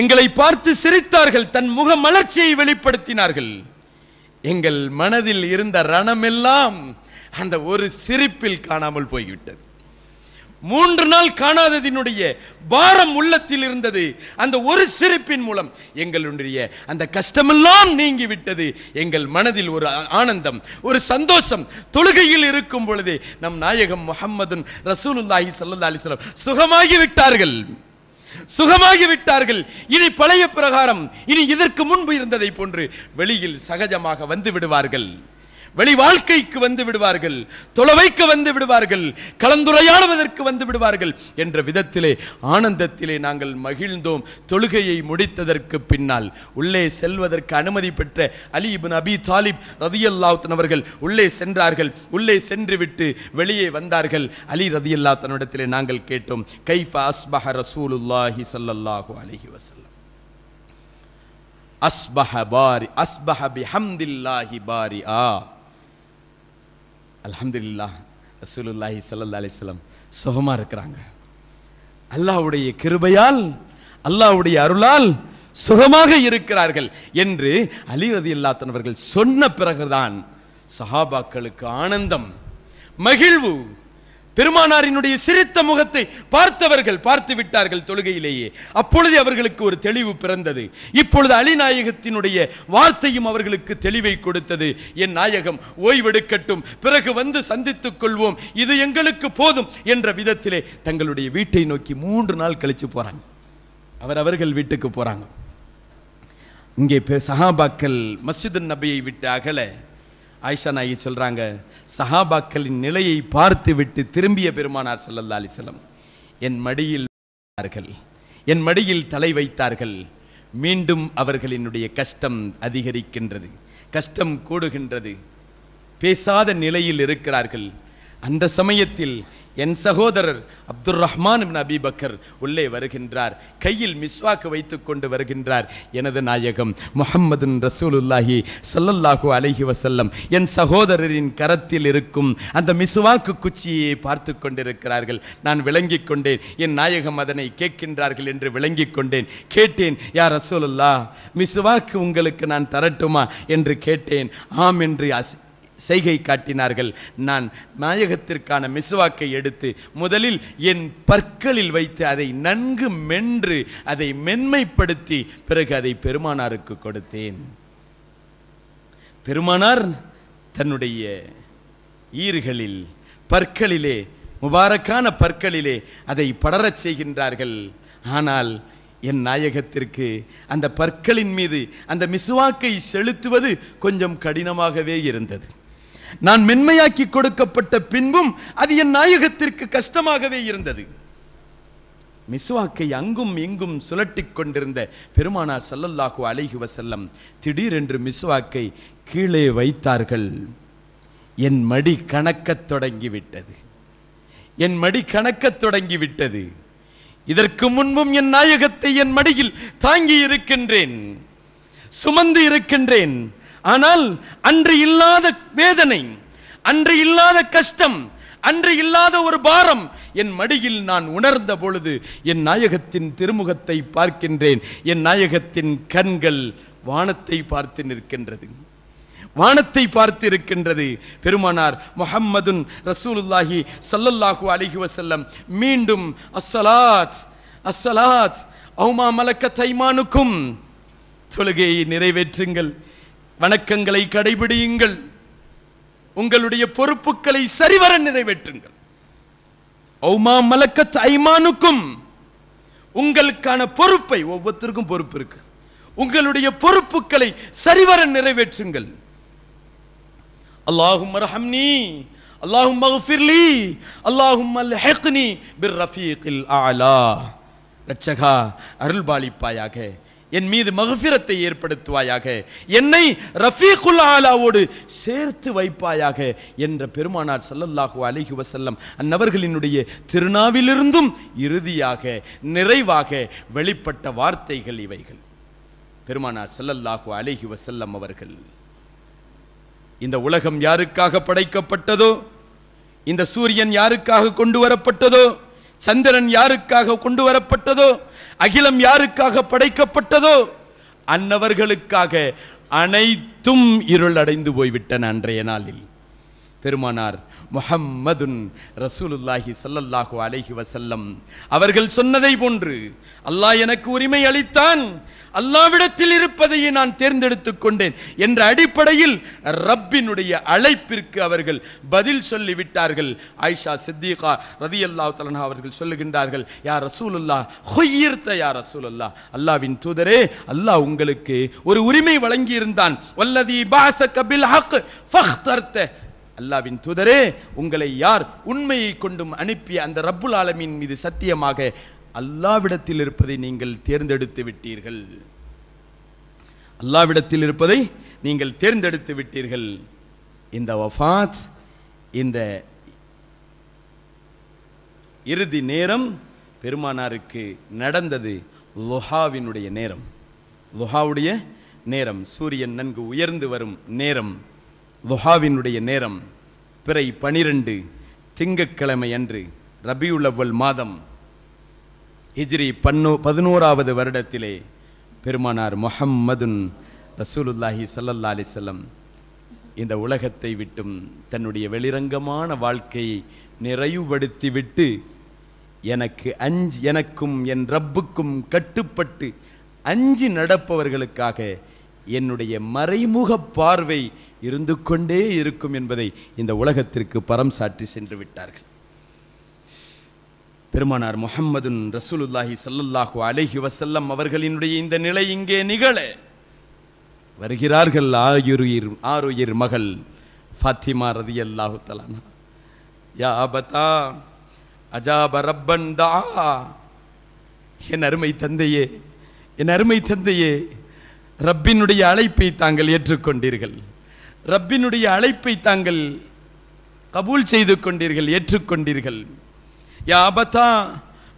எங்களை பார்த்து சிரித்தார்கள் தன் முக மலர்ச்சியை வெளிப்படுத்தினார்கள் எங்கள் மனதில் இருந்த ரணமெல்லாம் அந்த ஒரு சிரிப்பில் காணாமல் போய்விட்டது மூன்று நாள் காணாததினுடைய பாரம் உள்ளத்தில் இருந்தது அந்த ஒரு சிரிப்பின் மூலம் எங்களுடைய அந்த கஷ்டமெல்லாம் நீங்கிவிட்டது எங்கள் மனதில் ஒரு ஆனந்தம் ஒரு சந்தோஷம் தொழுகையில் இருக்கும் பொழுது நம் நாயகம் முகம்மதுன் ரசூலுல்லாஹி சல்லா அலிஸ்லாம் சுகமாகி விட்டார்கள் சுகமாகி விட்டார்கள் இனி பழைய பிரகாரம் இனி இதற்கு முன்பு இருந்ததை போன்று வெளியில் சகஜமாக வந்து விடுவார்கள் வெளி வாழ்க்கைக்கு வந்து விடுவார்கள் தொலைவைக்கு வந்து விடுவார்கள் கலந்துரையாடுவதற்கு வந்து விடுவார்கள் என்ற விதத்திலே ஆனந்தத்திலே நாங்கள் மகிழ்ந்தோம் தொழுகையை முடித்ததற்கு பின்னால் உள்ளே செல்வதற்கு அனுமதி பெற்ற அலி இபின் அபி தாலிப் அல்லாத்தன் அவர்கள் உள்ளே சென்றார்கள் உள்ளே சென்று விட்டு வெளியே வந்தார்கள் அலி ரதி அல்லாத்தனிடத்திலே நாங்கள் கேட்டோம் கைஃபா அஸ்பஹ ரசூலுல்லாஹி சல்லல்லாஹு அலஹி வசல்லம் அஸ்பஹ பாரி அஸ்பஹ பிஹம்தில்லாஹி பாரி ஆ அலமதுல்லா ரசூலுல்லாஹி சல்லா அலிஸ்லாம் சுகமாக இருக்கிறாங்க அல்லாவுடைய கிருபையால் அல்லாவுடைய அருளால் சுகமாக இருக்கிறார்கள் என்று அலி ரதி இல்லாத்தனவர்கள் சொன்ன பிறகுதான் சஹாபாக்களுக்கு ஆனந்தம் மகிழ்வு பெருமானாரினுடைய சிரித்த முகத்தை பார்த்தவர்கள் பார்த்து விட்டார்கள் தொழுகையிலேயே அப்பொழுது அவர்களுக்கு ஒரு தெளிவு பிறந்தது இப்பொழுது அலிநாயகத்தினுடைய வார்த்தையும் அவர்களுக்கு தெளிவை கொடுத்தது என் நாயகம் ஓய்வெடுக்கட்டும் பிறகு வந்து சந்தித்துக் கொள்வோம் இது எங்களுக்கு போதும் என்ற விதத்திலே தங்களுடைய வீட்டை நோக்கி மூன்று நாள் கழிச்சு போறாங்க அவர் அவர்கள் வீட்டுக்கு போறாங்க இங்கே சஹாபாக்கள் மஸ்ஜிது நபியை விட்டு அகல ஆயிஷா நாயகி சொல்கிறாங்க சஹாபாக்களின் நிலையை பார்த்து விட்டு திரும்பிய பெருமானார் சல்லல்லா அலிஸ்லம் என் மடியில் என் மடியில் தலை வைத்தார்கள் மீண்டும் அவர்களினுடைய கஷ்டம் அதிகரிக்கின்றது கஷ்டம் கூடுகின்றது பேசாத நிலையில் இருக்கிறார்கள் அந்த சமயத்தில் என் சகோதரர் அப்துல் ரஹ்மான் நபி பக்கர் உள்ளே வருகின்றார் கையில் மிஸ்வாக்கு வைத்துக் கொண்டு வருகின்றார் எனது நாயகம் முகம்மது ரசூலுல்லாஹி சல்லல்லாஹு அலஹி வசல்லம் என் சகோதரரின் கரத்தில் இருக்கும் அந்த மிஸ்வாக்கு குச்சியை பார்த்து கொண்டிருக்கிறார்கள் நான் விளங்கிக் கொண்டேன் என் நாயகம் அதனை கேட்கின்றார்கள் என்று விளங்கிக் கொண்டேன் கேட்டேன் யார் ரசூலுல்லா மிஸ்வாக்கு உங்களுக்கு நான் தரட்டுமா என்று கேட்டேன் ஆம் என்று செய்கை காட்டினார்கள் நான் நாயகத்திற்கான மிசுவாக்கை எடுத்து முதலில் என் பற்களில் வைத்து அதை நன்கு மென்று அதை மென்மைப்படுத்தி பிறகு அதை பெருமானாருக்கு கொடுத்தேன் பெருமானார் தன்னுடைய ஈர்களில் பற்களிலே முபாரக்கான பற்களிலே அதை படரச் செய்கின்றார்கள் ஆனால் என் நாயகத்திற்கு அந்த பற்களின் மீது அந்த மிசுவாக்கை செலுத்துவது கொஞ்சம் கடினமாகவே இருந்தது நான் மென்மையாக்கி கொடுக்கப்பட்ட பின்பும் அது என் நாயகத்திற்கு கஷ்டமாகவே இருந்தது மிசுவாக்கை அங்கும் இங்கும் சுழட்டி கொண்டிருந்த பெருமானார் சல்லல்லாஹு அலைஹி வசல்லம் திடீரென்று மிசுவாக்கை கீழே வைத்தார்கள் என் மடி கணக்கத் தொடங்கிவிட்டது என் மடி கணக்கத் தொடங்கிவிட்டது இதற்கு முன்பும் என் நாயகத்தை என் மடியில் தாங்கி இருக்கின்றேன் சுமந்து இருக்கின்றேன் ஆனால் அன்று இல்லாத வேதனை அன்று இல்லாத கஷ்டம் அன்று இல்லாத ஒரு பாரம் என் மடியில் நான் உணர்ந்த பொழுது என் நாயகத்தின் திருமுகத்தை பார்க்கின்றேன் என் நாயகத்தின் கண்கள் வானத்தை பார்த்து நிற்கின்றது வானத்தை பார்த்து இருக்கின்றது பெருமானார் முகம்மதுன் ரசூலுல்லாஹி சல்லல்லாஹு அலிஹி வசல்லம் மீண்டும் அஸ்ஸலாத் அஸ்ஸலாத் அவுமா மலக்க தைமானுக்கும் தொழுகையை நிறைவேற்றுங்கள் வணக்கங்களை கடைபிடியுங்கள் உங்களுடைய பொறுப்புகளை சரிவர நிறைவேற்றுங்கள் ஓமா மலக்கத் ஐமானுக்கும் உங்களுக்கான பொறுப்பை ஒவ்வொருத்தருக்கும் பொறுப்பு இருக்கு உங்களுடைய பொறுப்புகளை சரிவர நிறைவேற்றுங்கள் அல்லாஹும் ரஹம்னி அல்லாஹும் மகஃபிர்லி அல்லாஹும் அல்ஹக்னி பிர் ரஃபீகில் ஆலா ரட்சகா அருள்பாலிப்பாயாக என் மீது மகஃபிரத்தை ஏற்படுத்துவாயாக என்னை ரஃபீகுல் ஆலாவோடு சேர்த்து வைப்பாயாக என்ற பெருமானார் சல்லல்லாஹு அலிஹி வசல்லம் அன்னவர்களினுடைய திருநாவிலிருந்தும் இறுதியாக நிறைவாக வெளிப்பட்ட வார்த்தைகள் இவைகள் பெருமானார் சல்லல்லாஹு அலிஹி வசல்லம் அவர்கள் இந்த உலகம் யாருக்காக படைக்கப்பட்டதோ இந்த சூரியன் யாருக்காக கொண்டு வரப்பட்டதோ சந்திரன் யாருக்காக கொண்டு வரப்பட்டதோ அகிலம் யாருக்காக படைக்கப்பட்டதோ அன்னவர்களுக்காக அனைத்தும் இருள் அடைந்து போய்விட்டன அன்றைய நாளில் பெருமானார் முஹம்மதுன் ரசூலுல்லாஹி சல்லல்லாஹு அலைஹி வசல்லம் அவர்கள் சொன்னதை போன்று அல்லாஹ் எனக்கு உரிமை அளித்தான் அல்லாவிடத்தில் இருப்பதையே நான் தேர்ந்தெடுத்து கொண்டேன் என்ற அடிப்படையில் ரப்பினுடைய அழைப்பிற்கு அவர்கள் பதில் சொல்லிவிட்டார்கள் ஆயிஷா சித்திகா ரதி அல்லா தலனா அவர்கள் சொல்லுகின்றார்கள் யார் ரசூலுல்லா ஹொய்யர்த்த யார் ரசூலுல்லா அல்லாவின் தூதரே அல்லாஹ் உங்களுக்கு ஒரு உரிமை வழங்கியிருந்தான் வல்லதி பாச கபில் ஹக் ஃபஹ்தர்த்த அல்லாவின் தூதரே உங்களை யார் உண்மையை கொண்டும் அனுப்பிய அந்த ரப்புல் ஆலமின் மீது சத்தியமாக அல்லாவிடத்தில் இருப்பதை நீங்கள் தேர்ந்தெடுத்து விட்டீர்கள் அல்லாவிடத்தில் இருப்பதை நீங்கள் தேர்ந்தெடுத்து விட்டீர்கள் இந்த வஃத் இந்த இறுதி நேரம் பெருமானாருக்கு நடந்தது லுஹாவினுடைய நேரம் லுஹாவுடைய நேரம் சூரியன் நன்கு உயர்ந்து வரும் நேரம் துஹாவினுடைய நேரம் பிறை பனிரெண்டு திங்கக்கிழமை அன்று ரபியுள்ளவல் மாதம் ஹிஜ்ரி பன்னோ பதினோராவது வருடத்திலே பெருமானார் முஹம்மதுன் ரசூலுல்லாஹி சல்லல்லா அலிசல்லம் இந்த உலகத்தை விட்டும் தன்னுடைய வெளிரங்கமான வாழ்க்கையை நிறைவுபடுத்திவிட்டு எனக்கு அஞ்சு எனக்கும் என் ரப்புக்கும் கட்டுப்பட்டு அஞ்சு நடப்பவர்களுக்காக என்னுடைய மறைமுக பார்வை இருந்து கொண்டே இருக்கும் என்பதை இந்த உலகத்திற்கு பரம் சாற்றி சென்று விட்டார்கள் பெருமானார் முஹம்மதுன் ரசூலுல்லாஹி சல்லல்லாஹு அலஹி வசல்லம் அவர்களினுடைய இந்த நிலை இங்கே நிகழ வருகிறார்கள் ஆயுருயிர் ஆருயிர் மகள் ஃபாத்திமா ரதி அல்லாஹு தலானா யா அஜாப ரப்பன் தா என் அருமை தந்தையே என் அருமை தந்தையே ரப்பினுடைய அழைப்பை தாங்கள் ஏற்றுக்கொண்டீர்கள் ரப்பினுடைய அழைப்பை தாங்கள் கபூல் செய்து கொண்டீர்கள் ஏற்றுக்கொண்டீர்கள் யா அபதா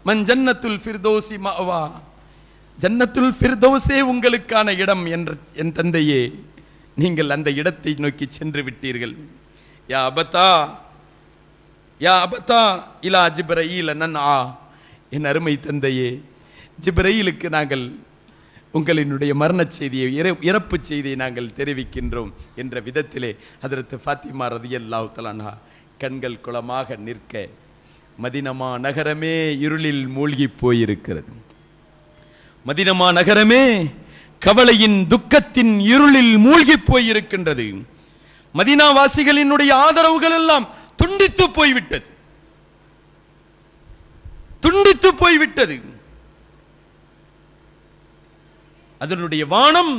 மன் ஜன்னத்துல் ஃபிர்தோசி மாவா ஜன்னத்துல் ஃபிர்தோசே உங்களுக்கான இடம் என்ற என் தந்தையே நீங்கள் அந்த இடத்தை நோக்கி சென்று விட்டீர்கள் யா அபதா யா அபதா இலா ஜிப்ரயில் நன் ஆ என் அருமை தந்தையே ஜிப்ரயிலுக்கு நாங்கள் உங்களினுடைய மரண செய்தியை இறப்பு செய்தியை நாங்கள் தெரிவிக்கின்றோம் என்ற விதத்திலே அதற்கு ஃபாத்திமா ரதியல்லாஹு தலானா கண்கள் குளமாக நிற்க மதினமா நகரமே இருளில் மூழ்கி போயிருக்கிறது மதினமா நகரமே கவலையின் துக்கத்தின் இருளில் மூழ்கி போயிருக்கின்றது மதினாவாசிகளினுடைய ஆதரவுகள் எல்லாம் துண்டித்து போய்விட்டது துண்டித்து போய்விட்டது அதனுடைய வானம்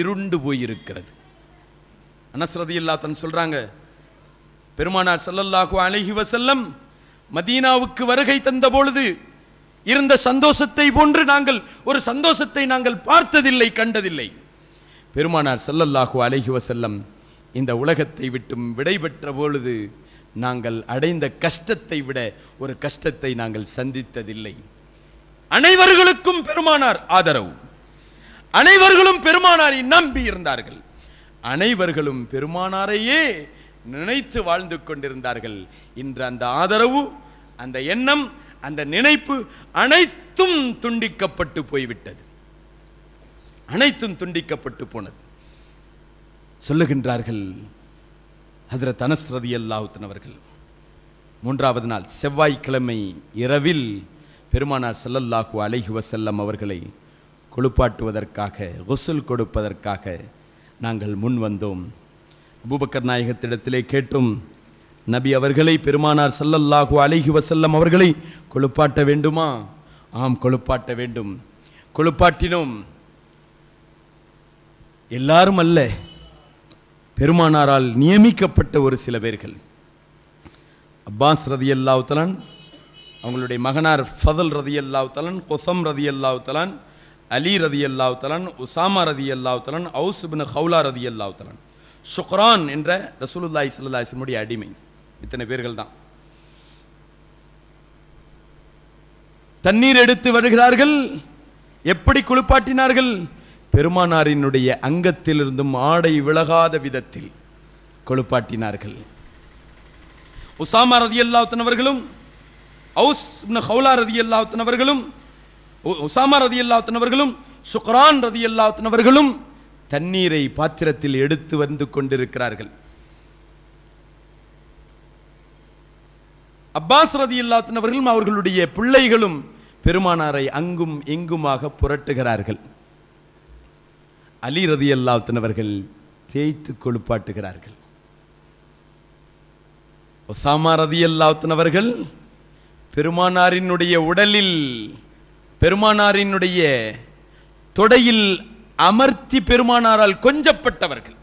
இருண்டு போயிருக்கிறது அனஸ்ரதி இல்லாத்தன் சொல்றாங்க பெருமானார் சல்லல்லாஹு அழகி வசல்லம் மதீனாவுக்கு வருகை தந்த பொழுது இருந்த சந்தோஷத்தை போன்று நாங்கள் ஒரு சந்தோஷத்தை நாங்கள் பார்த்ததில்லை கண்டதில்லை பெருமானார் சல்லல்லாஹு அழகி வசல்லம் இந்த உலகத்தை விட்டும் விடைபெற்ற பொழுது நாங்கள் அடைந்த கஷ்டத்தை விட ஒரு கஷ்டத்தை நாங்கள் சந்தித்ததில்லை அனைவர்களுக்கும் பெருமானார் ஆதரவு அனைவர்களும் பெருமானாரை நம்பி இருந்தார்கள் அனைவர்களும் பெருமானாரையே நினைத்து வாழ்ந்து கொண்டிருந்தார்கள் இன்று அந்த ஆதரவு அந்த எண்ணம் அந்த நினைப்பு அனைத்தும் துண்டிக்கப்பட்டு போய்விட்டது அனைத்தும் துண்டிக்கப்பட்டு போனது சொல்லுகின்றார்கள் அதிர தனஸ்ரதி அல்லாஹுத்தன் அவர்கள் மூன்றாவது நாள் செவ்வாய்க்கிழமை இரவில் பெருமானார் செல்லல்லாஹு அலைஹுவ செல்லம் அவர்களை குளிப்பாட்டுவதற்காக கொசுல் கொடுப்பதற்காக நாங்கள் முன் வந்தோம் அபுபக்கர் நாயகத்திடத்திலே கேட்டும் நபி அவர்களை பெருமானார் சல்லல்லாஹு அழகி வசல்லம் அவர்களை கொழுப்பாட்ட வேண்டுமா ஆம் கொழுப்பாட்ட வேண்டும் கொழுப்பாட்டினோம் எல்லாரும் அல்ல பெருமானாரால் நியமிக்கப்பட்ட ஒரு சில பேர்கள் அப்பாஸ் ரதி அல்லாவுத்தலான் அவங்களுடைய மகனார் ஃபதல் ரதி அல்லாவுத்தலான் கொசம் ரதி அல்லாவுத்தலான் அலி ரதி அல்லாவுத்தலன் உசாமா ரதி அல்லாவுத்தலன் அவுஸ் பின் ஹவுலா ரதி அல்லாவுத்தலன் சுக்ரான் என்ற ரசூலுல்லாய் சல்லாஹிசனுடைய அடிமை இத்தனை பேர்கள் தான் தண்ணீர் எடுத்து வருகிறார்கள் எப்படி குளிப்பாட்டினார்கள் பெருமானாரினுடைய அங்கத்திலிருந்தும் ஆடை விலகாத விதத்தில் கொழுப்பாட்டினார்கள் உசாமா ரதி அல்லாவுத்தனவர்களும் ஹவுஸ் ஹவுலா ரதி அல்லாவுத்தனவர்களும் உசாமா ரதி அல்லாத்தினவர்களும் சுக்ரான் ரதி அல்லாத்தினவர்களும் தண்ணீரை பாத்திரத்தில் எடுத்து வந்து கொண்டிருக்கிறார்கள் அப்பாஸ் ரதி அல்லாத்தினவர்களும் அவர்களுடைய பிள்ளைகளும் பெருமானாரை அங்கும் இங்குமாக புரட்டுகிறார்கள் அலி ரதி அல்லாத்தினவர்கள் தேய்த்து கொழுப்பாட்டுகிறார்கள் ஒசாமா ரதி அல்லாத்தினவர்கள் பெருமானாரினுடைய உடலில் பெருமானாரினுடைய தொடையில் அமர்த்தி பெருமானாரால் கொஞ்சப்பட்டவர்கள்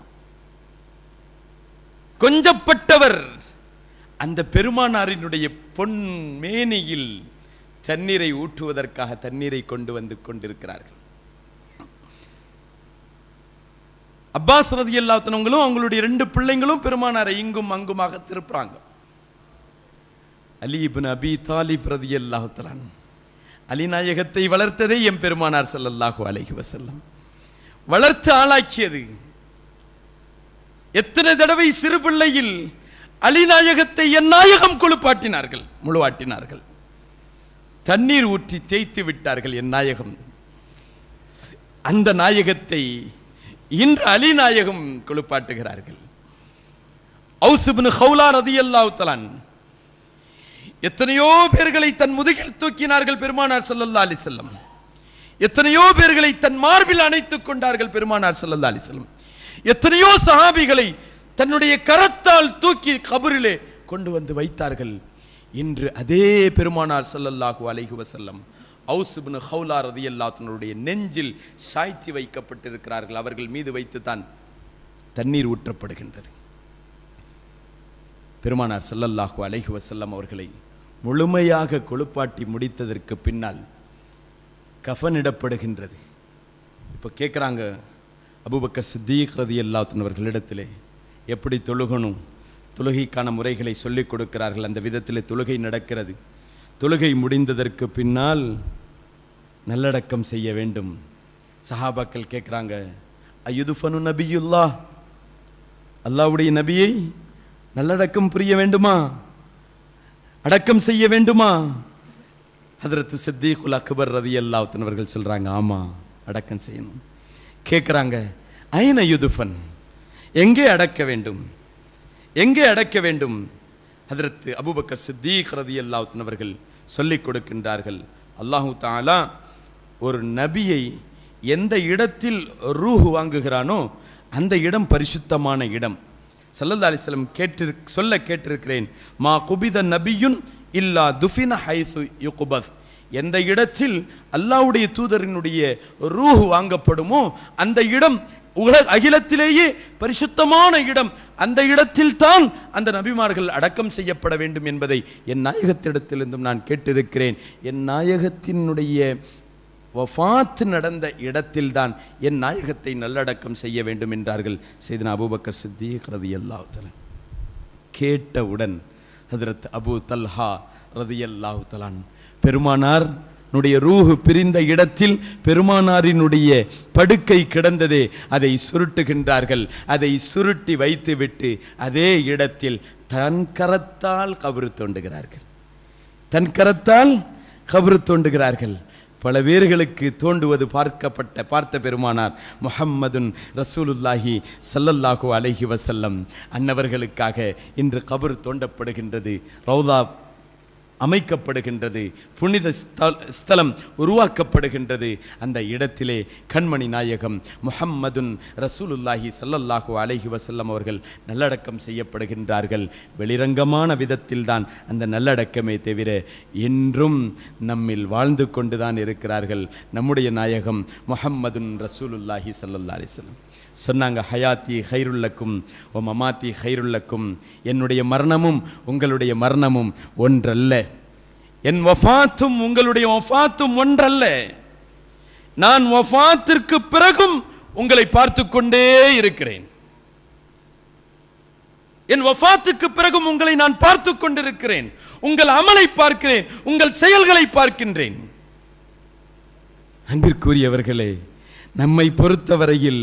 கொஞ்சப்பட்டவர் அந்த பெருமானாரினுடைய பொன் மேனியில் தண்ணீரை ஊற்றுவதற்காக தண்ணீரை கொண்டு வந்து கொண்டிருக்கிறார்கள் அப்பாஸ் ரதி அல்லாத்தனவங்களும் அவங்களுடைய ரெண்டு பிள்ளைங்களும் பெருமானாரை இங்கும் அங்குமாக திருப்புறாங்க அலி இபின் அபி தாலிப் ரதி அல்லாத்தலான் அலிநாயகத்தை வளர்த்ததே எம் பெருமானார் செல்லல்லாஹு அழகி வசல்லம் வளர்த்து ஆளாக்கியது எத்தனை தடவை சிறு பிள்ளையில் அலிநாயகத்தை என் நாயகம் குழுப்பாட்டினார்கள் முழுவாட்டினார்கள் தண்ணீர் ஊற்றி தேய்த்து விட்டார்கள் என் நாயகம் அந்த நாயகத்தை இன்று அலிநாயகம் குழுப்பாட்டுகிறார்கள் ஹவுலா ரதி அல்லாஹ் எத்தனையோ பேர்களை தன் முதுகில் தூக்கினார்கள் பெருமானார் சல்லல்லா அலி செல்லம் எத்தனையோ பேர்களை தன் மார்பில் அணைத்துக் கொண்டார்கள் பெருமானார் சல்லல்லா அலி செல்லம் எத்தனையோ சஹாபிகளை தன்னுடைய கரத்தால் தூக்கி கபரிலே கொண்டு வந்து வைத்தார்கள் இன்று அதே பெருமானார் சல்லல்லாஹு அலைஹு வசல்லம் அவுசுபின் ஹவுலா ரதி அல்லாத்தனுடைய நெஞ்சில் சாய்த்தி வைக்கப்பட்டிருக்கிறார்கள் அவர்கள் மீது வைத்து தான் தண்ணீர் ஊற்றப்படுகின்றது பெருமானார் சல்லல்லாஹு அலைஹு வசல்லம் அவர்களை முழுமையாக கொழுப்பாட்டி முடித்ததற்கு பின்னால் கஃனிடப்படுகின்றது இப்போ கேட்குறாங்க அபுபக்க சித்தீக்ரதி எல்லாத்தினவர்களிடத்திலே எப்படி தொழுகணும் தொழுகைக்கான முறைகளை சொல்லிக் கொடுக்கிறார்கள் அந்த விதத்தில் தொழுகை நடக்கிறது தொழுகை முடிந்ததற்கு பின்னால் நல்லடக்கம் செய்ய வேண்டும் சஹாபாக்கள் கேட்குறாங்க அயுதுஃபனு நபியுல்லா அல்லாவுடைய நபியை நல்லடக்கம் புரிய வேண்டுமா அடக்கம் செய்ய வேண்டுமா அதற்கு சித்திகுல் அக்பர் ரதி அல்லாத்தினவர்கள் சொல்றாங்க சொல்கிறாங்க ஆமாம் அடக்கம் செய்யணும் கேட்குறாங்க ஐன யுதுஃபன் எங்கே அடக்க வேண்டும் எங்கே அடக்க வேண்டும் அதற்கு அபுபக்க சித்தீக் ரதி அல்லாத்தினவர்கள் சொல்லிக் கொடுக்கின்றார்கள் அல்லாஹு தாலா ஒரு நபியை எந்த இடத்தில் ரூஹு வாங்குகிறானோ அந்த இடம் பரிசுத்தமான இடம் சல்லல்லா அலிஸ்லம் கேட்டிரு சொல்ல கேட்டிருக்கிறேன் மா குபித நபியுன் இல்லா துஃபின ஹைசு யுகுபத் எந்த இடத்தில் அல்லாவுடைய தூதரினுடைய ரூஹ் வாங்கப்படுமோ அந்த இடம் உலக அகிலத்திலேயே பரிசுத்தமான இடம் அந்த இடத்தில் தான் அந்த நபிமார்கள் அடக்கம் செய்யப்பட வேண்டும் என்பதை என் நாயகத்திடத்திலிருந்தும் நான் கேட்டிருக்கிறேன் என் நாயகத்தினுடைய வஃபாத்து நடந்த இடத்தில்தான் என் நாயகத்தை நல்லடக்கம் செய்ய வேண்டும் என்றார்கள் செய்தின் அபுபக்கர் சித்திக் ரதி அல்லாஹலன் கேட்டவுடன் ஹதரத் அபு தல்ஹா ரதி அல்லாஹலான் பெருமானார் என்னுடைய ரூஹு பிரிந்த இடத்தில் பெருமானாரினுடைய படுக்கை கிடந்ததே அதை சுருட்டுகின்றார்கள் அதை சுருட்டி வைத்துவிட்டு அதே இடத்தில் தன் கரத்தால் கபரு தோண்டுகிறார்கள் தன் கரத்தால் கபரு தோண்டுகிறார்கள் பல வேர்களுக்கு தோண்டுவது பார்க்கப்பட்ட பார்த்த பெருமானார் முஹம்மதுன் ரசூலுல்லாஹி சல்லல்லாஹு அலஹி வசல்லம் அன்னவர்களுக்காக இன்று கபர் தோண்டப்படுகின்றது ரவுதா அமைக்கப்படுகின்றது புனித ஸ்தலம் உருவாக்கப்படுகின்றது அந்த இடத்திலே கண்மணி நாயகம் முஹம்மதுன் ரசூலுல்லாஹி சல்லல்லாஹு அலஹி வசல்லம் அவர்கள் நல்லடக்கம் செய்யப்படுகின்றார்கள் வெளிரங்கமான விதத்தில் தான் அந்த நல்லடக்கமே தவிர என்றும் நம்மில் வாழ்ந்து கொண்டுதான் இருக்கிறார்கள் நம்முடைய நாயகம் முஹம்மதுன் ரசூலுல்லாஹி சல்லல்லா அலிஸ்லம் சொன்னாங்க ஹயாத்தி ஹைருல்லக்கும் ஓ மமாத்தி ஹைருல்லக்கும் என்னுடைய மரணமும் உங்களுடைய மரணமும் ஒன்றல்ல என் ஒஃபாத்தும் உங்களுடைய ஒஃபாத்தும் ஒன்றல்ல நான் ஒஃபாத்திற்கு பிறகும் உங்களை பார்த்து கொண்டே இருக்கிறேன் என் வஃபாத்துக்கு பிறகும் உங்களை நான் பார்த்து கொண்டிருக்கிறேன் உங்கள் அமலை பார்க்கிறேன் உங்கள் செயல்களை பார்க்கின்றேன் அன்பிற்குரியவர்களே நம்மை பொறுத்தவரையில்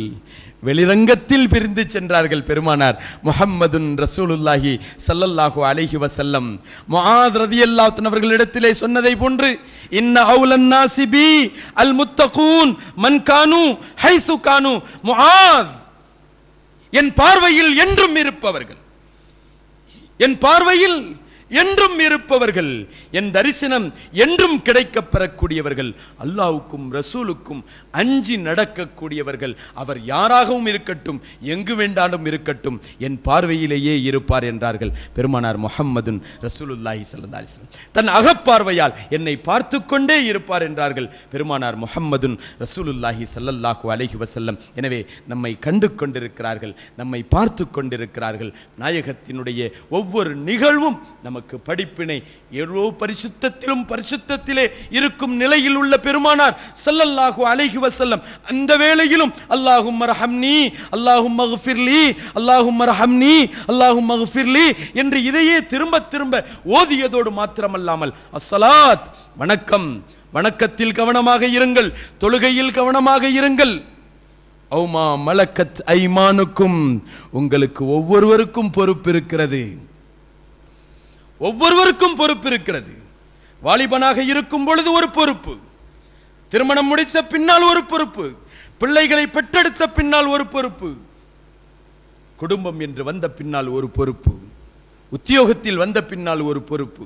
வெளிரங்கத்தில் பிரிந்து சென்றார்கள் பெருமானார் முஹம்மதுன் ரசூலுல்லாஹி சல்லல்லாஹு அலைஹி வசல்லம் முஆத் ரதியல்லாஹு அவர்களிடத்திலே சொன்னதை போன்று இன்ன அவுலன் நாசிபி அல் முத்தகூன் மன் கானு ஹைசு கானு என் பார்வையில் என்றும் இருப்பவர்கள் என் பார்வையில் என்றும் இருப்பவர்கள் என் தரிசனம் என்றும் கிடைக்க பெறக்கூடியவர்கள் அல்லாவுக்கும் ரசூலுக்கும் அஞ்சி நடக்கக்கூடியவர்கள் அவர் யாராகவும் இருக்கட்டும் எங்கு வேண்டாலும் இருக்கட்டும் என் பார்வையிலேயே இருப்பார் என்றார்கள் பெருமானார் முகம்மதுன் ரசூலுல்லாஹி சல்லா தன் அகப்பார்வையால் என்னை பார்த்து கொண்டே இருப்பார் என்றார்கள் பெருமானார் முகம்மதுன் ரசூலுல்லாஹி சல்லல்லாஹு அலஹி வசல்லம் எனவே நம்மை கண்டு கொண்டிருக்கிறார்கள் நம்மை பார்த்து கொண்டிருக்கிறார்கள் நாயகத்தினுடைய ஒவ்வொரு நிகழ்வும் நமக்கு நமக்கு படிப்பினை எவ்வளோ பரிசுத்தத்திலும் பரிசுத்தத்திலே இருக்கும் நிலையில் உள்ள பெருமானார் சல்லல்லாஹு அலைஹி வசல்லம் அந்த வேளையிலும் அல்லாஹும் மரஹம்னி அல்லாஹும் மகுஃபிர்லி அல்லாஹும் மரஹம்னி அல்லாஹும் மகஃபிர்லி என்று இதையே திரும்ப திரும்ப ஓதியதோடு மாத்திரமல்லாமல் அசலாத் வணக்கம் வணக்கத்தில் கவனமாக இருங்கள் தொழுகையில் கவனமாக இருங்கள் அவுமா மலக்கத் ஐமானுக்கும் உங்களுக்கு ஒவ்வொருவருக்கும் பொறுப்பு இருக்கிறது ஒவ்வொருவருக்கும் பொறுப்பு இருக்கிறது வாலிபனாக இருக்கும் பொழுது ஒரு பொறுப்பு திருமணம் முடித்த பின்னால் ஒரு பொறுப்பு பிள்ளைகளை பெற்றெடுத்த பின்னால் ஒரு பொறுப்பு குடும்பம் என்று வந்த பின்னால் ஒரு பொறுப்பு உத்தியோகத்தில் வந்த பின்னால் ஒரு பொறுப்பு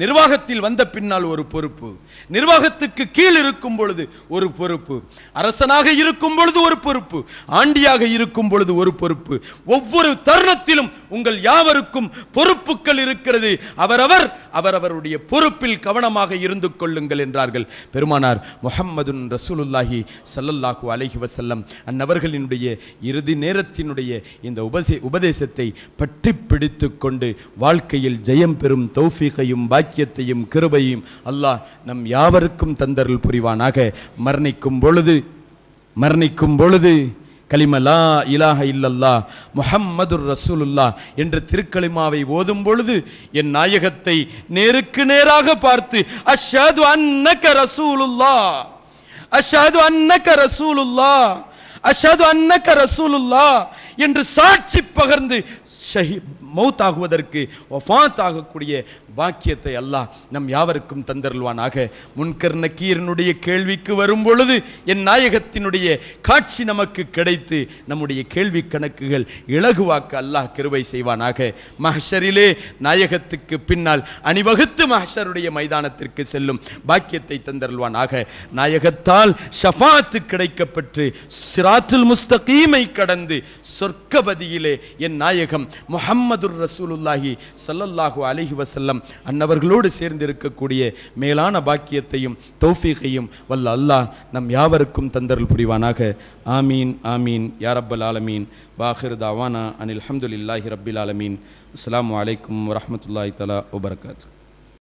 நிர்வாகத்தில் வந்த பின்னால் ஒரு பொறுப்பு நிர்வாகத்துக்கு கீழ் இருக்கும் பொழுது ஒரு பொறுப்பு அரசனாக இருக்கும் பொழுது ஒரு பொறுப்பு ஆண்டியாக இருக்கும் பொழுது ஒரு பொறுப்பு ஒவ்வொரு தருணத்திலும் உங்கள் யாவருக்கும் பொறுப்புகள் இருக்கிறது அவரவர் அவரவருடைய பொறுப்பில் கவனமாக இருந்து கொள்ளுங்கள் என்றார்கள் பெருமானார் முகம்மதுன் ரசூலுல்லாஹி சல்லல்லாஹு அலஹி வசல்லம் அந்நவர்களினுடைய இறுதி நேரத்தினுடைய இந்த உபசே உபதேசத்தை பற்றி பிடித்து கொண்டு வாழ்க்கையில் ஜெயம் பெறும் தௌஃபீகையும் பாக்கியத்தையும் கிருபையும் அல்லாஹ் நம் யாவருக்கும் தந்தருள் புரிவானாக மரணிக்கும் பொழுது மரணிக்கும் பொழுது கலிமலா இலாக இல்லல்லா முகம்மது ரசூலுல்லா என்ற திருக்கலிமாவை ஓதும் பொழுது என் நாயகத்தை நேருக்கு நேராக பார்த்து அஷாது அன்னக ரசூலுல்லா அஷாது அன்னக ரசூலுல்லா அஷாது அன்னக ரசூலுல்லா என்று சாட்சி பகர்ந்து மௌத் மவுத் ஆகுவதற்கு ஒஃபாத் ஆகக்கூடிய பாக்கியத்தை அல்லாஹ் நம் யாவருக்கும் தந்தருள்வானாக முன்கர் நக்கீரனுடைய கேள்விக்கு வரும் பொழுது என் நாயகத்தினுடைய காட்சி நமக்கு கிடைத்து நம்முடைய கேள்வி கணக்குகள் இலகுவாக்க அல்லாஹ் கிருவை செய்வானாக மஹஷரிலே நாயகத்துக்கு பின்னால் அணிவகுத்து மஹஷருடைய மைதானத்திற்கு செல்லும் பாக்கியத்தை தந்தருள்வானாக நாயகத்தால் ஷஃபாத்து கிடைக்கப்பட்டு சிராத்துல் முஸ்தகீமை கடந்து சொர்க்கபதியிலே என் நாயகம் முஹம்மது ரசூலுல்லாஹி சல்லல்லாஹு அலிஹி வசல்லம் அன்னவர்களோடு சேர்ந்து இருக்கக்கூடிய மேலான பாக்கியத்தையும் தௌஃபீகையும் வல்ல அல்லாஹ் நம் யாவருக்கும் தந்தருள் புரிவானாக ஆமீன் ஆமீன் யாரப்பல் ஆலமீன் வாஹிர் தாவானா அனில் அஹமதுல்லாஹி ரப்பில் ஆலமீன் அஸ்லாம் வலைக்கம் வரமத்துல்லாஹி தலா வபர்காத்து